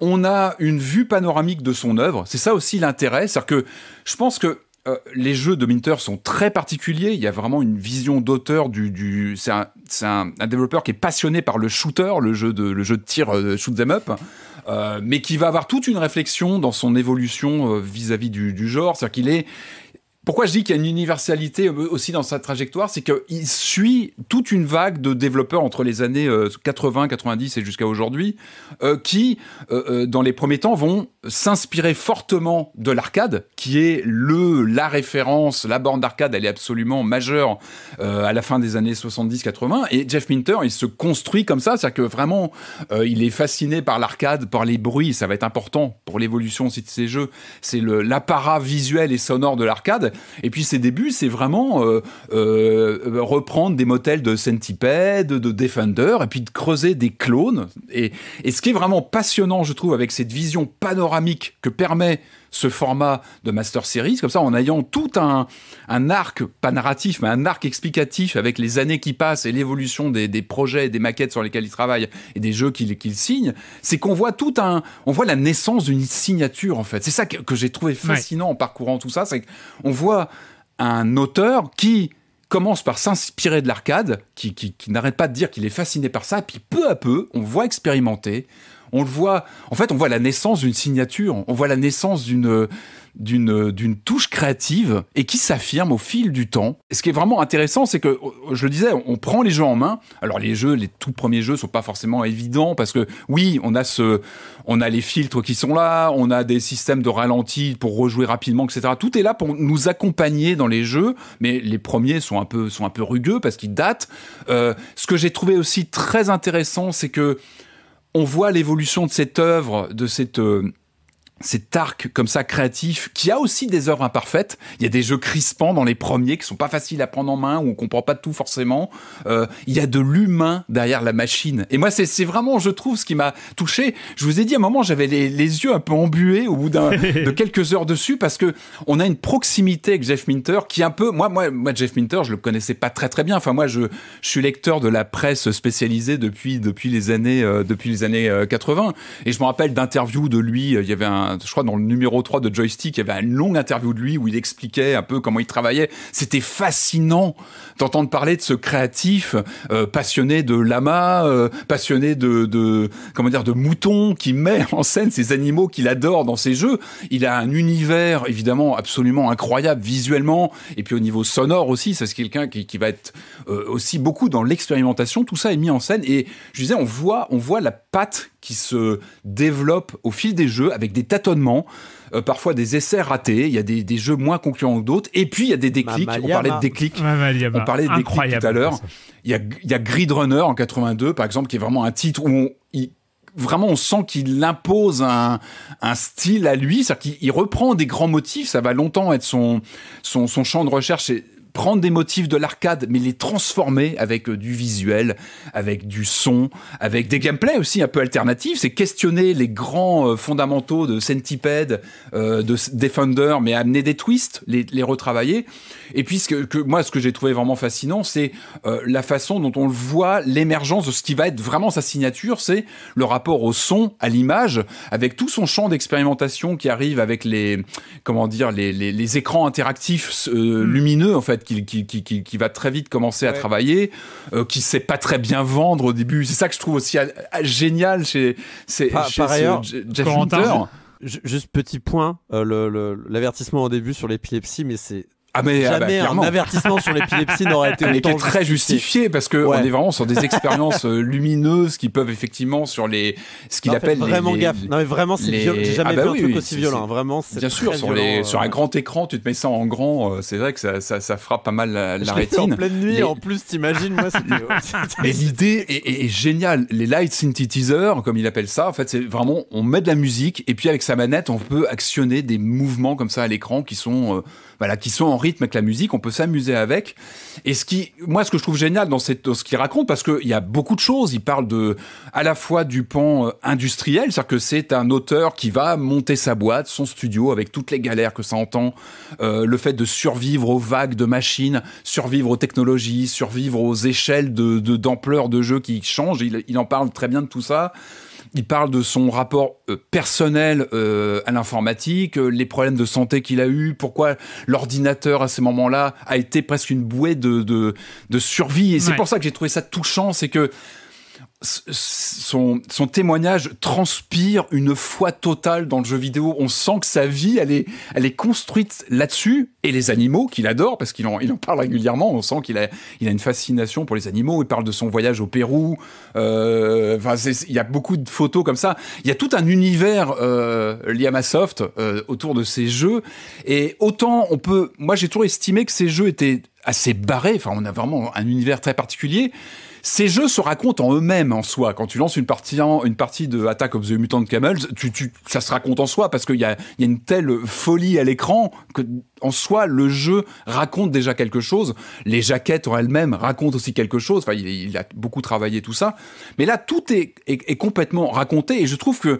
on a une vue panoramique de son œuvre. C'est ça aussi l'intérêt. C'est-à-dire que je pense que euh, les jeux de Minter sont très particuliers. Il y a vraiment une vision d'auteur du. c'est un, développeur qui est passionné par le shooter, le jeu de, le jeu de tir euh, shoot them up. Euh, mais qui va avoir toute une réflexion dans son évolution vis-à-vis du, du, genre. C'est-à-dire qu'il est, pourquoi je dis qu'il y a une universalité aussi dans sa trajectoire, c'est qu'il suit toute une vague de développeurs entre les années 80, euh, 90 et jusqu'à aujourd'hui, euh, qui, euh, dans les premiers temps, vont s'inspirer fortement de l'arcade, qui est le la référence, la borne d'arcade, elle est absolument majeure à la fin des années 70-80. Et Jeff Minter, il se construit comme ça, c'est-à-dire que vraiment, il est fasciné par l'arcade, par les bruits, ça va être important pour l'évolution aussi de ces jeux. C'est l'apparat visuel et sonore de l'arcade. Et puis ses débuts, c'est vraiment euh, euh, reprendre des modèles de Centipede, de Defender, et puis de creuser des clones. et ce qui est vraiment passionnant, je trouve, avec cette vision panoramique que permet ce format de Master Series, comme ça, en ayant tout un, arc, pas narratif, mais un arc explicatif avec les années qui passent et l'évolution des, projets, des maquettes sur lesquelles il travaille et des jeux qu'il signent, signe, c'est qu'on voit tout un, on voit la naissance d'une signature, en fait. C'est ça que, j'ai trouvé fascinant en parcourant tout ça, c'est qu'on voit un auteur qui, commence par s'inspirer de l'arcade, qui n'arrête pas de dire qu'il est fasciné par ça, puis peu à peu, on voit expérimenter, on le voit. En fait, on voit la naissance d'une signature. On voit la naissance d'une d'une d'une touche créative et qui s'affirme au fil du temps. ce qui est vraiment intéressant, c'est que euh, je le disais, on prend les jeux en main. Alors les jeux, les tout premiers jeux sont pas forcément évidents parce que oui, on a ce on a les filtres qui sont là, on a des systèmes de ralenti pour rejouer rapidement, etc. Tout est là pour nous accompagner dans les jeux, mais les premiers sont un peu sont un peu rugueux parce qu'ils datent. Euh, ce que j'ai trouvé aussi très intéressant, c'est que on voit l'évolution de cette œuvre, de cette euh, cet arc comme ça créatif qui a aussi des œuvres imparfaites. Il y a des jeux crispants dans les premiers qui sont pas faciles à prendre en main où on comprend pas tout forcément. Euh, il y a de l'humain derrière la machine. Et moi, c'est vraiment, je trouve, ce qui m'a touché. Je vous ai dit à un moment, j'avais les, yeux un peu embués au bout de quelques heures dessus parce que on a une proximité avec Jeff Minter qui est un peu, moi, moi, moi, Jeff Minter, je le connaissais pas très très bien. Enfin, moi, je, suis lecteur de la presse spécialisée depuis depuis les années euh, depuis les années 80 euh, et je me rappelle d'interviews de lui. Il y avait un je crois, dans le numéro 3 de Joystick, il y avait une longue interview de lui où il expliquait un peu comment il travaillait. C'était fascinant d'entendre parler de ce créatif euh, passionné de lama, euh, passionné de, comment dire, de moutons, qui met en scène ces animaux qu'il adore dans ses jeux. Il a un univers, évidemment, absolument incroyable visuellement, et puis au niveau sonore aussi, c'est quelqu'un qui, va être euh, aussi beaucoup dans l'expérimentation. Tout ça est mis en scène, et je disais, on voit, on voit la patte qui se développe au fil des jeux avec des tâtonnements, euh, parfois des essais ratés. Il y a des, jeux moins concluants que d'autres. Et puis il y a des déclics. On parlait de déclics. On parlait de déclics tout à l'heure. Il y a, y Grid Runner en 82, par exemple, qui est vraiment un titre où vraiment on sent qu'il impose un, style à lui, c'est-à-dire qu'il reprend des grands motifs, ça va longtemps être son, son, son champ de recherche, et prendre des motifs de l'arcade, mais les transformer avec euh, du visuel, avec du son, avec des gameplays aussi un peu alternatifs. C'est questionner les grands euh, fondamentaux de Centipede, euh, de Defender, mais amener des twists, les, les retravailler. Et puis, ce que, que moi, ce que j'ai trouvé vraiment fascinant, c'est euh, la façon dont on voit l'émergence de ce qui va être vraiment sa signature, c'est le rapport au son, à l'image, avec tout son champ d'expérimentation qui arrive avec les, comment dire, les, les, les écrans interactifs euh, hmm. lumineux, en fait, qui, qui, qui, qui, va très vite commencer à travailler, euh, qui sait pas très bien vendre au début. C'est ça que je trouve aussi euh, génial chez, chez, par, ailleurs, Jeff Juste petit point, l'avertissement au début sur l'épilepsie, mais c'est ah mais ah, jamais bah, un avertissement sur l'épilepsie n'aurait été autant très justifié parce que on est vraiment sur des expériences euh, lumineuses qui peuvent effectivement sur les ce qu'il appelle vraiment gaffe. non mais vraiment c'est violent. j'ai jamais ah, bah vu un truc aussi violent. Vraiment c'est bien sûr sur, les, sur un grand écran tu te mets ça en grand euh, c'est vrai que ça, ça, frappe pas mal la, la rétine. En pleine nuit en plus t'imagines moi. Mais l'idée est, géniale les light synthesizer comme il appelle ça en fait c'est vraiment on met de la musique et puis avec sa manette on peut actionner des mouvements comme ça à l'écran qui sont euh, voilà, qui sont en rythme avec la musique, on peut s'amuser avec. Et ce qui, moi, ce que je trouve génial dans, cette, ce qu'il raconte, parce qu'il y a beaucoup de choses, il parle de, à la fois du pan euh, industriel, c'est-à-dire que c'est un auteur qui va monter sa boîte, son studio, avec toutes les galères que ça entend, euh, le fait de survivre aux vagues de machines, survivre aux technologies, survivre aux échelles de, de, d'ampleur de jeux qui changent, il, il en parle très bien de tout ça. Il parle de son rapport euh, personnel euh, à l'informatique, euh, les problèmes de santé qu'il a eu, pourquoi l'ordinateur à ce moment là a été presque une bouée de, de, survie. Et c'est pour ça que j'ai trouvé ça touchant, c'est que son, témoignage transpire une foi totale dans le jeu vidéo. On sent que sa vie, elle est, elle est construite là-dessus. Et les animaux, qu'il adore, parce qu'il en, parle régulièrement, on sent qu'il a, il a une fascination pour les animaux. Il parle de son voyage au Pérou. Euh, il y a beaucoup de photos comme ça. Il y a tout un univers euh, lié à euh, autour de ces jeux. Et autant on peut... Moi, j'ai toujours estimé que ces jeux étaient assez barrés Enfin, on a vraiment un univers très particulier. Ces jeux se racontent en eux-mêmes en soi. Quand tu lances une partie, une partie de Attack of the Mutant Camels, tu, tu, ça se raconte en soi parce qu'il y a, une telle folie à l'écran que en soi, le jeu raconte déjà quelque chose. Les jaquettes en elles-mêmes racontent aussi quelque chose. Enfin, il, a beaucoup travaillé tout ça. Mais là, tout est, est, complètement raconté. Et je trouve que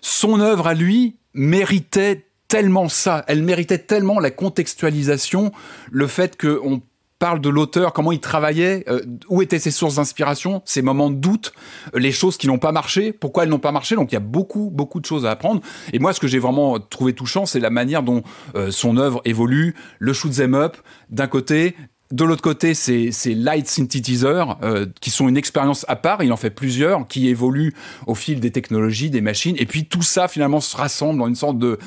son œuvre à lui méritait tellement ça. Elle méritait tellement la contextualisation, le fait qu'on parle de l'auteur, comment il travaillait, euh, où étaient ses sources d'inspiration, ses moments de doute, euh, les choses qui n'ont pas marché, pourquoi elles n'ont pas marché. Donc il y a beaucoup, beaucoup de choses à apprendre. Et moi, ce que j'ai vraiment trouvé touchant, c'est la manière dont euh, son œuvre évolue, le shoot them up d'un côté. De l'autre côté, c'est light synthétiseurs qui sont une expérience à part. Il en fait plusieurs qui évoluent au fil des technologies, des machines. Et puis tout ça, finalement, se rassemble dans une sorte de,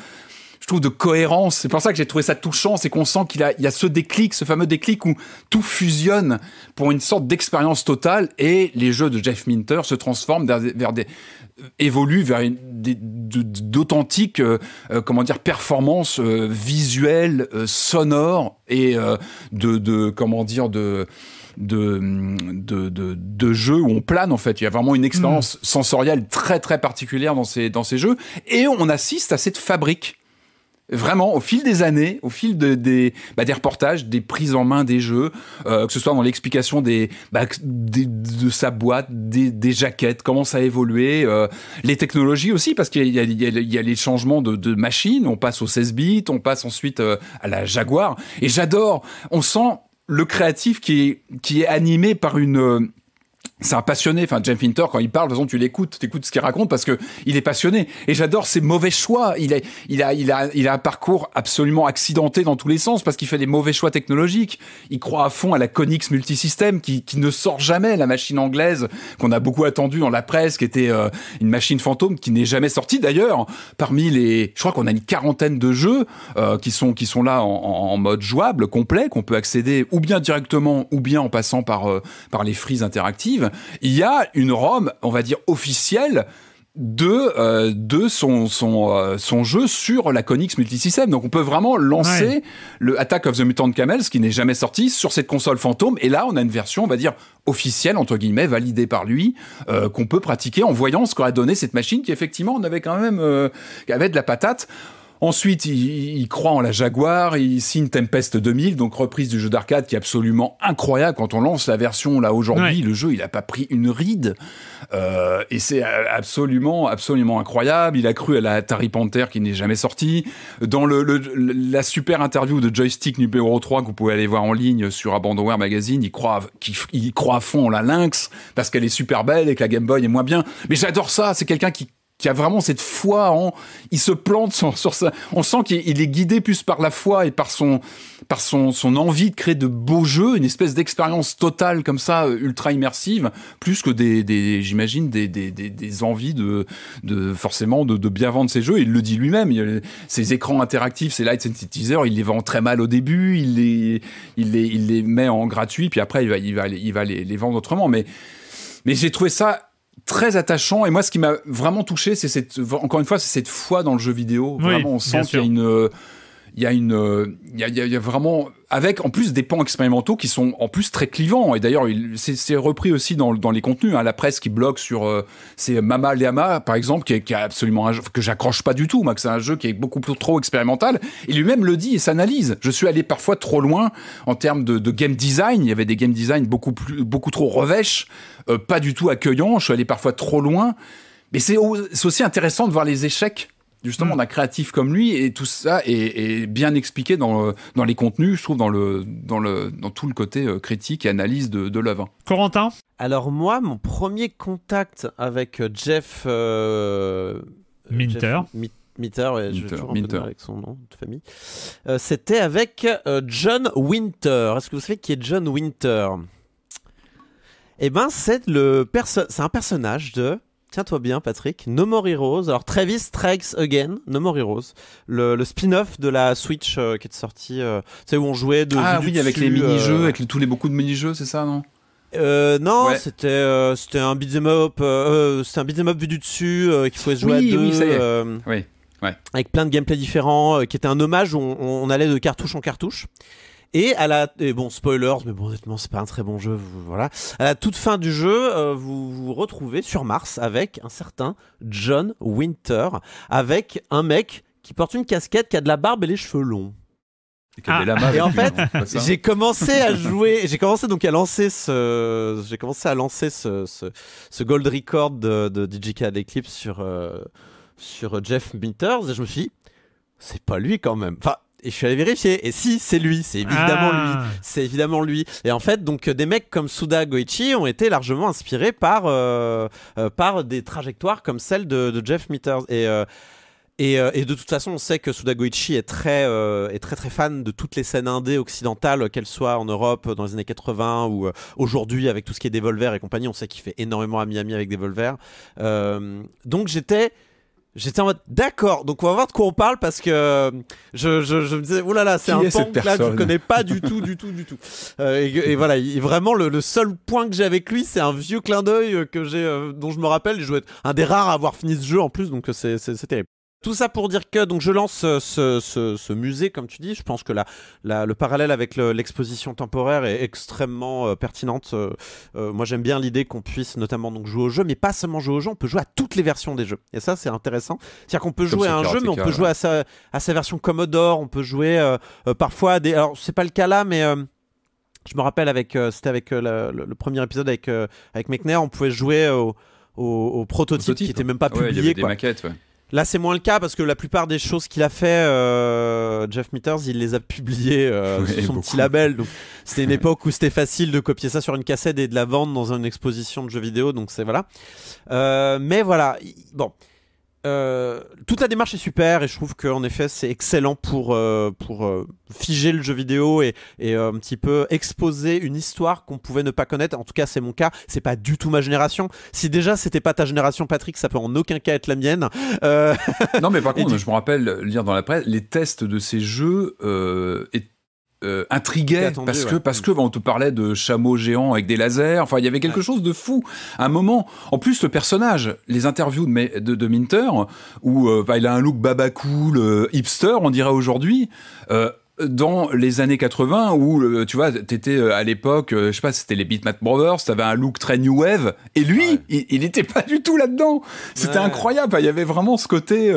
de cohérence. C'est pour ça que j'ai trouvé ça touchant, c'est qu'on sent qu'il a, il y a ce déclic, ce fameux déclic où tout fusionne pour une sorte d'expérience totale et les jeux de Jeff Minter se transforment vers des, euh, évoluent vers une, des, d'authentiques, euh, euh, comment dire, performances visuelles, sonores et de, de, comment dire, de de, mm, de, de, de jeux où on plane en fait. Il y a vraiment une expérience mm. sensorielle très très particulière dans ces, dans ces jeux. Et on assiste à cette fabrique Vraiment, au fil des années, au fil des, bah, des reportages, des prises en main des jeux, euh, que ce soit dans l'explication des, bah, de sa boîte, des, des, jaquettes, comment ça a évolué, euh, les technologies aussi, parce qu'il y, y, y, a les changements de, de machines, on passe au 16 bits, on passe ensuite euh, à la Jaguar, et j'adore, on sent le créatif qui qui est animé par une c'est un passionné. Enfin, James Finter, quand il parle, de toute tu l'écoutes, tu écoutes ce qu'il raconte parce que il est passionné. Et j'adore ses mauvais choix. Il, est, il, a, il, a, il a un parcours absolument accidenté dans tous les sens parce qu'il fait des mauvais choix technologiques. Il croit à fond à la Conix Multisystem qui, qui ne sort jamais, la machine anglaise qu'on a beaucoup attendue dans la presse, qui était euh, une machine fantôme qui n'est jamais sortie d'ailleurs. Parmi les, je crois qu'on a une quarantaine de jeux euh, qui, sont, qui sont là en, mode jouable, complet, qu'on peut accéder ou bien directement ou bien en passant par, euh, par les frises interactives il y a une ROM, on va dire officielle, de, euh, de son, euh, son, jeu sur la Conix Multisystem. Donc on peut vraiment lancer le Attack of the Mutant Camels, qui n'est jamais sorti, sur cette console fantôme. Et là, on a une version, on va dire, officielle, entre guillemets, validée par lui, euh, qu'on peut pratiquer en voyant ce qu'aurait donné cette machine, qui effectivement, on avait quand même, avait de la patate. Ensuite, il, croit en la Jaguar, il signe Tempest 2000, donc reprise du jeu d'arcade qui est absolument incroyable. Quand on lance la version là aujourd'hui, le jeu il n'a pas pris une ride euh, et c'est euh, absolument absolument incroyable. Il a cru à la Atari Panther qui n'est jamais sortie. Dans le, la super interview de Joystick numéro 3 que vous pouvez aller voir en ligne sur Abandonware Magazine, il croit, il croit à fond en la Lynx parce qu'elle est super belle et que la Game Boy est moins bien. Mais j'adore ça, c'est quelqu'un qui il y a vraiment cette foi en. Il se plante sur, ça. On sent qu'il est guidé plus par la foi et par son par son, son envie de créer de beaux jeux, une espèce d'expérience totale comme ça, euh, ultra immersive, plus que des, j'imagine des, des, des, envies de, de forcément de, bien vendre ses jeux. il le dit lui-même. Ses écrans interactifs, ses light synthétiseurs, il les vend très mal au début. Il les il les il les met en gratuit, puis après il va il va il va les, les vendre autrement. Mais mais j'ai trouvé ça très attachant et moi ce qui m'a vraiment touché c'est cette encore une fois c'est cette foi dans le jeu vidéo vraiment on sent qu'il y a une il y a une, il euh, y, vraiment avec en plus des pans expérimentaux qui sont en plus très clivants. Et d'ailleurs, c'est repris aussi dans, dans les contenus. à hein. La presse qui bloque sur euh, c'est Mama Leama, par exemple, qui, est, qui absolument jeu que j'accroche pas du tout. Max que c'est un jeu qui est beaucoup trop expérimental. Et lui-même le dit et s'analyse. Je suis allé parfois trop loin en termes de, game design. Il y avait des game design beaucoup plus, beaucoup trop revêches, euh, pas du tout accueillants. Je suis allé parfois trop loin. Mais c'est aussi intéressant de voir les échecs justement on mm. a créatif comme lui et tout ça est, bien expliqué euh, dans, les contenus, je trouve, dans, le, dans, le, dans tout le côté euh, critique et analyse de, de l'œuvre. Corentin Alors moi, mon premier contact avec euh, Jeff... Winter Minter. je avec son nom de famille. C'était avec John Winter. Est-ce que vous savez qui est John Winter Eh ben, c'est le un personnage de tiens-toi bien Patrick, No More Heroes, alors Travis Strikes Again, No More Heroes, le, spin-off de la Switch euh, qui est sortie, euh, C'est tu sais où on jouait de Ah oui, avec les mini-jeux, euh, avec tous les beaucoup de mini-jeux, c'est ça, non non, c'était c'était un beat'em up, un up vu du dessus qu'il faut jouer à deux. Oui, Avec plein de gameplay différents, qui était un hommage où on, on allait de cartouche en cartouche. Et à la bon spoilers, mais bon honnêtement c'est pas un très bon jeu, voilà. À la toute fin du jeu, euh, vous vous retrouvez sur Mars avec un certain John Winter, avec un mec qui porte une casquette, qui a de la barbe et les cheveux longs. Et, ah. et en fait, j'ai commencé à jouer, j'ai commencé donc à lancer ce, j'ai commencé à lancer ce, ce, ce, gold record de, de DJK Eclipse sur euh, sur Jeff Winters et je me suis, dit, c'est pas lui quand même. Enfin, et je suis allé vérifier. Et si, c'est lui, c'est évidemment ah. lui, c'est évidemment lui. Et en fait, donc euh, des mecs comme Suda Goichi ont été largement inspirés par euh, euh, par des trajectoires comme celle de, Jeff Meters et et, de toute façon, on sait que Suda Goichi est très, est très très fan de toutes les scènes indées occidentales, qu'elles soient en Europe dans les années 80 ou aujourd'hui avec tout ce qui est Devolver et compagnie. On sait qu'il fait énormément à Miami avec Devolver. donc j'étais J'étais en mode d'accord, donc on va voir de quoi on parle parce que euh, je, je, je me disais oh là là c'est un punk là que je connais pas du tout du tout du tout euh, et, voilà vraiment le, seul point que j'ai avec lui c'est un vieux clin d'œil euh, que j'ai dont je me rappelle et je dois être un des rares à avoir fini ce jeu en plus donc c'est c'est terrible. Tout ça pour dire que donc je lance euh, ce, musée, comme tu dis. Je pense que le parallèle avec l'exposition temporaire est extrêmement euh, pertinente. Euh, moi, j'aime bien l'idée qu'on puisse notamment donc jouer aux jeux, mais pas seulement jouer aux jeux. On peut jouer à toutes les versions des jeux. Et ça, c'est intéressant. C'est-à-dire qu'on peut jouer à un jeu, mais on peut jouer à sa, à version Commodore. On peut jouer parfois à des. Alors, c'est pas le cas là, mais je me rappelle avec c'était avec le, premier épisode avec avec McNair, on pouvait jouer au, au, prototype, qui était même pas publié. des maquettes. Ouais. Là, c'est moins le cas parce que la plupart des choses qu'il a fait, euh, Jeff Meters, il les a publiées euh, sur son petit label. Donc, c'était une époque où c'était facile de copier ça sur une cassette et de la vendre dans une exposition de jeux vidéo. Donc, c'est voilà. Euh, mais voilà. Bon, euh, toute la démarche est super et je trouve qu'en effet c'est excellent pour, euh, pour euh, figer le jeu vidéo et, un petit peu exposer une histoire qu'on pouvait ne pas connaître. En tout cas c'est mon cas, c'est pas du tout ma génération. Si déjà c'était pas ta génération Patrick, ça peut en aucun cas être la mienne. non mais par contre je me rappelle lire dans la presse, les tests de ces jeux étaient euh, intriguait parce que parce que mm. on te parlait de chameaux géants avec des lasers. Enfin, il y avait quelque chose de fou. un moment, en plus le personnage, les interviews de, de, Minter où euh, bah, il a un look baba cool, euh, hipster, on dirait aujourd'hui. Euh, dans les années 80 où tu vois t'étais à l'époque je sais pas c'était les Beatmap Brothers t'avais un look très new wave et lui il, n'était pas du tout là-dedans c'était incroyable il y avait vraiment ce côté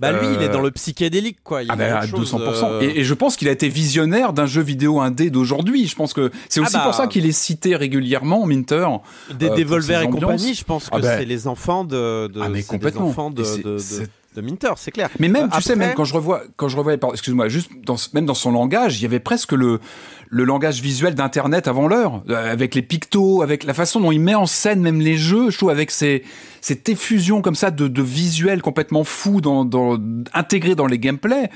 bah lui, il est euh, dans le psychédélique, quoi. Il ah bah, à 200%. Euh. Et, et, je pense qu'il a été visionnaire d'un jeu vidéo indé d'aujourd'hui. Je pense que c'est ah, aussi bah, pour ça qu'il est cité régulièrement, Minter. Des euh, Devolver et compagnie, je pense ah, que bah. c'est les enfants de, de ah, enfants de, de, de Minter, c'est clair. Mais même, tu sais, même quand je revois, quand je revois, excuse-moi, juste dans, même dans son langage, il y avait presque le, le langage visuel d'Internet avant l'heure, euh, avec les pictos, avec la façon dont il met en scène même les jeux, je avec cette effusion comme ça de, visuels complètement fous dans, intégrés dans les gameplays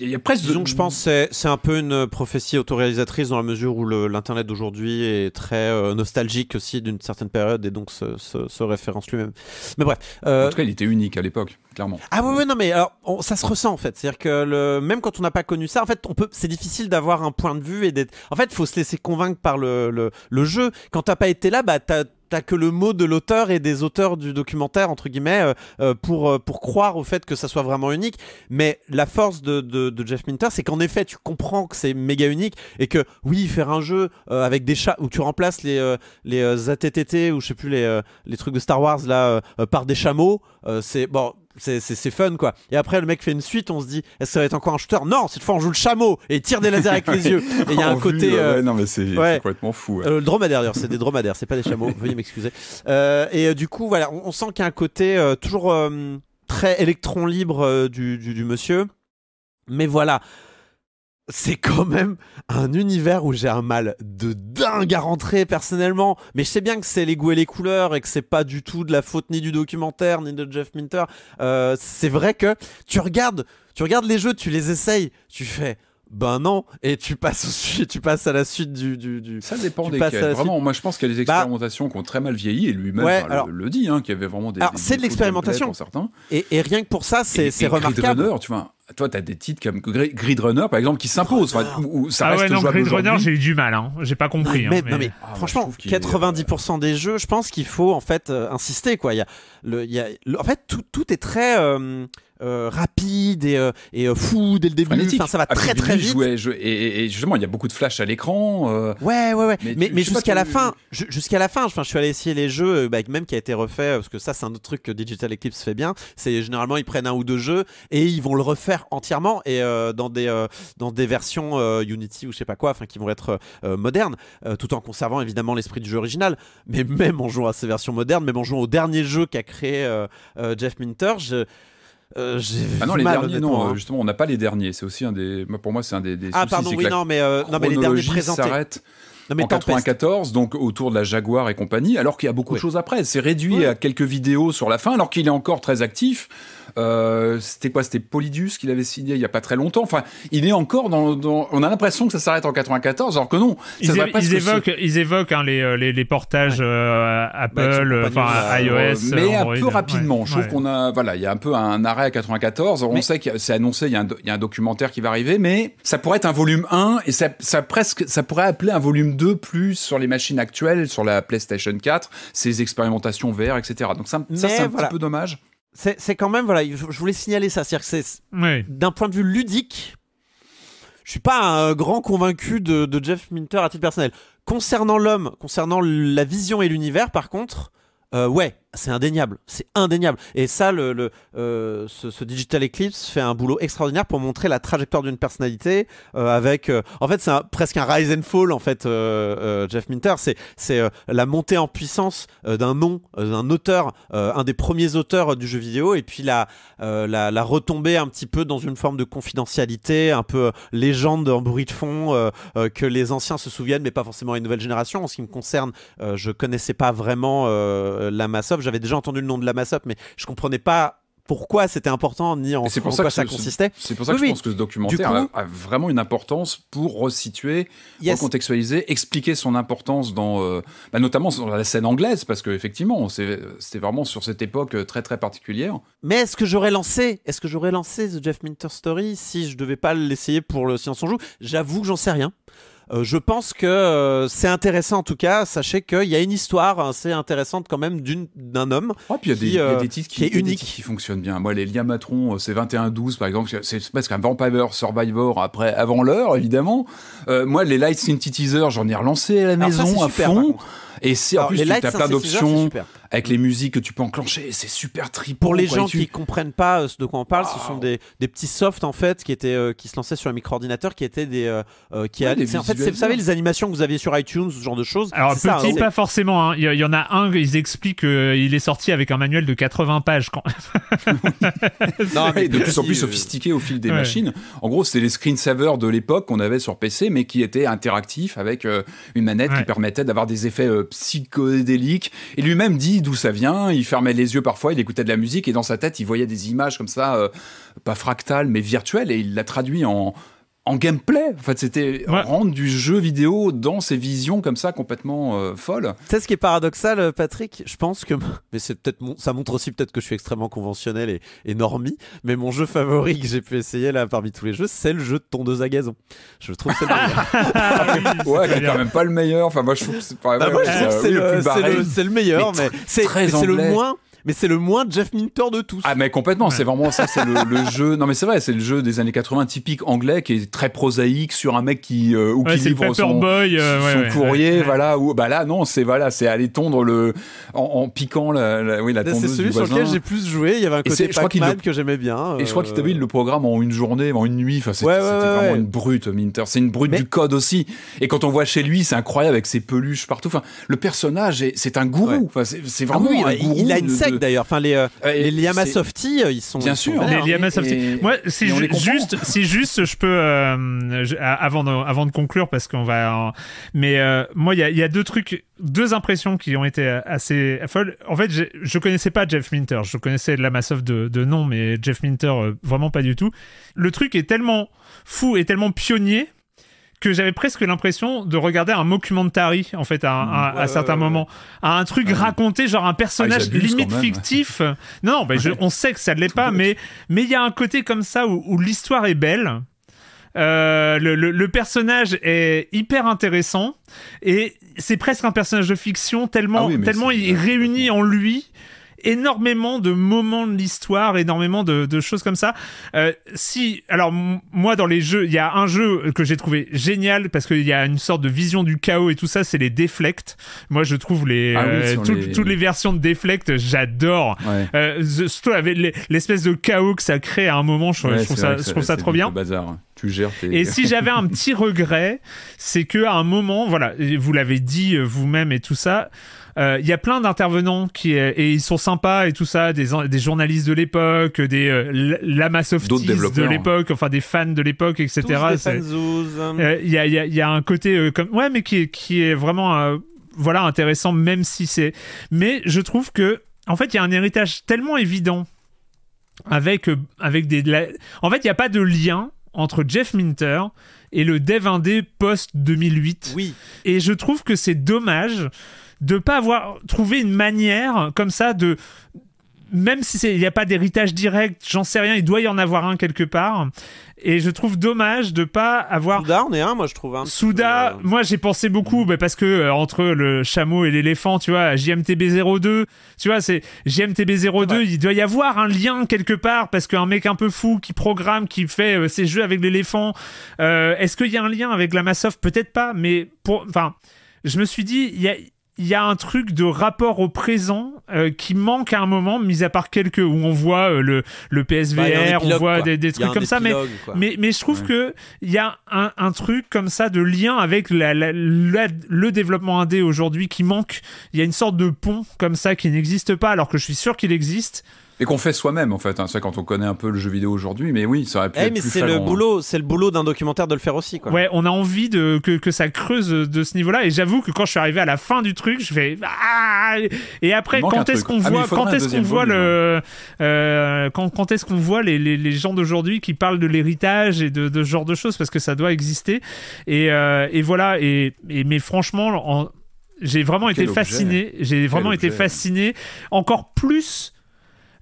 y, y, a presque. je pense que c'est un peu une prophétie autoréalisatrice dans la mesure où l'Internet d'aujourd'hui est très euh, nostalgique aussi d'une certaine période et donc se, se référence lui-même. Mais bref. Euh, en tout cas, il était unique à l'époque, clairement. Ah oui, oui non, mais alors, ça se ressent en fait. C'est-à-dire que le, même quand on n'a pas connu ça, en fait, on peut, c'est difficile d'avoir un point de vue et d'être. En fait, il faut se laisser convaincre par le, le, le jeu. Quand t'as pas été là, bah, as t'as que le mot de l'auteur et des auteurs du documentaire entre guillemets euh, euh, pour euh, pour croire au fait que ça soit vraiment unique mais la force de, de, de Jeff Minter c'est qu'en effet tu comprends que c'est méga unique et que oui faire un jeu avec des chats où tu remplaces les euh, les ATTT ou je sais plus les les trucs de Star Wars là par des chameaux c'est bon c'est fun quoi. Et après, le mec fait une suite, on se dit, est-ce que ça va être encore un shooter Non, cette fois on joue le chameau et il tire des lasers avec les yeux. Et il y a un côté. Euh, non, mais c'est complètement fou. Euh, le dromadaire d'ailleurs, c'est des dromadaires, c'est pas des chameaux, veuillez m'excuser. Euh, et du coup, voilà, on, sent qu'il y a un côté toujours très électron libre du, du, du monsieur. Mais voilà, c'est quand même un univers où j'ai un mal de dingue à rentrer personnellement. Mais je sais bien que c'est les goûts et les couleurs et que c'est pas du tout de la faute ni du documentaire ni de Jeff Minter. Euh, c'est vrai que tu regardes, tu regardes les jeux, tu les essayes, tu fais ben non, et tu passes, tu passes à la suite du. ça dépend cas. Vraiment, moi je pense qu'il y a des bah, expérimentations qui ont très mal vieilli, et lui-même le, dit, hein, qu'il y avait vraiment des. Alors c'est de l'expérimentation. Et, rien que pour ça, c'est remarquable. Grid tu vois, toi t'as des titres comme Grid Runner par exemple qui s'imposent. Enfin, ah ouais, non, Grid Runner, j'ai eu du mal, hein. j'ai pas compris. Hein, mais, mais... Ah, franchement, 90% euh, des jeux, je pense qu'il faut en fait euh, insister, quoi. Il y a, le, y a, en fait, tout, est très. Euh, euh, rapide et, euh, euh, fou dès le début. ça va ah, très très vite. et, justement, il y a beaucoup de flash à l'écran. Ouais, ouais, ouais. Mais, mais, jusqu'à la, fin, jusqu'à la fin, je suis allé essayer les jeux, bah, même qui a été refait, parce que ça, c'est un autre truc que Digital Eclipse fait bien. C'est généralement ils prennent un ou deux jeux et ils vont le refaire entièrement et dans des dans des versions Unity ou je sais pas quoi, enfin, qui vont être modernes, tout en conservant évidemment l'esprit du jeu original. Mais même en jouant à ces versions modernes, même en jouant au dernier jeu qu'a créé Jeff Minter, je euh, j'ai ah non, les derniers, non, hein. justement, on n'a pas les derniers. C'est aussi un des. Pour moi, c'est un des. des ah, pardon, oui, non, mais, euh, non, mais les derniers présentés en 94, donc autour de la Jaguar et compagnie, alors qu'il y a beaucoup de choses après. C'est réduit à quelques vidéos sur la fin, alors qu'il est encore très actif. Euh, c'était quoi C'était Polydius qu'il avait signé il y a pas très longtemps. Enfin, il est encore dans. On a l'impression que ça s'arrête en 94, alors que non. Ils, évoquent, hein, euh, les, portages euh, bah, Apple, iOS, mais un peu rapidement. Je trouve qu'on a, voilà, il y a un peu un arrêt à 94. On sait que c'est annoncé, il y, a un, documentaire qui va arriver, mais ça pourrait être un volume 1 et ça, presque, ça pourrait appeler un volume 2 de plus sur les machines actuelles, sur la PlayStation 4, ces expérimentations VR, etc. Donc ça, c'est un petit peu dommage. C'est quand même, voilà, je, voulais signaler ça. cest à que c'est, d'un point de vue ludique, je suis pas un grand convaincu de, Jeff Minter à titre personnel. Concernant l'homme, concernant la vision et l'univers, par contre, euh, ouais, c'est indéniable, c'est indéniable. Et ça, le, euh, ce, Digital Eclipse fait un boulot extraordinaire pour montrer la trajectoire d'une personnalité euh, avec, euh, en fait, c'est presque un rise and fall en fait. Jeff Minter, c'est c'est la montée en puissance d'un nom, d'un auteur, un des premiers auteurs du jeu vidéo, et puis la, la, retombée un petit peu dans une forme de confidentialité, un peu légende en bruit de fond que les anciens se souviennent, mais pas forcément les nouvelles générations. En ce qui me concerne, je connaissais pas vraiment la Massov j'avais déjà entendu le nom de la massop, mais je comprenais pas pourquoi c'était important ni en, ça quoi ça consistait. C'est pour ça que je pense que ce documentaire a, vraiment une importance pour resituer, recontextualiser, expliquer son importance dans, euh, bah, notamment dans la scène anglaise, parce qu'effectivement, c'était vraiment sur cette époque euh, très très particulière. Mais est-ce que j'aurais lancé, est-ce que j'aurais lancé The Jeff Minter Story si je devais pas l'essayer pour le Science on Joue J'avoue que j'en sais rien. Euh, je pense que euh, c'est intéressant en tout cas. Sachez qu'il y a une histoire assez intéressante quand même d'un homme. Ah, puis il y, a des euh, titres qui, est unique. qui fonctionnent bien. Moi, les Liamatron, c'est 21-12 par exemple. C'est presque un Vampire Survivor après, avant l'heure évidemment. moi, les Light Synthesizer, j'en ai relancé à la maison à fond. Et c'est en plus, tu as plein d'options avec les mm. musiques que tu peux enclencher. C'est super trip Pour les gens qui comprennent pas euh, de quoi on parle, ce sont des, des petits softs en fait qui étaient euh, qui se lançaient sur un micro-ordinateur qui étaient des euh, qui a- en fait vous savez les animations que vous aviez sur iTunes ce genre de choses. Alors petit, hein. pas forcément. Hein. Il y- en a un, ils expliquent qu'il est sorti avec un manuel de 80 pages. Quand... Non, mais de plus en plus sophistiqué au fil des machines. En gros, c'était les screensavers de l'époque qu'on avait sur PC, mais qui étaient interactifs avec une manette qui permettait d'avoir des effets psychodélique. Et lui-même dit d'où ça vient. Il fermait les yeux parfois, il écoutait de la musique et dans sa tête, il voyait des images comme ça, euh, pas fractales mais virtuelles. Et il l'a traduit en en gameplay. En fait, c'était rendre du jeu vidéo dans ces visions comme ça complètement euh, folles. Tu sais ce qui est paradoxal, euh, Patrick Je pense que, mais c'est peut-être mon... ça montre aussi peut-être que je suis extrêmement conventionnel et, normie. Mais mon jeu favori que j'ai pu essayer là parmi tous les jeux, c'est le jeu de tondeuse à gazon. Je trouve c'est ouais, quand même pas le meilleur. Enfin, moi je trouve que c'est bah, plus euh, le, le, le, meilleur, mais, mais c'est le moins mais c'est le moins Jeff Minter de tous. Ah, mais complètement, c'est vraiment ça, c'est le, jeu. Non, mais c'est vrai, c'est le jeu des années 80 typique anglais qui est très prosaïque sur un mec qui, euh, ou qui livre son, euh, son courrier, voilà. Ou, bah là, non, c'est voilà, c'est aller tondre le. en, piquant la, la, oui, la C'est celui sur lequel j'ai plus joué, il y avait un côté Pac-Man que j'aimais bien. Et je crois qu'il il euh. le programme en une journée, en une nuit. Enfin, c'était vraiment une brute, Minter. C'est une brute du code aussi. Et quand on voit chez lui, c'est incroyable avec ses peluches partout. Enfin, le personnage, c'est un gourou. Enfin, c'est ah vraiment. il a une euh, d'ailleurs. Enfin, les, euh, euh, les ils sont. Bien sûr. les hein. Moi, c'est juste, si juste, je peux. avant, de, avant de conclure, parce qu'on va. mais moi, il y a, deux trucs, deux impressions qui ont été assez folles. En fait, je connaissais pas Jeff Minter. Je connaissais Liama de, de nom, mais Jeff Minter, vraiment pas du tout. Le truc est tellement fou et tellement pionnier que j'avais presque l'impression de regarder un mockumentary en fait à, hmm. à, à certains moments à un truc ah raconté genre un ah, personnage limite fictif non, non ben, on sait que ça ne l'est pas mais mais il y a un côté comme ça où, l'histoire est belle euh, le, le, personnage est hyper intéressant et c'est presque un personnage de fiction tellement ah tellement il est réuni en lui énormément de moments de l'histoire, énormément de, choses comme ça. Euh, si, alors moi dans les jeux, il y a un jeu que j'ai trouvé génial parce qu'il y a une sorte de vision du chaos et tout ça, c'est les Deflect. Moi je trouve ah euh, les, toutes les versions de Deflect, j'adore. surtout euh, l'espèce de chaos que ça crée à un moment, je, trouve ça, trop bien. Bazar. Et si j'avais un petit regret, c'est que à un moment, voilà, vous l'avez dit vous-même et tout ça, il euh, y a plein d'intervenants qui euh, et ils sont sympas et tout ça, des, journalistes de l'époque, des euh, lamasoftistes de hein. l'époque, enfin des fans de l'époque, etc. Il hein. y a, un côté comme ouais, mais qui, qui est vraiment voilà intéressant, même si c'est. Mais je trouve que en fait, il y a un héritage tellement évident avec, avec des. En fait, il n'y a pas de lien entre Jeff Minter et le dev indé post-2008. Oui. Et je trouve que c'est dommage de pas avoir trouvé une manière comme ça de même si il n'y a pas d'héritage direct, j'en sais rien, il doit y en avoir un quelque part. Et je trouve dommage de pas avoir. Souda on est un, moi je trouve. Un hein, Souda, euh, moi j'ai pensé beaucoup, mais mm. bah, parce que euh, entre le chameau et l'éléphant, tu vois, JMTB 02, tu vois, c'est JMTB 02, il doit y avoir un lien quelque part parce qu'un mec un peu fou qui programme, qui fait euh, ses jeux avec l'éléphant, est-ce qu'il y a un lien avec la Massoff Peut-être pas, mais pour, enfin, je me suis dit, il y a il y a un truc de rapport au présent euh, qui manque à un moment, mis à part quelques où on voit euh, le, PSVR, bah, on voit des, des trucs comme ça, mais, mais, je trouve que il y a un, truc comme ça de lien avec la, le développement indé aujourd'hui qui manque. Il y a une sorte de pont comme ça qui n'existe pas, alors que je suis sûr qu'il existe. Et qu'on fait soi-même en fait, hein. c'est quand on connaît un peu le jeu vidéo aujourd'hui, mais oui, ça aurait pu eh, être mais c'est le hein. boulot, c'est le boulot d'un documentaire de le faire aussi quoi. Ouais, on a envie de que, ça creuse de ce niveau-là et j'avoue que quand je suis arrivé à la fin du truc, je fais ah! et après quand est-ce qu'on voit quand est-ce qu'on voit le quand, est-ce qu'on voit les, gens d'aujourd'hui qui parlent de l'héritage et de, ce genre de choses parce que ça doit exister et, euh, voilà et, mais franchement j'ai vraiment été fasciné. J'ai vraiment été fasciné encore plus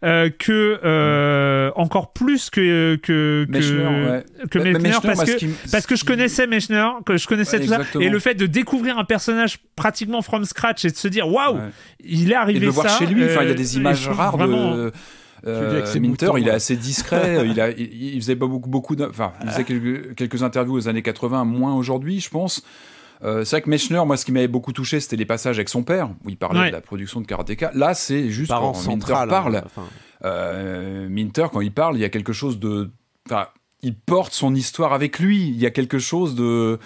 euh, que euh, encore plus que que parce, que parce que je connaissais Mechner, que je connaissais tout ça, et le fait de découvrir un personnage pratiquement from scratch et de se dire waouh, il est arrivé chez lui, il y a des euh, images rares de... Euh, il est assez discret. il, a, il, faisait faisait beaucoup, beaucoup enfin, il faisait ah. quelques, quelques interviews aux années 80, moins aujourd'hui, je pense. Euh, c'est vrai que Mechner, moi, ce qui m'avait beaucoup touché, c'était les passages avec son père, où il parlait de la production de Karateka. Là, c'est juste quand Minter hein, parle. Euh, Minter, quand il parle, il y a quelque chose de. Enfin, il porte son histoire avec lui. Il y a quelque chose de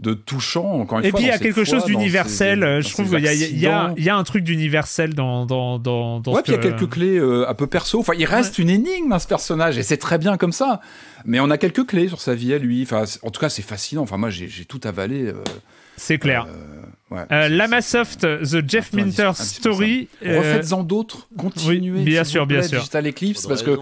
de touchant. Encore et puis il y a quelque chose d'universel. Euh, je trouve qu'il y, a un truc d'universel dans dans ouais, il y a quelques clés euh, un peu perso. Enfin, il reste une énigme à hein, ce personnage et c'est très bien comme ça. Mais on a quelques clés sur sa vie à lui. Enfin, en tout cas, c'est fascinant. Enfin, moi, j'ai tout avalé. Euh, c'est clair. Euh, Lamasoft, The Jeff Minter Story. Refaites-en d'autres. Continuez. bien sûr, bien sûr. Digital Eclipse, parce que. Hein.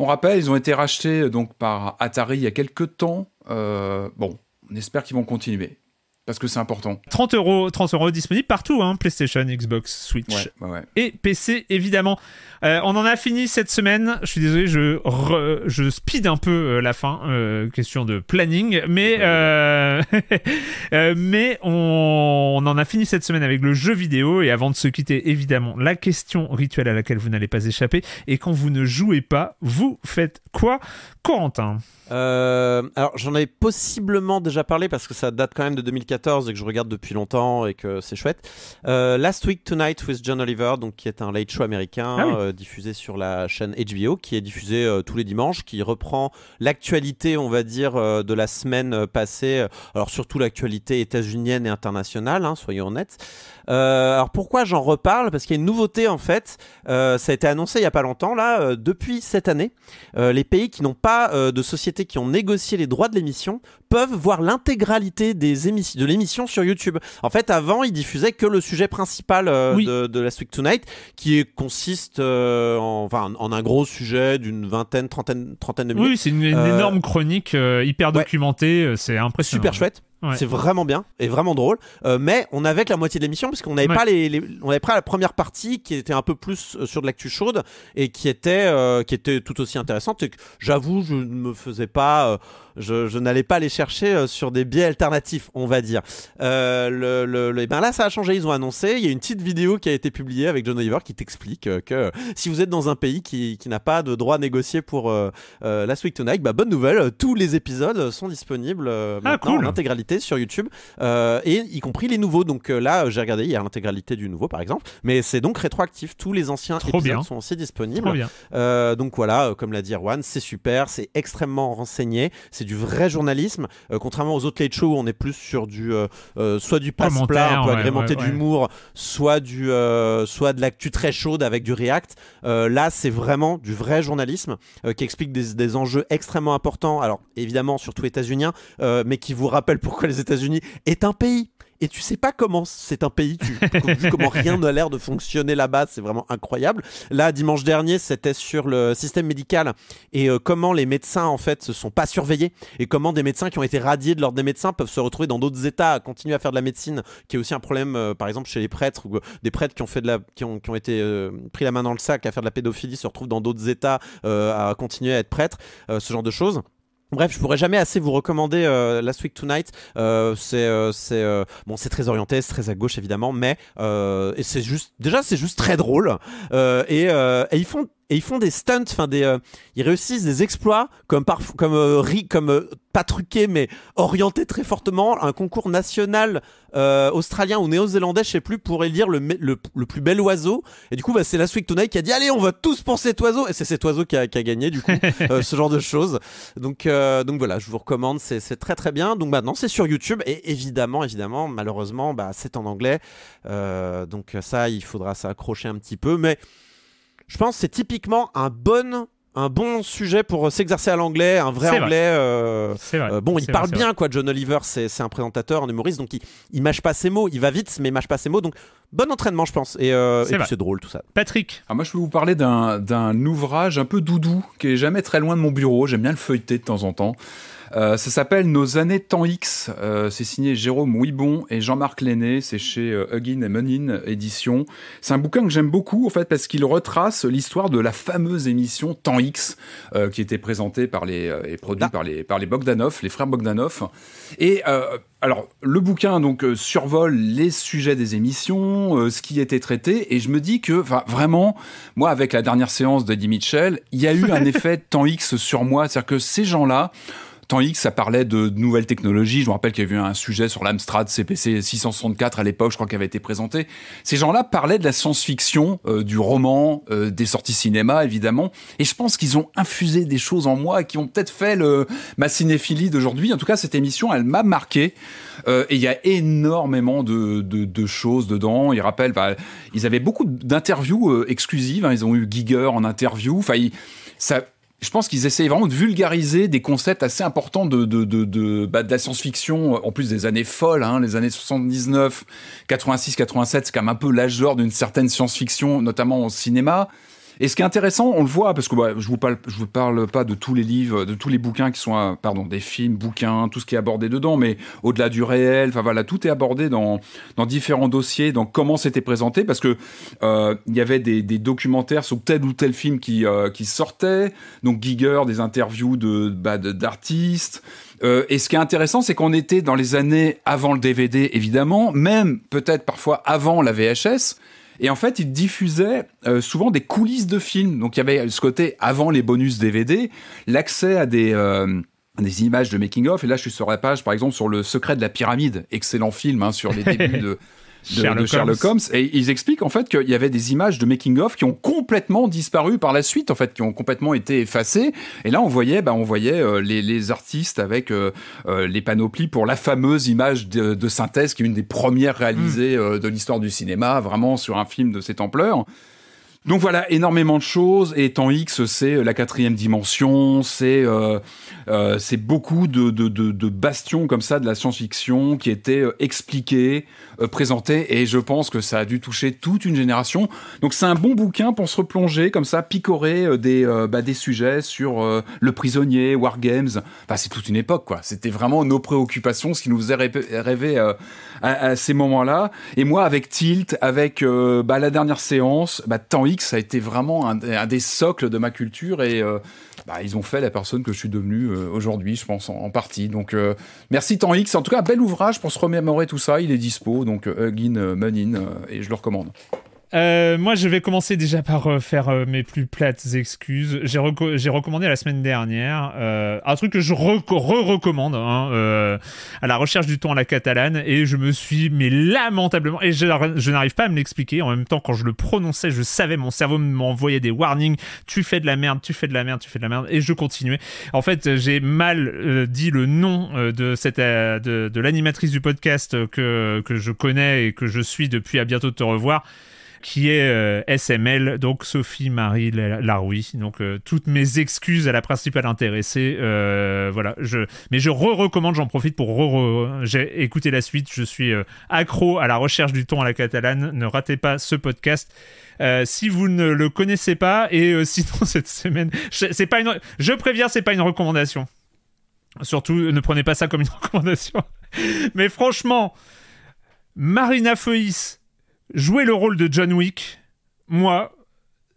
On rappelle, ils ont été rachetés donc par Atari il y a quelques temps. bon, on espère qu'ils vont continuer. Parce que c'est important. 30 euros, 30 euros disponibles partout, hein, PlayStation, Xbox, Switch et PC évidemment. Euh, on en a fini cette semaine. Je suis désolé, je, je speed un peu euh, la fin, euh, question de planning, mais mais on, en a fini cette semaine avec le jeu vidéo. Et avant de se quitter, évidemment, la question rituelle à laquelle vous n'allez pas échapper. Et quand vous ne jouez pas, vous faites quoi, Corentin Alors j'en avais possiblement déjà parlé parce que ça date quand même de 2014 et que je regarde depuis longtemps et que c'est chouette. Last Week Tonight with John Oliver, donc qui est un late show américain. Ah euh, diffusé sur la chaîne HBO, qui est diffusée euh, tous les dimanches, qui reprend l'actualité, on va dire, euh, de la semaine passée. Alors surtout l'actualité états-unienne et internationale, hein, soyons honnêtes. Euh, alors pourquoi j'en reparle Parce qu'il y a une nouveauté en fait. Euh, ça a été annoncé il y a pas longtemps là. Euh, depuis cette année, euh, les pays qui n'ont pas euh, de société qui ont négocié les droits de l'émission peuvent voir l'intégralité des émissions de l'émission sur YouTube. En fait, avant, ils diffusaient que le sujet principal de, de, Last Week Tonight, qui consiste en, enfin, en un gros sujet d'une vingtaine, trentaine, trentaine de minutes. Oui, c'est une, énorme chronique hyper documentée. C'est impressionnant. Super chouette. C'est vraiment bien et vraiment drôle. Euh, mais on avait que la moitié de l'émission parce qu'on n'avait pas les, on avait pris la première partie qui était un peu plus euh, sur de l'actu chaude et qui était euh, qui était tout aussi intéressante. j'avoue, je ne me faisais pas je, n'allais pas les chercher euh, sur des biais alternatifs, on va dire. Euh, le, et eh ben là, ça a changé. Ils ont annoncé. Il y a une petite vidéo qui a été publiée avec John Oliver qui t'explique euh, que si vous êtes dans un pays qui, qui n'a pas de droit négocier pour la Last Week Tonight, bah, bonne nouvelle, tous les épisodes sont disponibles ah, en intégralité sur YouTube, et y compris les nouveaux. Donc là, j'ai regardé il y a l'intégralité du nouveau, par exemple, mais c'est donc rétroactif. Tous les anciens épisodes sont aussi disponibles. donc voilà, comme l'a dit Erwan, c'est super, c'est extrêmement renseigné, c'est du vrai journalisme, euh, contrairement aux autres late shows on est plus sur du euh, euh, soit du passe-plat, un peu agrémenté d'humour, soit du soit de l'actu très chaude avec du react. là, c'est vraiment du vrai journalisme qui explique des, des, enjeux extrêmement importants. Alors évidemment surtout états-uniens, mais qui vous rappelle pourquoi les États-Unis est un pays et tu sais pas comment c'est un pays, tu, comment rien n'a l'air de fonctionner là-bas, c'est vraiment incroyable. Là, dimanche dernier, c'était sur le système médical et euh, comment les médecins en fait se sont pas surveillés et comment des médecins qui ont été radiés de l'ordre des médecins peuvent se retrouver dans d'autres états, à continuer à faire de la médecine, qui est aussi un problème euh, par exemple chez les prêtres ou euh, des prêtres qui ont fait de la, qui ont, qui ont été pris la main dans le sac à faire de la pédophilie se retrouvent dans d'autres états à continuer à être prêtres, ce genre de choses. Bref, je pourrais jamais assez vous recommander euh, Last Week Tonight. Euh, c'est euh, c'est euh, bon, c'est très orienté, c'est très à gauche évidemment, mais et c'est juste déjà c'est juste très drôle et, ils font et ils font des stunts, enfin des, euh, ils réussissent des exploits comme comme euh, ri, comme euh, pas truqué mais orienté très fortement un concours national australien ou néo-zélandais, je sais plus, pour élire le, le, plus bel oiseau. Et du coup, bah, c'est la Week Tonight qui a dit allez, on va tous pour cet oiseau. Et c'est cet oiseau qui a, qui a gagné du coup, ce genre de choses. Donc donc voilà, je vous recommande, c'est très très bien. Donc maintenant, c'est sur YouTube et évidemment évidemment, malheureusement, bah, c'est en anglais. donc ça, il faudra s'accrocher un petit peu, mais je pense que c'est typiquement un bon un bon sujet pour euh, s'exercer à l'anglais, un vrai anglais. Euh, euh, bon, il parle bien, quoi. John Oliver, c'est un présentateur, un humoriste, donc il, il mâche pas ses mots, il va vite, mais il mâche pas ses mots. Donc, bon entraînement, je pense. Et, et c'est drôle tout ça. Patrick. Ah, moi, je voulais vous parler d'un ouvrage un peu doudou qui est jamais très loin de mon bureau. J'aime bien le feuilleter de temps en temps. Euh, ça s'appelle Nos années temps X. Euh, c'est signé Jérôme Ouibon et Jean-Marc Lenné. C'est chez euh, Huggin et Menin Édition. C'est un bouquin que j'aime beaucoup en fait parce qu'il retrace l'histoire de la fameuse émission Temps X qui était présentée par les et produite par les par les Bogdanov, les frères Bogdanov. Et alors, le bouquin donc survole les sujets des émissions, ce qui était traité, et je me dis que vraiment, moi, avec la dernière séance d'Eddie Mitchell, il y a eu un effet temps X sur moi, c'est-à-dire que ces gens-là Tant X, ça parlait de nouvelles technologies. Je me rappelle qu'il y avait eu un sujet sur l'Amstrad CPC 664 à l'époque, je crois, qu'il avait été présenté. Ces gens-là parlaient de la science-fiction, euh, du roman, euh, des sorties cinéma, évidemment. Et je pense qu'ils ont infusé des choses en moi qui ont peut-être fait le, ma cinéphilie d'aujourd'hui. En tout cas, cette émission, elle m'a marqué. Euh, et il y a énormément de, de, de choses dedans. Ils rappellent, bah, ils avaient beaucoup d'interviews exclusives. Hein. Ils ont eu Giger en interview. Enfin, ça je pense qu'ils essayent vraiment de vulgariser des concepts assez importants de, de, de, bah, de la science-fiction, euh, en plus des années folles, hein, les années 79, 86, 87, c'est quand même un peu l'âge d'or d'une certaine science-fiction, notamment au cinéma. Et ce qui est intéressant, on le voit, parce que bah, je vous parle, vous parle pas de tous les livres, de tous les bouquins qui sont, pardon, des films, bouquins, tout ce qui est abordé dedans, mais au-delà du réel, enfin voilà, tout est abordé dans, dans différents dossiers, dans comment c'était présenté, parce que euh, il y avait des, documentaires sur tel ou tel film qui, euh, qui sortait, donc Giger, des interviews de bah, d'artistes. Euh, et ce qui est intéressant, c'est qu'on était dans les années avant le DVD, évidemment, même peut-être parfois avant la VHS. Et en fait, il diffusait euh, souvent des coulisses de films. Donc il y avait ce côté avant les bonus DVD, l'accès à des euh, images de making of et là je suis sur la page par exemple sur le secret de la pyramide excellent film hein, sur les débuts de de Sherlock, Holmes. Et ils expliquent en fait qu'il y avait des images de making-of qui ont complètement disparu par la suite, en fait, qui ont complètement été effacées. Et là, on voyait, bah, on voyait euh, les, artistes avec euh, euh, les panoplies pour la fameuse image de, synthèse qui est une des premières réalisées hmm. de l'histoire du cinéma, vraiment sur un film de cette ampleur. Donc voilà, énormément de choses. Et temps X, c'est euh, la quatrième dimension, c'est euh, euh, beaucoup de, bastions comme ça de la science-fiction qui étaient expliqués, présentés. Et je pense que ça a dû toucher toute une génération. Donc c'est un bon bouquin pour se replonger comme ça, picorer des, bah, des sujets sur le prisonnier, War Games. c'est toute une époque, quoi. C'était vraiment nos préoccupations, ce qui nous faisait rêver à, ces moments-là. Et moi, avec Tilt, avec bah, la dernière séance, bah, Temps X, ça a été vraiment un, des socles de ma culture et euh, bah, ils ont fait la personne que je suis devenu euh, aujourd'hui, je pense, en, partie. Donc euh, merci Tant X. En tout cas, bel ouvrage pour se remémorer tout ça. Il est dispo, donc Hugin Munin, et je le recommande. Euh, moi, je vais commencer déjà par euh, faire euh, mes plus plates excuses. J'ai, recommandé la semaine dernière un truc que je re- recommande hein, à la recherche du ton à la catalane et je me suis, mais lamentablement, et je, n'arrive pas à me l'expliquer. En même temps, quand je le prononçais, je savais, mon cerveau m'envoyait des warnings tu fais de la merde, tu fais de la merde, tu fais de la merde, et je continuais. En fait, j'ai mal dit le nom de, cette, de, de, l'animatrice du podcast que, que je connais et que je suis depuis à bientôt de te revoir qui est euh, SML, donc Sophie Marie Laroui. Donc euh, toutes mes excuses à la principale intéressée. Euh, voilà, je, mais je re-recommande, j'en profite pour re, -re j'ai écouté la suite. Je suis accro à la recherche du ton à la catalane. Ne ratez pas ce podcast. si vous ne le connaissez pas et sinon cette semaine c'est pas une je préviens c'est pas une recommandation surtout ne prenez pas ça comme une recommandation mais franchement Marina Feuillis, jouer le rôle de John Wick, moi,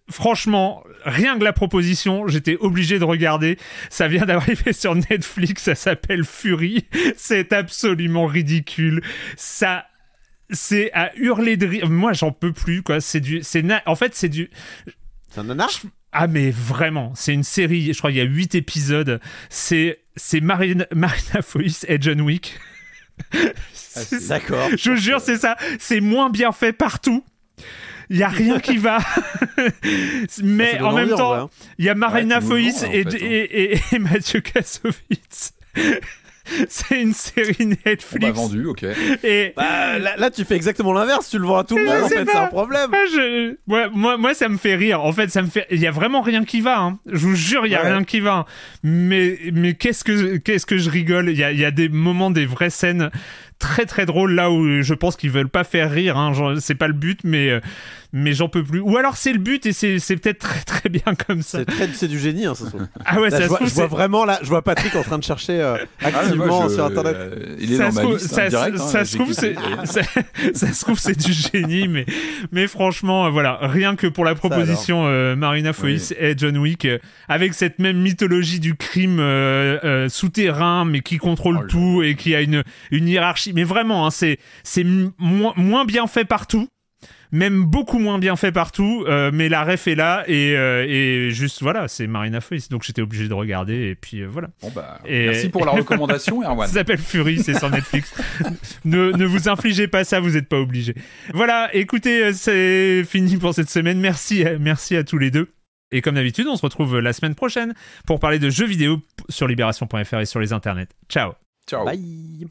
franchement, rien que la proposition, j'étais obligé de regarder. Ça vient d'arriver sur Netflix, ça s'appelle Fury. C'est absolument ridicule. Ça c'est à hurler de rire. Moi, j'en peux plus quoi, c'est du en fait, c'est du ah mais vraiment, c'est une série, je crois qu'il y a 8 épisodes, c'est Marina, Marina Foïs et John Wick. Ah, d'accord. je jure, c'est ça. C'est moins bien fait partout. Il n'y a rien qui va. Mais en même temps, hein. il y a Marina Foïs et, Mathieu Kassovitz. c'est une série Netflix. On vendu, ok. Et bah, là, tu fais exactement l'inverse, tu le vois à tout le monde. En fait, c'est un problème. Ah, moi, moi, ça me fait rire. En fait, ça me fait. Il y a vraiment rien qui va. Hein. Je vous jure, il y a rien qui va. Mais, mais qu'est-ce que, qu'est-ce que je rigole. Il y a, y a des moments, des vraies scènes très très drôle là où je pense qu'ils veulent pas faire rire. Hein. C'est pas le but, mais, euh, mais j'en peux plus. Ou alors c'est le but et c'est peut-être très très bien comme ça. C'est du génie, hein, ça se Ah ouais, je, vois, vraiment là, je vois Patrick en train de chercher euh, ah, activement sur internet. Euh, il est ça se trouve, c'est du génie, mais mais franchement, voilà, rien que pour la proposition Marina Foïs et John Wick avec cette même mythologie du crime souterrain, mais qui contrôle oh tout et qui a une une hiérarchie mais vraiment, hein, c'est moins bien fait partout même beaucoup moins bien fait partout, euh, mais la ref est là et, euh, juste voilà, c'est Marina Foïs, donc j'étais obligé de regarder et puis euh, voilà. Bon bah, merci pour la recommandation, Erwan. ça s'appelle Fury, c'est sur Netflix. ne, ne, vous infligez pas ça, vous n'êtes pas obligé. Voilà, écoutez, c'est fini pour cette semaine. Merci, merci à tous les deux. Et comme d'habitude, on se retrouve la semaine prochaine pour parler de jeux vidéo sur libération.fr et sur les internets. Ciao. Ciao. Bye.